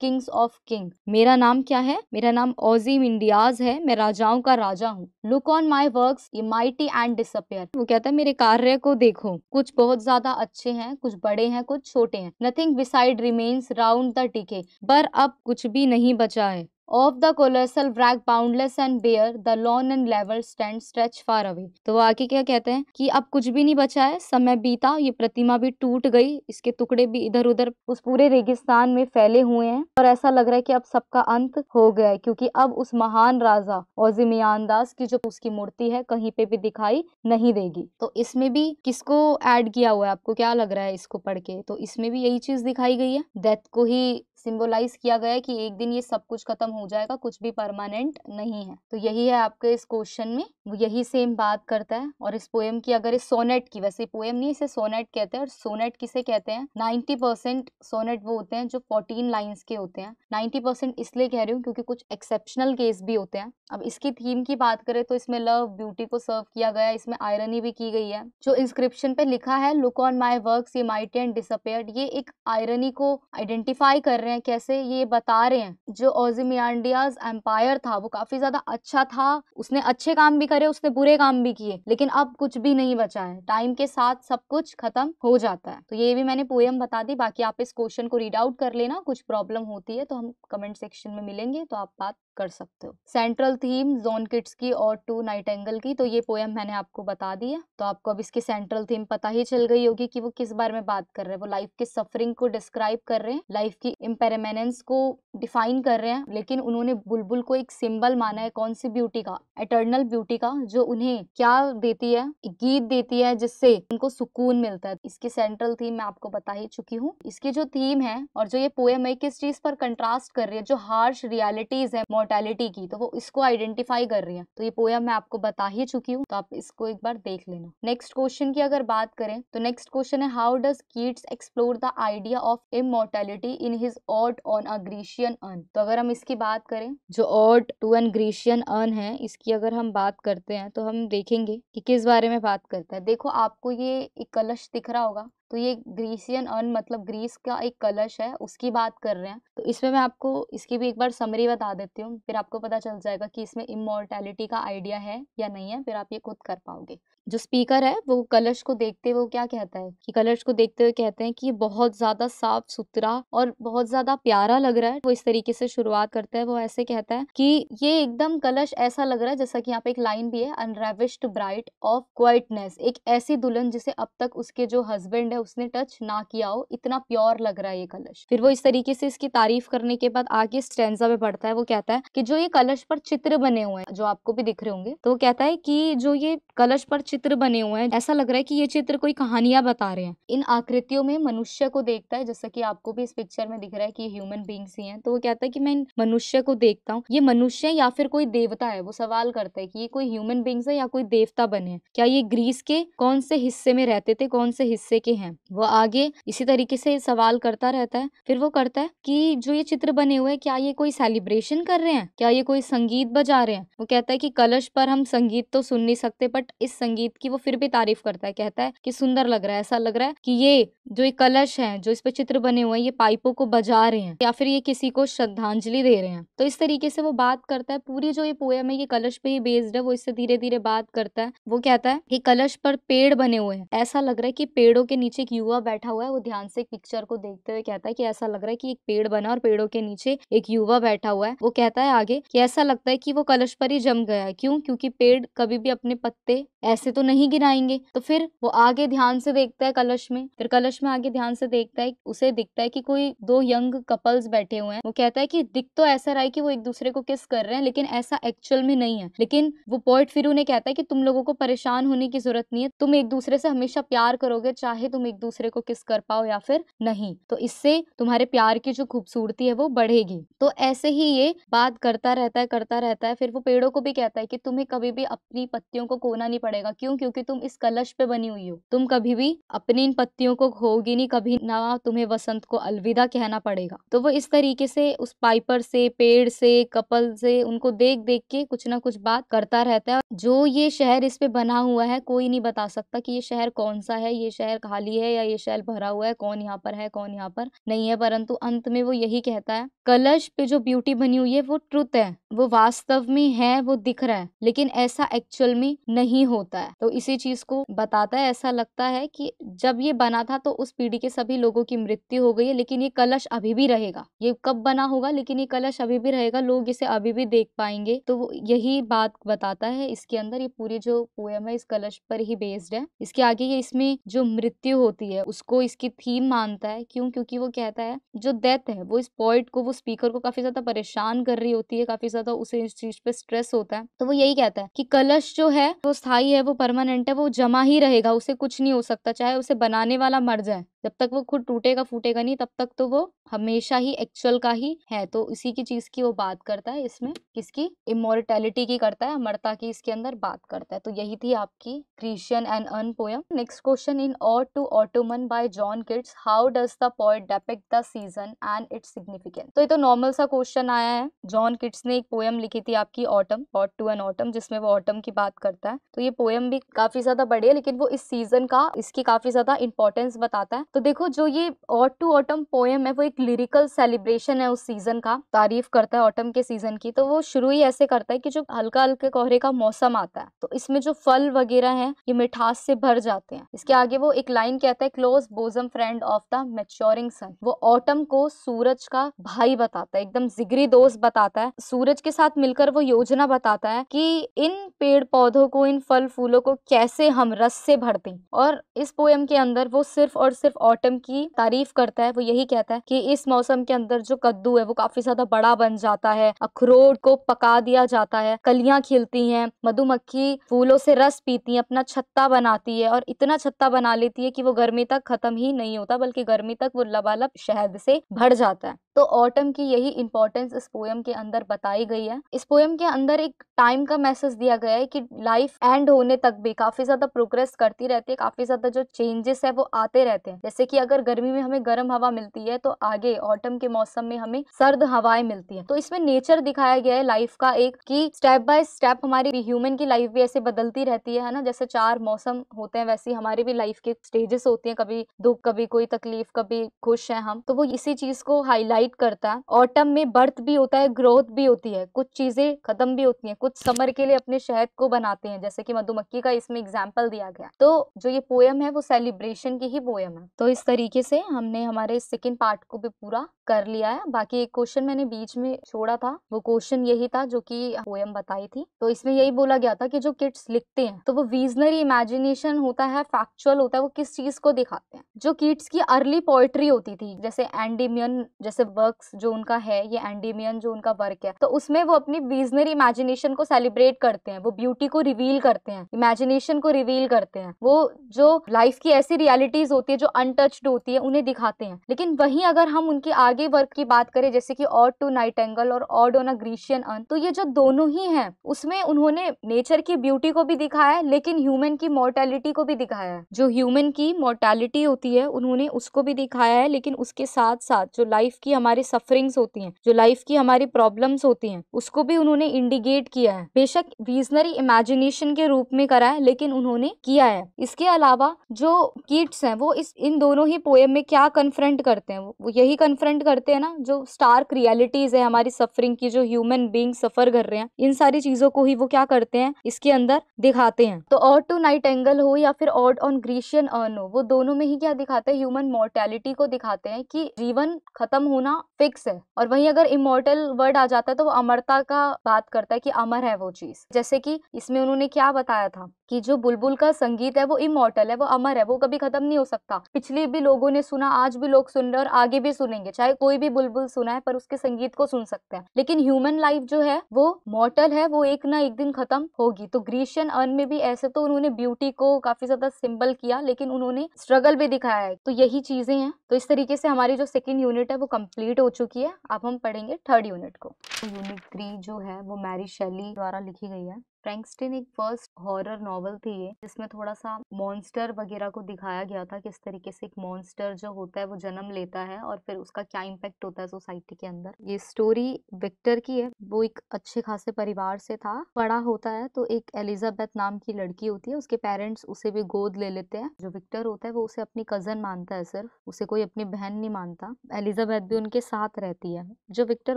किंग्स ऑफ किंग मेरा नाम क्या है मेरा नाम ओजी इंडियाज है मैं राजाओं का राजा हूँ look on my work ye mighty and disappear वो कहता है मेरे कार्य को देखो कुछ बहुत ज्यादा अच्छे हैं कुछ बड़े हैं कुछ छोटे हैं nothing beside remains round the decay पर अब कुछ भी नहीं बचा है of the colossal wreck boundless and bare the lone and level sands stretch far away तो वो आगे क्या कहते हैं कि अब कुछ भी नहीं बचा है समय बीता ये प्रतिमा भी टूट गई इसके टुकड़े भी इधर उधर उस पूरे रेगिस्तान में फैले हुए हैं और ऐसा लग रहा है कि अब सबका अंत हो गया है क्योंकि अब उस महान राजा और जिमियांदास की जो उसकी मूर्ति है कहीं पे भी दिखाई नहीं देगी तो इसमें भी किसको एड किया हुआ है आपको क्या लग रहा है इसको पढ़ के तो इसमें भी यही चीज दिखाई गई है डेथ को ही सिंबलाइज किया गया है कि एक दिन ये सब कुछ खत्म हो जाएगा कुछ भी परमानेंट नहीं है तो यही है आपके इस क्वेश्चन में वो यही सेम बात करता है और इस पोएम की अगर इस सोनेट की वैसे पोएम नहीं इसे सोनेट कहते हैं और सोनेट किसे कहते हैं नाइन्टी परसेंट सोनेट वो होते हैं जो फोर्टीन लाइन्स के होते हैं नाइन्टी परसेंट इसलिए कह रही हूँ क्योंकि कुछ एक्सेप्शनल केस भी होते हैं अब इसकी थीम की बात करें तो इसमें लव ब्यूटी को सर्व किया गया इसमें आयरनी भी की गई है जो इंस्क्रिप्शन पे लिखा है look on my work ye mighty and disappear ये एक आयरनी को आइडेंटिफाई कर रहे रहे हैं कैसे ये बता रहे हैं जो ओजिमियांडियाज एम्पायर था वो काफी ज्यादा अच्छा था उसने अच्छे काम भी करे उसने बुरे काम भी किए लेकिन अब कुछ भी नहीं बचा है टाइम के साथ सब कुछ खत्म हो जाता है तो ये भी मैंने पोएम बता दी बाकी आप इस क्वेश्चन को रीड आउट कर लेना कुछ प्रॉब्लम होती है तो हम कमेंट सेक्शन में मिलेंगे तो आप बात कर सकते हो सेंट्रल थीम जोन किट्स की और टू नाइट एंगल की तो ये पोएम मैंने आपको बता दी है तो आपको अब इसकी सेंट्रल थीम पता ही चल गई होगी कि वो किस बारे में बात कर रहे हैं वो लाइफ के सफरिंग को डिस्क्राइब कर रहे हैं लाइफ की इम्पेरमेनेंस को डिफाइन कर रहे हैं लेकिन उन्होंने बुलबुल को एक सिंबल माना है कौन सी ब्यूटी का एटर्नल ब्यूटी का जो उन्हें क्या देती है गीत देती है जिससे उनको सुकून मिलता है इसकी सेंट्रल थीम मैं आपको बता ही चुकी हूँ इसकी जो थीम है और जो ये पोएम है किस चीज पर कंट्रास्ट कर रही है जो हार्श रियालिटीज है मोर्टेलिटी की तो वो इसको आइडेंटिफाई कर रही है तो ये पोयम मैं आपको बता ही चुकी हूँ तो आप इसको एक बार देख लेना नेक्स्ट क्वेश्चन की अगर बात करें तो नेक्स्ट क्वेश्चन है how does Keats explore the idea of immortality in his ode on a Grecian urn तो अगर हम इसकी बात करें जो ode to an Grecian urn है इसकी अगर हम बात करते हैं तो हम देखेंगे कि किस बारे में बात करता है देखो आपको ये एक कलश दिख रहा होगा तो ये ग्रीसियन अर्न मतलब ग्रीस का एक कलश है उसकी बात कर रहे हैं तो इसमें मैं आपको इसकी भी एक बार समरी बता देती हूँ फिर आपको पता चल जाएगा कि इसमें इमोर्टैलिटी का आइडिया है या नहीं है फिर आप ये खुद कर पाओगे जो स्पीकर है वो कलर्स को देखते हुए क्या कहता है कि कलर्स को देखते हुए कहते हैं कि ये बहुत ज़्यादा साफ सुथरा और बहुत ज़्यादा प्यारा लग रहा है वो इस तरीके से शुरुआत करता है वो ऐसे कहता है कि ये एकदम कलश ऐसा लग रहा है जैसा कि यहाँ पे एक लाइन भी है अनरेविश्ड ब्राइट ऑफ क्वाइटनेस एक ऐसी दुल्हन जिसे अब तक उसके जो हस्बैंड है उसने टच ना किया हो इतना प्योर लग रहा है ये कलश फिर वो इस तरीके से इसकी तारीफ करने के बाद आगे स्टेंजा में पढ़ता है वो कहता है कि जो ये कलश पर चित्र बने हुए हैं जो आपको भी दिख रहे होंगे तो कहता है कि जो ये कलश पर चित्र चित्र बने हुए हैं ऐसा लग रहा है कि ये चित्र कोई कहानियां बता रहे हैं इन आकृतियों में मनुष्य को देखता है जैसा कि आपको भी इस पिक्चर में दिख रहा है कि ये ह्यूमन बींग्स ही हैं तो वो कहता है कि मैं इन मनुष्य को देखता हूँ ये मनुष्य या फिर कोई देवता है वो सवाल करता है कि ये कोई ह्यूमन बींग्स है या कोई देवता बने क्या ये ग्रीस के कौन से हिस्से में रहते थे कौन से हिस्से के हैं वो आगे इसी तरीके से सवाल करता रहता है फिर वो करता है कि जो ये चित्र बने हुए हैं क्या ये कोई सेलिब्रेशन कर रहे हैं क्या ये कोई संगीत बजा रहे हैं वो कहता है कि कलश पर हम संगीत तो सुन नहीं सकते बट इस संगीत जीत की वो फिर भी तारीफ करता है कहता है कि सुंदर लग रहा है ऐसा लग रहा है कि ये जो ये कलश है जो इस पर चित्र बने हुए हैं ये पाइपों को बजा रहे हैं या फिर ये किसी को श्रद्धांजलि दे रहे हैं तो इस तरीके से वो बात करता है पूरी जो ये पोएम है ये कलश पे ही बेस्ड है वो इससे धीरे धीरे बात करता है वो कहता है कि कलश पर पेड़ बने हुए हैं ऐसा लग रहा है कि पेड़ों के नीचे एक युवा बैठा हुआ है वो ध्यान से एक पिक्चर को देखते हुए कहता है कि ऐसा लग रहा है कि एक पेड़ बना और पेड़ों के नीचे एक युवा बैठा हुआ है वो कहता है आगे कि ऐसा लगता है कि वो कलश पर ही जम गया है क्यों क्योंकि पेड़ कभी भी अपने पत्ते ऐसे तो तो नहीं गिराएंगे तो फिर वो आगे ध्यान से देखता है कलश में फिर कलश में आगे ध्यान से देखता है उसे दिखता है कि कोई दो यंग कपल्स बैठे हुए हैं वो कहता है कि दिख तो ऐसा रहा है कि वो एक दूसरे को किस कर रहे हैं लेकिन ऐसा एक्चुअल में नहीं है लेकिन वो पॉइंट फिर उन्हें कहता है कि तुम लोगों को परेशान होने की जरूरत नहीं है तुम एक दूसरे से हमेशा प्यार करोगे चाहे तुम एक दूसरे को किस कर पाओ या फिर नहीं तो इससे तुम्हारे प्यार की जो खूबसूरती है वो बढ़ेगी तो ऐसे ही ये बात करता रहता है करता रहता है फिर वो पेड़ों को भी कहता है कि तुम्हें कभी भी अपनी पत्तियों को कोना नहीं पड़ेगा क्यों क्योंकि तुम इस कलश पे बनी हुई हो तुम कभी भी अपनी इन पत्तियों को खोगी नहीं कभी ना तुम्हें वसंत को अलविदा कहना पड़ेगा तो वो इस तरीके से उस पाइपर से पेड़ से कपल से उनको देख देख के कुछ ना कुछ बात करता रहता है जो ये शहर इस पे बना हुआ है कोई नहीं बता सकता कि ये शहर कौन सा है ये शहर खाली है या ये शहर भरा हुआ है कौन यहाँ पर है कौन यहाँ पर नहीं है परंतु अंत में वो यही कहता है कलश पे जो ब्यूटी बनी हुई है वो ट्रुथ है वो वास्तव में है वो दिख रहा है लेकिन ऐसा एक्चुअल में नहीं होता है है तो इसी चीज को बताता है ऐसा लगता है कि जब ये बना था तो उस पीढ़ी के सभी लोगों की मृत्यु हो गई है लेकिन ये कलश अभी भी रहेगा ये कब बना होगा लेकिन ये कलश अभी भी रहेगा लोग इसे अभी भी देख पाएंगे तो यही बात बताता है इसके अंदर ये पूरी जो पोएम है इस कलश पर ही बेस्ड है इसके आगे ये इसमें जो मृत्यु होती है उसको इसकी थीम मानता है क्यों क्योंकि वो कहता है जो डेथ है वो इस पॉइंट को वो स्पीकर को काफी ज्यादा परेशान कर रही होती है काफी ज्यादा उसे इस चीज पे स्ट्रेस होता है तो वो यही कहता है कि कलश जो है वो स्थायी है वो परमानेंट है वो जमा ही रहेगा उसे कुछ नहीं हो सकता चाहे उसे बनाने वाला मर जाए जब तक वो खुद टूटेगा फूटेगा नहीं तब तक तो वो हमेशा ही एक्चुअल का ही है तो इसी की चीज की वो बात करता है इसमें किसकी इमोरिटेलिटी की करता है अमरता की इसके अंदर बात करता है तो यही थी आपकी Grecian and urn poem next question in ode to autumn by John Keats how does the poet depict the season and its significant तो ये तो नॉर्मल सा क्वेश्चन आया है जॉन किड्स ने एक पोयम लिखी थी आपकी autumn ode to an autumn जिसमें वो ऑटम की बात करता है तो ये पोयम भी काफ़ी ज़्यादा बढ़े लेकिन वो इस सीज़न का इसकी काफ़ी ज़्यादा इंपॉर्टेंस बताता है तो देखो जो ये ऑट टू ऑटम पोएम है वो एक लिरिकल सेलिब्रेशन है उस सीज़न का तारीफ करता है ऑटम के सीज़न की तो वो शुरू ही ऐसे करता है कि जो हल्का हल्के कोहरे का मौसम आता है तो इसमें जो फल वगैरह है ये मिठास से भर जाते हैं इसके आगे वो एक लाइन कहता है close bosom friend of the maturing sun वो ऑटम को सूरज का भाई बताता है एकदम जिगरी दोस्त बताता है सूरज के साथ मिलकर वो योजना बताता है कि इन पेड़ पौधों को इन फल फूलों फूलों को कैसे हम रस से भरते दें और इस पोएम के अंदर वो सिर्फ और सिर्फ ऑटम की तारीफ करता है वो यही कहता है कि इस मौसम के अंदर जो कद्दू है वो काफी ज्यादा बड़ा बन जाता है अखरोट को पका दिया जाता है कलियां खिलती हैं मधुमक्खी फूलों से रस पीती है अपना छत्ता बनाती है और इतना छत्ता बना लेती है कि वो गर्मी तक खत्म ही नहीं होता बल्कि गर्मी तक वो लबालब शहद से भर जाता है तो ऑटम की यही इम्पोर्टेंस इस पोएम के अंदर बताई गई है इस पोएम के अंदर एक टाइम का मैसेज दिया गया है कि लाइफ एंड होने तक भी काफी ज्यादा प्रोग्रेस करती रहती है काफी ज्यादा जो चेंजेस है वो आते रहते हैं जैसे कि अगर गर्मी में हमें गर्म हवा मिलती है तो आगे ऑटम के मौसम में हमें सर्द हवाएं मिलती है तो इसमें नेचर दिखाया गया है लाइफ का एक की स्टेप बाय स्टेप हमारी ह्यूमन की लाइफ भी ऐसे बदलती रहती है ना जैसे चार मौसम होते हैं वैसे हमारी भी लाइफ के स्टेजेस होती है कभी दुख कभी कोई तकलीफ कभी खुश है हम तो वो इसी चीज को हाईलाइट गाइड करता है ऑटम में बर्थ भी होता है ग्रोथ भी होती है कुछ चीज़ें खत्म भी होती हैं कुछ समर के लिए अपने शहद को बनाते हैं जैसे कि मधुमक्खी का इसमें एग्जाम्पल दिया गया तो जो ये पोयम है वो सेलिब्रेशन की ही पोयम है तो इस तरीके से हमने हमारे सेकेंड पार्ट को भी पूरा कर लिया है बाकी एक क्वेश्चन मैंने बीच में छोड़ा था वो क्वेश्चन यही था जो कि पोयम बताई थी तो इसमें यही बोला गया था कि जो किड्स लिखते हैं तो वो विजनरी इमेजिनेशन होता है फैक्चुअल होता है वो किस चीज को दिखाते हैं जो किड्स की अर्ली पोएट्री होती थी जैसे एंडीमियन जैसे वर्क्स जो उनका है ये एंडीमियन जो उनका वर्क है तो उसमें वो अपनी विजनरी इमेजिनेशन को सेलिब्रेट करते हैं वो ब्यूटी को रिवील करते हैं इमेजिनेशन को रिवील करते हैं वो जो लाइफ की ऐसी रियलिटीज होती है जो अनटच्ड होती है उन्हें दिखाते हैं लेकिन वहीं अगर हम उनके आगे वर्क की बात करें जैसे कि ऑड टू नाइट एंगल और ode on a Grecian urn तो ये जो दोनों ही हैं उसमें उन्होंने नेचर की ब्यूटी को भी दिखाया है लेकिन ह्यूमन की मोर्टेलिटी को भी दिखाया है जो ह्यूमन की मोर्टेलिटी होती है उन्होंने उसको भी दिखाया है लेकिन उसके साथ साथ जो लाइफ की हमारी सफरिंग्स होती हैं जो लाइफ की हमारी प्रॉब्लम्स होती हैं उसको भी उन्होंने इंडिकेट किया है बेशक विजनरी इमेजिनेशन के रूप में करा है लेकिन उन्होंने किया है इसके अलावा जो किड्स हैं वो इस इन दोनों ही पोएम में क्या कन्फ्रंट करते हैं वो यही कन्फ्रंट करते हैं ना जो स्टार्क रियलिटीज है हमारी सफरिंग की जो ह्यूमन बींग सफर कर रहे हैं इन सारी चीजों को ही वो क्या करते हैं इसके अंदर दिखाते हैं तो ऑड टू नाइट एंगल हो या फिर ऑड ऑन ग्रीशियन अर्न हो वो दोनों में ही क्या दिखाते हैं ह्यूमन मोर्टेलिटी को दिखाते हैं कि जीवन खत्म होना होना फिक्स है और वहीं अगर इमोर्टल वर्ड आ जाता है तो वो अमरता का बात करता है कि अमर है वो चीज जैसे कि इसमें उन्होंने क्या बताया था कि जो बुलबुल का संगीत है वो इमोटल है वो अमर है वो कभी खत्म नहीं हो सकता पिछली भी लोगों ने सुना आज भी लोग सुन रहे और आगे भी सुनेंगे चाहे कोई भी बुलबुल सुना है पर उसके संगीत को सुन सकते हैं लेकिन ह्यूमन लाइफ जो है वो मॉटल है वो एक ना एक दिन खत्म होगी तो ग्रीशियन अर्न में भी ऐसे तो उन्होंने ब्यूटी को काफी ज्यादा सिंबल किया लेकिन उन्होंने स्ट्रगल भी दिखाया है तो यही चीजें हैं तो इस तरीके से हमारी जो सेकेंड यूनिट है वो कम्प्लीट हो चुकी है अब हम पढ़ेंगे थर्ड यूनिट को यूनिट तो थ्री जो है वो मैरी शैली द्वारा लिखी गई है फ्रैंकस्टीन एक फर्स्ट हॉरर नॉवल थी ये जिसमें थोड़ा सा मॉन्स्टर वगैरह को दिखाया गया था किस तरीके से एक मॉन्स्टर जो होता है वो जन्म लेता है और फिर उसका क्या इम्पैक्ट होता है सोसाइटी के अंदर ये स्टोरी विक्टर की है वो एक अच्छे खासे परिवार से था बड़ा होता है तो एक एलिजाबेथ नाम की लड़की होती है उसके पेरेंट्स उसे भी गोद ले लेते हैं जो विक्टर होता है वो उसे अपनी कजन मानता है सिर्फ उसे कोई अपनी बहन नहीं मानता एलिजाबेथ भी उनके साथ रहती है जो विक्टर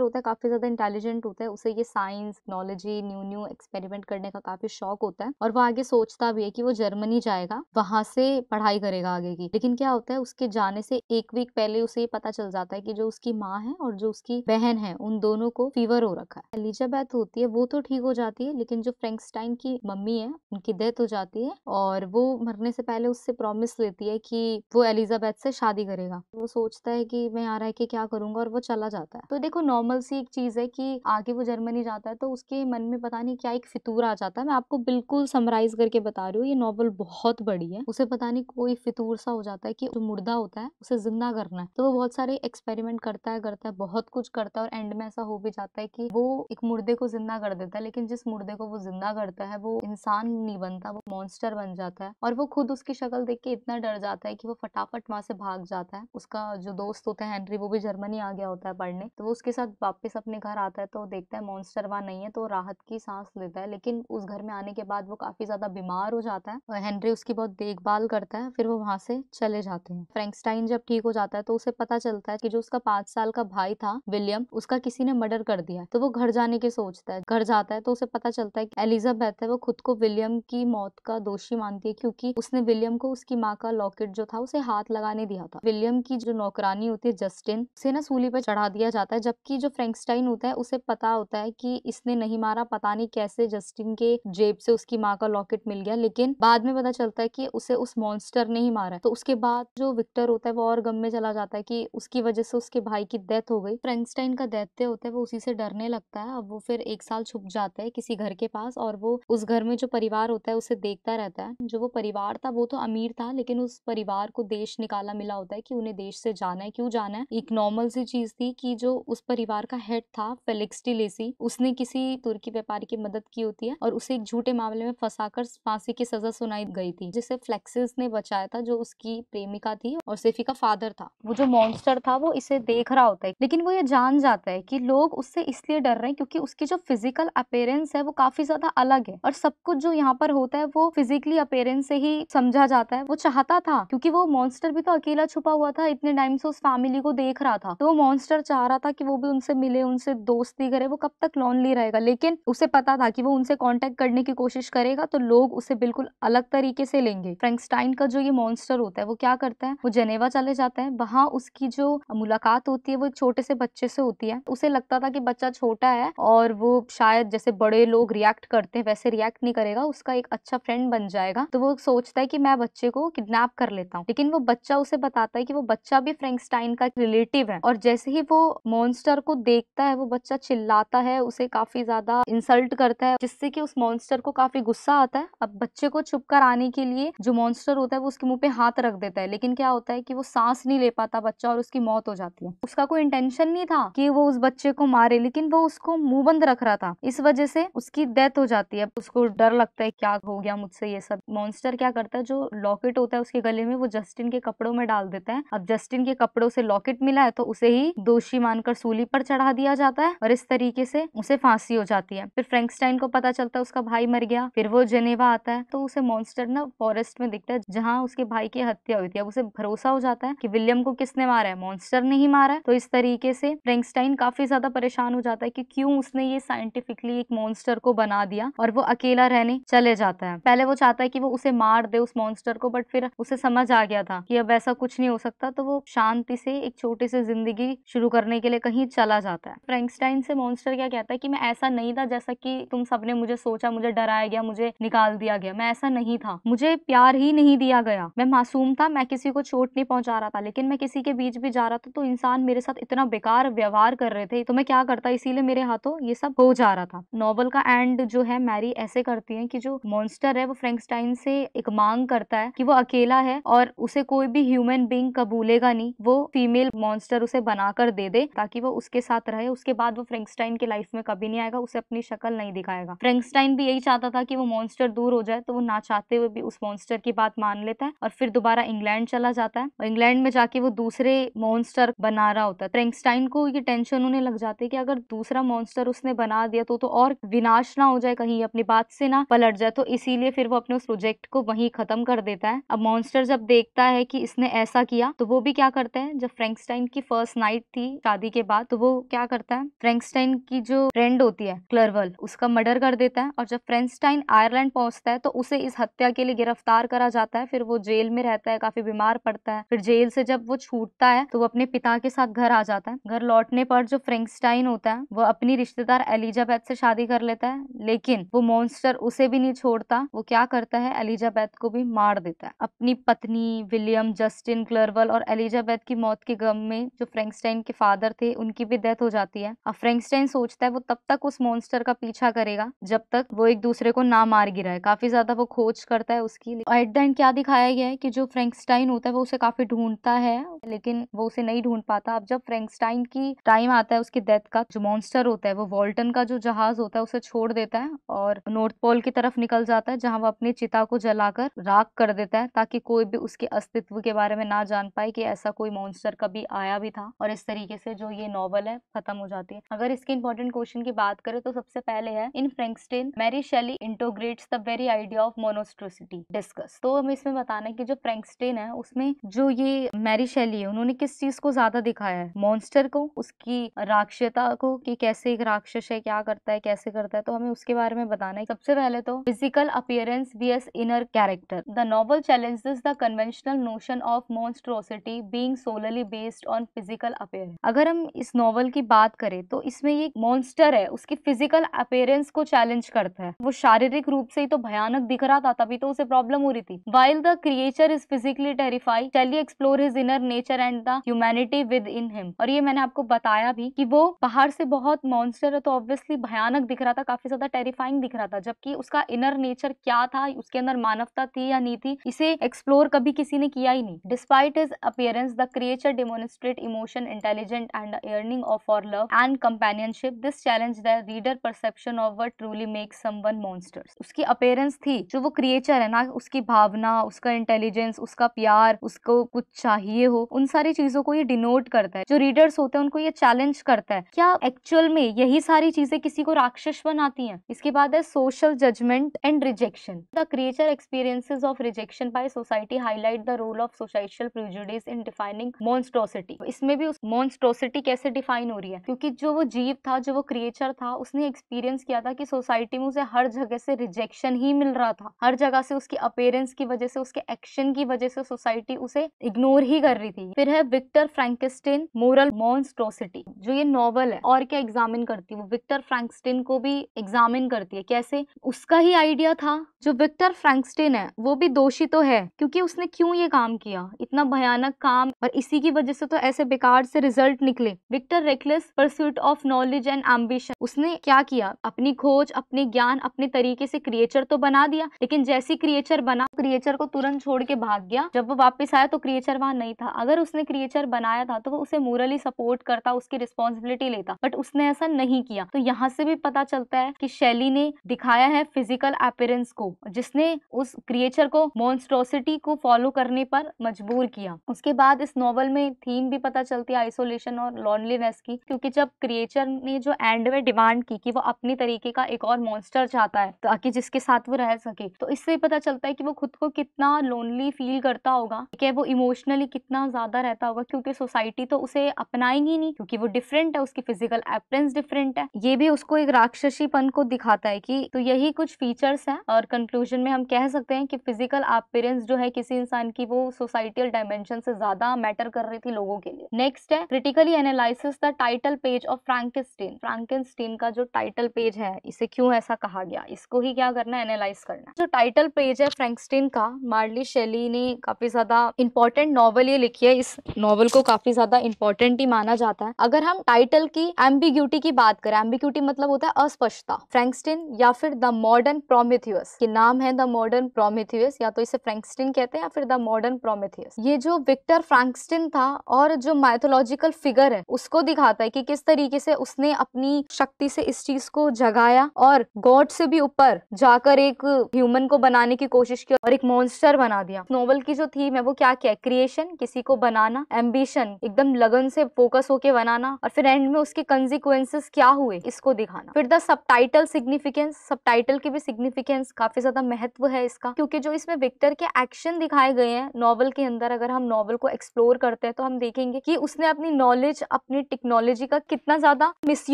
होता है काफी ज्यादा इंटेलिजेंट होता है उसे ये science technology new new experiment करने का काफी शौक होता है और वो आगे सोचता भी है कि वो जर्मनी जाएगा वहां से पढ़ाई करेगा आगे की लेकिन क्या होता है उसके जाने से एक वीक पहले उसे ये पता चल जाता है कि जो उसकी माँ है और जो उसकी बहन है उन दोनों को फीवर हो रखा है एलिजाबैथ होती है वो तो ठीक हो जाती है लेकिन जो फ्रेंकस्टाइन की मम्मी है उनकी डेथ हो जाती है और वो मरने से पहले उससे प्रॉमिस लेती है कि वो एलिजाबैथ से शादी करेगा वो सोचता है कि मैं यहाँ है के क्या करूंगा और वो चला जाता है तो देखो नॉर्मल सी एक चीज है कि आगे वो जर्मनी जाता है तो उसके मन में पता नहीं क्या एक फितूर पूरा आ जाता है मैं आपको बिल्कुल समराइज करके बता रही हूँ ये नॉवल बहुत बड़ी है उसे पता नहीं कोई फितूर सा हो जाता है कि जो मुर्दा होता है उसे जिंदा करना है तो वो बहुत सारे एक्सपेरिमेंट करता है करता है बहुत कुछ करता है और एंड में ऐसा हो भी जाता है कि वो एक मुर्दे को जिंदा कर देता है लेकिन जिस मुर्दे को वो जिंदा करता है वो इंसान नहीं बनता वो मॉन्स्टर बन जाता है और वो खुद उसकी शक्ल देख के इतना डर जाता है कि वो फटाफट वहां से भाग जाता है उसका जो दोस्त होता है हेनरी वो भी जर्मनी आ गया होता है पढ़ने तो वो उसके साथ वापस अपने घर आता है तो देखता है मॉन्स्टर वहाँ नहीं है तो राहत की सांस लेता है लेकिन लेकिन उस घर में आने के बाद वो काफ़ी ज़्यादा बीमार हो जाता है और हेनरी उसकी बहुत देखभाल करता है फिर वो वहां से चले जाते हैं फ्रेंकस्टाइन जब ठीक हो जाता है तो उसे पता चलता है कि जो उसका पांच साल का भाई था विलियम उसका किसी ने मर्डर कर दिया तो वो घर जाने की सोचता है घर जाता है तो उसे पता चलता है कि एलिजाबेथ है वो खुद को विलियम की मौत का दोषी मानती है क्योंकि उसने विलियम को उसकी माँ का लॉकेट जो था उसे हाथ लगाने दिया था विलियम की जो नौकरानी होती है जस्टिन उसे ना सूली पर चढ़ा दिया जाता है जबकि जो फ्रेंकस्टाइन होता है उसे पता होता है कि इसने नहीं मारा पता नहीं कैसे जस्टिन जस्टिन के जेब से उसकी माँ का लॉकेट मिल गया लेकिन बाद में पता चलता है कि उसे उस मॉन्स्टर ने ही मारा तो उसके बाद जो विक्टर होता है वो और गम में चला जाता है कि उसकी वजह से उसके भाई की डेथ हो गई फ्रेंकस्टाइन का डेथ होता है वो उसी से डरने लगता है अब वो फिर एक साल छुप जाता है किसी घर के पास और वो उस घर में जो परिवार होता है उसे देखता रहता है जो वो परिवार था वो तो अमीर था लेकिन उस परिवार को देश निकाला मिला होता है कि उन्हें देश से जाना है क्यों जाना है एक नॉर्मल सी चीज थी कि जो उस परिवार का हेड था फेलिक्स टी लेसी उसने किसी तुर्की व्यापारी की मदद की होती है है और उसे एक झूठे मामले में फंसाकर फांसी की सजा सुनाई गई थी जिसे फ्लेक्सिस ने बचाया था जो उसकी प्रेमिका थी और सेफी का फादर था वो जो मॉन्स्टर था वो इसे देख रहा होता है लेकिन वो ये जान जाता है की लोग उससे इसलिए डर रहे हैं क्योंकि उसकी जो फिजिकल अपेयरेंस है वो काफी ज्यादा अलग है और सब कुछ जो यहाँ पर होता है वो फिजिकली अपेयरेंस से ही समझा जाता है वो चाहता था क्योंकि वो मॉन्स्टर भी तो अकेला छुपा हुआ था इतने टाइम से उस फैमिली को देख रहा था तो वो मॉन्स्टर चाह रहा था कि वो भी उनसे मिले उनसे दोस्ती करे वो कब तक लोनली रहेगा लेकिन उसे पता था कि वो उनसे कांटेक्ट करने की कोशिश करेगा तो लोग उसे बिल्कुल अलग तरीके से लेंगे फ्रेंकस्टाइन का जो ये मॉन्स्टर होता है वो क्या करता है वो जेनेवा चले जाता है वहाँ उसकी जो मुलाकात होती है वो छोटे से बच्चे से होती है उसे लगता था कि बच्चा छोटा है और वो शायद जैसे बड़े लोग रिएक्ट करते हैं वैसे रिएक्ट नहीं करेगा उसका एक अच्छा फ्रेंड बन जाएगा तो वो सोचता है कि मैं बच्चे को किडनैप कर लेता हूँ लेकिन वो बच्चा उसे बताता है कि वो बच्चा भी फ्रेंकस्टाइन का रिलेटिव है और जैसे ही वो मॉन्स्टर को देखता है वो बच्चा चिल्लाता है उसे काफी ज्यादा इंसल्ट करता है जिससे कि उस मॉन्स्टर को काफी गुस्सा आता है अब बच्चे को छुप कर आने के लिए जो मॉन्स्टर होता है वो उसके मुंह पे हाथ रख देता है लेकिन क्या होता है कि वो सांस नहीं ले पाता बच्चा और उसकी मौत हो जाती है उसका कोई इंटेंशन नहीं था कि वो उस बच्चे को मारे लेकिन वो उसको मुंह बंद रख रहा था इस वजह से उसकी डेथ हो जाती है उसको डर लगता है क्या हो गया मुझसे ये सब मॉन्स्टर क्या करता है जो लॉकेट होता है उसके गले में वो जस्टिन के कपड़ों में डाल देता है अब जस्टिन के कपड़ों से लॉकेट मिला है तो उसे ही दोषी मानकर सूली पर चढ़ा दिया जाता है और इस तरीके से उसे फांसी हो जाती है फिर फ्रेंकस्टाइन को पता चल चलता है उसका भाई मर गया फिर वो जनेवा आता है तो उसे मॉन्स्टर ना फॉरेस्ट में दिखता है जहाँ उसके भाई की हत्या हुई थी अब उसे भरोसा हो जाता है कि विलियम को किसने मारा है मॉन्स्टर ने ही मारा है तो इस तरीके से फ्रेंकस्टाइन काफी ज्यादा परेशान हो जाता है कि क्यों उसने ये साइंटिफिकली एक मॉन्स्टर को बना दिया और वो अकेला रहने चले जाता है पहले वो चाहता है कि वो उसे मार दे उस मॉन्स्टर को बट फिर उसे समझ आ गया था कि अब ऐसा कुछ नहीं हो सकता तो वो शांति से एक छोटी सी जिंदगी शुरू करने के लिए कहीं चला जाता है फ्रेंकस्टाइन से मॉन्स्टर क्या कहता है कि मैं ऐसा नहीं था जैसा कि तुम सबने मुझे सोचा मुझे डराया गया मुझे निकाल दिया गया मैं ऐसा नहीं था मुझे प्यार ही नहीं दिया गया मैं मासूम था मैं किसी को चोट नहीं पहुंचा रहा था लेकिन मैं किसी के बीच भी जा रहा था तो इंसान मेरे साथ इतना बेकार व्यवहार कर रहे थे तो मैं क्या करता इसीलिए मेरे हाथों ये सब हो जा रहा था नॉवल का एंड जो है मैरी ऐसे करती है कि जो मॉन्स्टर है वो फ्रेंकस्टाइन से एक मांग करता है कि वो अकेला है और उसे कोई भी ह्यूमन बींग कबूलेगा नहीं वो फीमेल मॉन्स्टर उसे बनाकर दे दे ताकि वो उसके साथ रहे उसके बाद वो फ्रेंकस्टाइन की लाइफ में कभी नहीं आएगा उसे अपनी शक्ल नहीं दिखाएगा फ्रेंकस्टाइन भी यही चाहता था कि वो मॉन्स्टर दूर हो जाए तो वो ना चाहते हुए भी उस मॉन्स्टर की बात मान लेता है और फिर दोबारा इंग्लैंड चला जाता है और इंग्लैंड में जाके वो दूसरे मॉन्स्टर बना रहा होता है फ्रेंकस्टाइन को ये टेंशन होने लग जाती है कि अगर दूसरा मॉन्स्टर उसने बना दिया तो, तो और विनाश ना हो जाए कहीं अपनी बात से ना पलट जाए तो इसीलिए फिर वो अपने उस प्रोजेक्ट को वहीं खत्म कर देता है अब मॉन्स्टर जब देखता है कि इसने ऐसा किया तो वो भी क्या करते हैं जब फ्रेंकस्टाइन की फर्स्ट नाइट थी शादी के बाद तो वो क्या करता है फ्रेंकस्टाइन की जो फ्रेंड होती है क्लर्वल उसका मर्डर कर देता है और जब फ्रेंस्टाइन आयरलैंड पहुंचता है तो उसे इस हत्या के लिए गिरफ्तार करा जाता है फिर वो जेल में रहता है काफी बीमार पड़ता है फिर जेल से जब वो छूटता है तो वो अपने पिता के साथ घर आ जाता है घर लौटने पर जो फ्रेंकस्टाइन होता है वो अपनी रिश्तेदार एलिजाबैथ से शादी कर लेता है लेकिन वो मॉन्स्टर उसे भी नहीं छोड़ता वो क्या करता है एलिजाबैथ को भी मार देता है अपनी पत्नी विलियम जस्टिन क्लर्वल और एलिजाबैथ की मौत के गम में जो फ्रेंकस्टाइन के फादर थे उनकी भी डेथ हो जाती है अब फ्रेंकस्टाइन सोचता है वो तब तक उस मॉन्स्टर का पीछा करेगा जब तक वो एक दूसरे को ना मार गिरा है काफ़ी ज़्यादा वो खोज करता है उसकी एट द एंड क्या दिखाया गया है कि जो फ्रेंकस्टाइन होता है वो उसे काफ़ी ढूंढता है लेकिन वो उसे नहीं ढूंढ पाता अब जब फ्रेंकस्टाइन की टाइम आता है उसकी डेथ का जो मॉन्स्टर होता है वो वॉल्टन का जो जहाज होता है उसे छोड़ देता है और नॉर्थ पोल की तरफ निकल जाता है जहाँ वो अपनी चिता को जलाकर राख कर देता है ताकि कोई भी उसके अस्तित्व के बारे में ना जान पाए कि ऐसा कोई मॉन्स्टर कभी आया भी था और इस तरीके से जो ये नॉवल है खत्म हो जाती है अगर इसके इंपॉर्टेंट क्वेश्चन की बात करें तो सबसे पहले है in Frankenstein 16 Mary Shelley interrogates the very idea of monstrosity discuss तो हम इसमें बताना है जो फ्रेंकस्टेन है उसमें जो ये मैरी शैली है उन्होंने किस चीज को ज्यादा दिखाया है मॉन्स्टर को उसकी राक्षता को कि कैसे एक राक्षस है क्या करता है कैसे करता है तो हमें उसके बारे में बताना है सबसे पहले तो physical appearance v s inner character the novel challenges the conventional notion of monstrosity being solely based on physical appearance अगर हम इस नॉवल की बात करें तो इसमें ये मॉन्स्टर है उसकी फिजिकल अपेयरेंस को चैलेंज चैलेंज करता है वो शारीरिक रूप से ही तो भयानक दिख रहा था तभी तो उसे प्रॉब्लम हो रही थी while the creature is physically terrify चलिए explore his inner nature and the humanity within him और ये मैंने आपको बताया भी कि वो बाहर से बहुत मॉन्स्टर है तो ऑब्वियसली भयानक दिख रहा था काफी ज्यादा टेरिफाइंग दिख रहा था जबकि उसका इनर नेचर क्या था उसके अंदर मानवता थी या नहीं थी इसे एक्सप्लोर कभी किसी ने किया ही नहीं despite his appearance the creature demonstrate emotion intelligent and yearning of for love and companionship this challenge the reader perception of a truly actually make someone monsters उसकी अपेयरेंस थी जो वो क्रिएचर है ना उसकी भावना उसका इंटेलिजेंस उसका प्यार उसको कुछ चाहिए हो उन सारी चीजों को ये डिनोट करता है जो रीडर्स होते हैं उनको ये चैलेंज करता है क्या एक्चुअल में यही सारी चीजें किसी को राक्षस बनाती हैं इसके बाद है social judgement and rejection the creature experiences of rejection by society highlight the role of societal prejudice in defining monstrosity इसमें भी मॉन्स्ट्रोसिटी कैसे डिफाइन हो रही है क्योंकि जो वो जीव था जो वो क्रिएचर था उसने एक्सपीरियंस किया था कि सोसाइटी सोसाइटी में उसे हर जगह से रिजेक्शन ही मिल रहा था हर जगह से उसकी अपेयरेंस की वजह से उसके एक्शन की वजह से सोसाइटी उसे इग्नोर ही कर रही थी फिर है विक्टर फ्रेंकस्टिन मोरल मॉन्स्ट्रोसिटी जो ये नॉवल है और क्या एग्जामिन करती है वो विक्टर फ्रेंकस्टिन को भी एग्जामिन करती है कैसे उसका ही आइडिया था जो विक्टर फ्रेंकस्टिन है वो भी दोषी तो है क्योंकि उसने क्यों ये काम किया इतना भयानक काम और इसी की वजह से तो ऐसे बेकार से रिजल्ट निकले Victor reckless pursuit of knowledge and ambition उसने क्या किया अपनी खोज कुछ अपने ज्ञान अपने तरीके से क्रिएचर तो बना दिया लेकिन जैसी क्रिएचर बना क्रिएचर को तुरंत छोड़ के भाग गया जब वो वापस आया तो क्रिएचर वहां नहीं था अगर उसने क्रिएचर बनाया था तो वो उसे मोरली सपोर्ट करता उसकी रिस्पॉन्सिबिलिटी लेता बट उसने ऐसा नहीं किया तो यहाँ से भी पता चलता है कि शैली ने दिखाया है फिजिकल अपेरेंस को जिसने उस क्रिएचर को मॉन्स्ट्रोसिटी को फॉलो करने पर मजबूर किया उसके बाद इस नॉवल में थीम भी पता चलती है आइसोलेशन और लॉनलीनेस की क्योंकि जब क्रिएचर ने जो एंड में डिमांड की कि वो अपने तरीके का एक एक और मॉन्स्टर चाहता है ताकि जिसके साथ वो रह सके तो इससे पता चलता है कि वो खुद को कितना लोनली फील करता होगा ठीक है वो इमोशनली कितना ज़्यादा रहता होगा क्योंकि सोसाइटी तो उसे अपनाएंगी नहीं क्योंकि वो डिफरेंट है उसकी फिजिकल एपरेंस डिफरेंट है ये भी उसको एक राक्षसीपन को दिखाता है कि तो यही कुछ फीचर्स हैं और कंक्लूजन में हम कह सकते हैं कि फिजिकल अपीयरेंस जो है किसी इंसान की वो सोसाइटियल डायमेंशन से ज्यादा मैटर कर रही थी लोगों के लिए नेक्स्ट है critically analysis the title page of Frankenstein Frankenstein का जो टाइटल पेज है इसे क्यों ऐसा कहा गया इसको ही क्या करना है एनालाइज करना जो टाइटल पेज है फ्रेंकस्टीन का मार्ली शेली ने काफी ज्यादा इंपॉर्टेंट नॉवल ये लिखी है इस नॉवल को काफी ज्यादा इंपॉर्टेंट ही माना जाता है अगर हम टाइटल की एम्बिग्यूटी की बात करें एम्बिग्यूटी मतलब होता है अस्पष्टता फ्रैंकस्टीन या फिर द मॉडर्न प्रोमिथियस ये नाम है द मॉडर्न प्रोमिथियस या तो इसे फ्रैंकस्टीन कहते हैं या फिर द मॉडर्न प्रोमिथियस ये जो विक्टर फ्रैंकस्टीन था और जो माइथोलॉजिकल फिगर है उसको दिखाता है कि किस तरीके से उसने अपनी शक्ति से इस चीज को जगाया और गॉड से भी ऊपर जाकर एक ह्यूमन को बनाने की कोशिश की और एक मॉन्स्टर बना दिया नॉवल की जो थीम है वो क्या क्या क्रिएशन किसी को बनाना एम्बिशन एकदम लगन से फोकस होके बनाना और फिर एंड में उसके कंसिक्वेंसेस क्या हुए इसको दिखाना फिर द सब टाइटल सिग्निफिकेंस सब टाइटल की भी सिग्निफिकेंस काफी ज्यादा महत्व है इसका क्योंकि जो इसमें विक्टर के एक्शन दिखाए गए हैं नॉवल के अंदर अगर हम नॉवल को एक्सप्लोर करते हैं तो हम देखेंगे कि उसने अपनी नॉलेज अपनी टेक्नोलॉजी का कितना ज्यादा मिस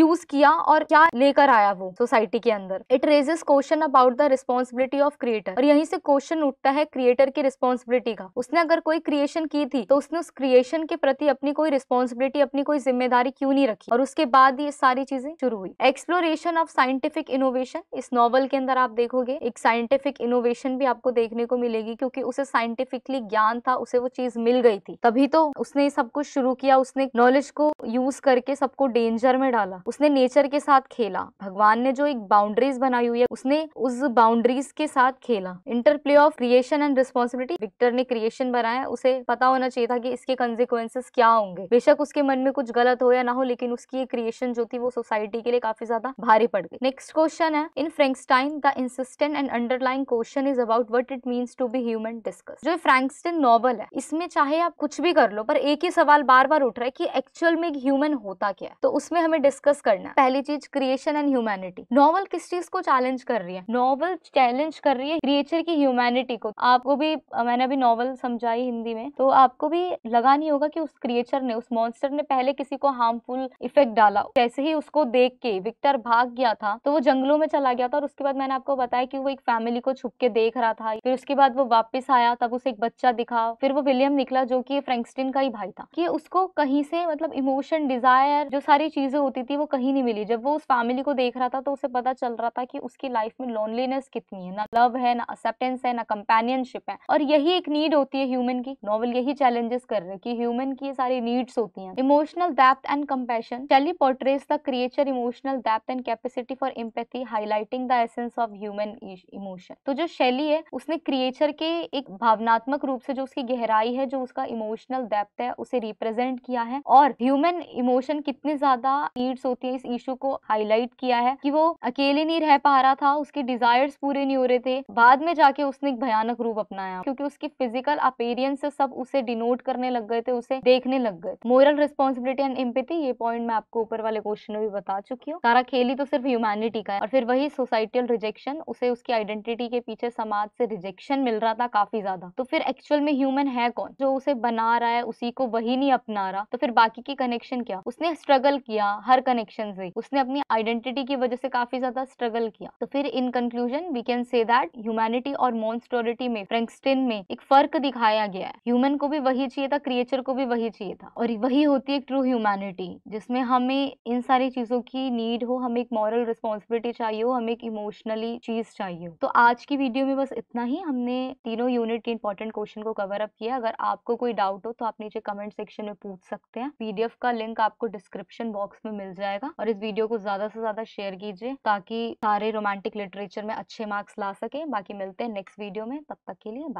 किया और क्या लेकर आया वो सोसाइटी सोसाइटी के अंदर it raises question about the responsibility of creator और यहीं से क्वेश्चन उठता है क्रिएटर की रिस्पॉन्सिबिलिटी का उसने अगर कोई क्रिएशन की थी तो उसने उस क्रिएशन के प्रति अपनी कोई रिस्पॉन्सिबिलिटी अपनी कोई जिम्मेदारी क्यों नहीं रखी और उसके बाद ये सारी चीजें शुरू हुई एक्सप्लोरेशन ऑफ साइंटिफिक इनोवेशन इस नॉवल के अंदर आप देखोगे एक साइंटिफिक इनोवेशन भी आपको देखने को मिलेगी क्योंकि उसे साइंटिफिकली ज्ञान था उसे वो चीज मिल गई थी तभी तो उसने सब कुछ शुरू किया उसने नॉलेज को यूज करके सबको डेंजर में डाला उसने नेचर के साथ खेला भगवान ने जो एक बाउंड्रीज बनाई हुई है उसने उस बाउंड्रीज के साथ खेला interplay of creation and responsibility Victor ने क्रिएशन बनाया उसे पता होना चाहिए था कि इसके कंसिक्वेंसेस क्या होंगे बेशक उसके मन में कुछ गलत हो या ना हो लेकिन उसकी क्रिएशन जो थी वो सोसाइटी के लिए काफी ज्यादा भारी पड़ गई नेक्स्ट क्वेश्चन है in Frankenstein the insistent and underline question is about what it mean to be human discuss जो फ्रेंक्सटन नॉवल है इसमें चाहे आप कुछ भी कर लो पर एक ही सवाल बार बार उठ रहा है कि एक्चुअल में ह्यूमन होता क्या है तो उसमें हमें डिस्कस करना है पहली चीज creation and humanity novel novel किस चीज को चैलेंज कर रही है नॉवल चैलेंज कर रही है क्रिएचर की ह्यूमैनिटी को आपको भी मैंने अभी नॉवल समझाई हिंदी में तो आपको भी लगा नहीं होगा कि उस क्रिएचर ने उस मॉन्स्टर ने पहले किसी को हार्मफुल इफेक्ट डाला जैसे ही उसको देख के विक्टर भाग गया था तो वो जंगलों में चला गया था और उसके बाद मैंने आपको बताया कि वो एक फैमिली को छुप के देख रहा था फिर उसके बाद वो वापस आया तब उसे एक बच्चा दिखा फिर वो विलियम निकला जो की फ्रेंकस्टिन का ही भाई था कि उसको कहीं से मतलब इमोशन डिजायर जो सारी चीजें होती थी वो कहीं नहीं मिली जब वो उस फैमिली को देख रहा था तो उसे पता पता चल रहा था कि उसकी लाइफ में लोनलीनेस कितनी है ना लव है ना एक्सेप्टेंस है ना कंपेनियनशिप है और यही एक नीड होती है ह्यूमन की नॉवल यही चैलेंजेस कर रहे हैं कि ह्यूमन की सारी नीड्स होती हैं emotional depth and compassion Shelley portrays the creature emotional depth and capacity for empathy highlighting the essence of human emotion तो जो शैली है उसने क्रिएचर के एक भावनात्मक रूप से जो उसकी गहराई है जो उसका इमोशनल डेप्थ है उसे रिप्रेजेंट किया है और ह्यूमन इमोशन कितने ज्यादा नीड्स होती है इस इशू को हाईलाइट किया है कि वो अकेले नहीं रह पा रहा था उसके डिजायर्स पूरे नहीं हो रहे थे बाद में जाके उसने एक भयानक रूप अपनाया क्योंकि उसकी फिजिकल अपेरियंस से सब उसे डिनोट करने लग गए थे उसे देखने लग गए मोरल रिस्पॉन्सिबिलिटी एंड एम्पेथी ये पॉइंट मैं आपको ऊपर वाले क्वेश्चन में भी बता चुकी हूँ सारा खेल ही तो सिर्फ ह्यूमैनिटी का है और फिर वही सोसाइटियल रिजेक्शन उसे उसकी आइडेंटिटी के पीछे समाज से रिजेक्शन मिल रहा था काफी ज्यादा तो फिर एक्चुअल में ह्यूमन है कौन जो उसे बना रहा है उसी को वही नहीं अपना रहा तो फिर बाकी की कनेक्शन क्या उसने स्ट्रगल किया हर कनेक्शन से उसने अपनी आइडेंटिटी की वजह से काफी काफी ज्यादा स्ट्रगल किया तो फिर in conclusion we can say that humanity और मॉन्स्टोरिटी में फ्रेंकस्टिन में एक फर्क दिखाया गया है ह्यूमन को भी वही चाहिए था क्रिएचर को भी वही चाहिए था और वही होती है ट्रू ह्यूमैनिटी जिसमें हमें इन सारी चीजों की नीड हो हमें एक मॉरल रिस्पॉन्सिबिलिटी चाहिए हो हमें एक इमोशनली चीज चाहिए तो आज की वीडियो में बस इतना ही हमने तीनों यूनिट के इंपॉर्टेंट क्वेश्चन को कवर अप किया अगर आपको कोई डाउट हो तो आप नीचे कमेंट सेक्शन में पूछ सकते हैं पीडीएफ का लिंक आपको डिस्क्रिप्शन बॉक्स में मिल जाएगा और इस वीडियो को ज्यादा से ज्यादा शेयर कीजिए ताकि सारे रोमांटिक लिटरेचर में अच्छे मार्क्स ला सकें बाकी मिलते हैं नेक्स्ट वीडियो में तब तक के लिए बाय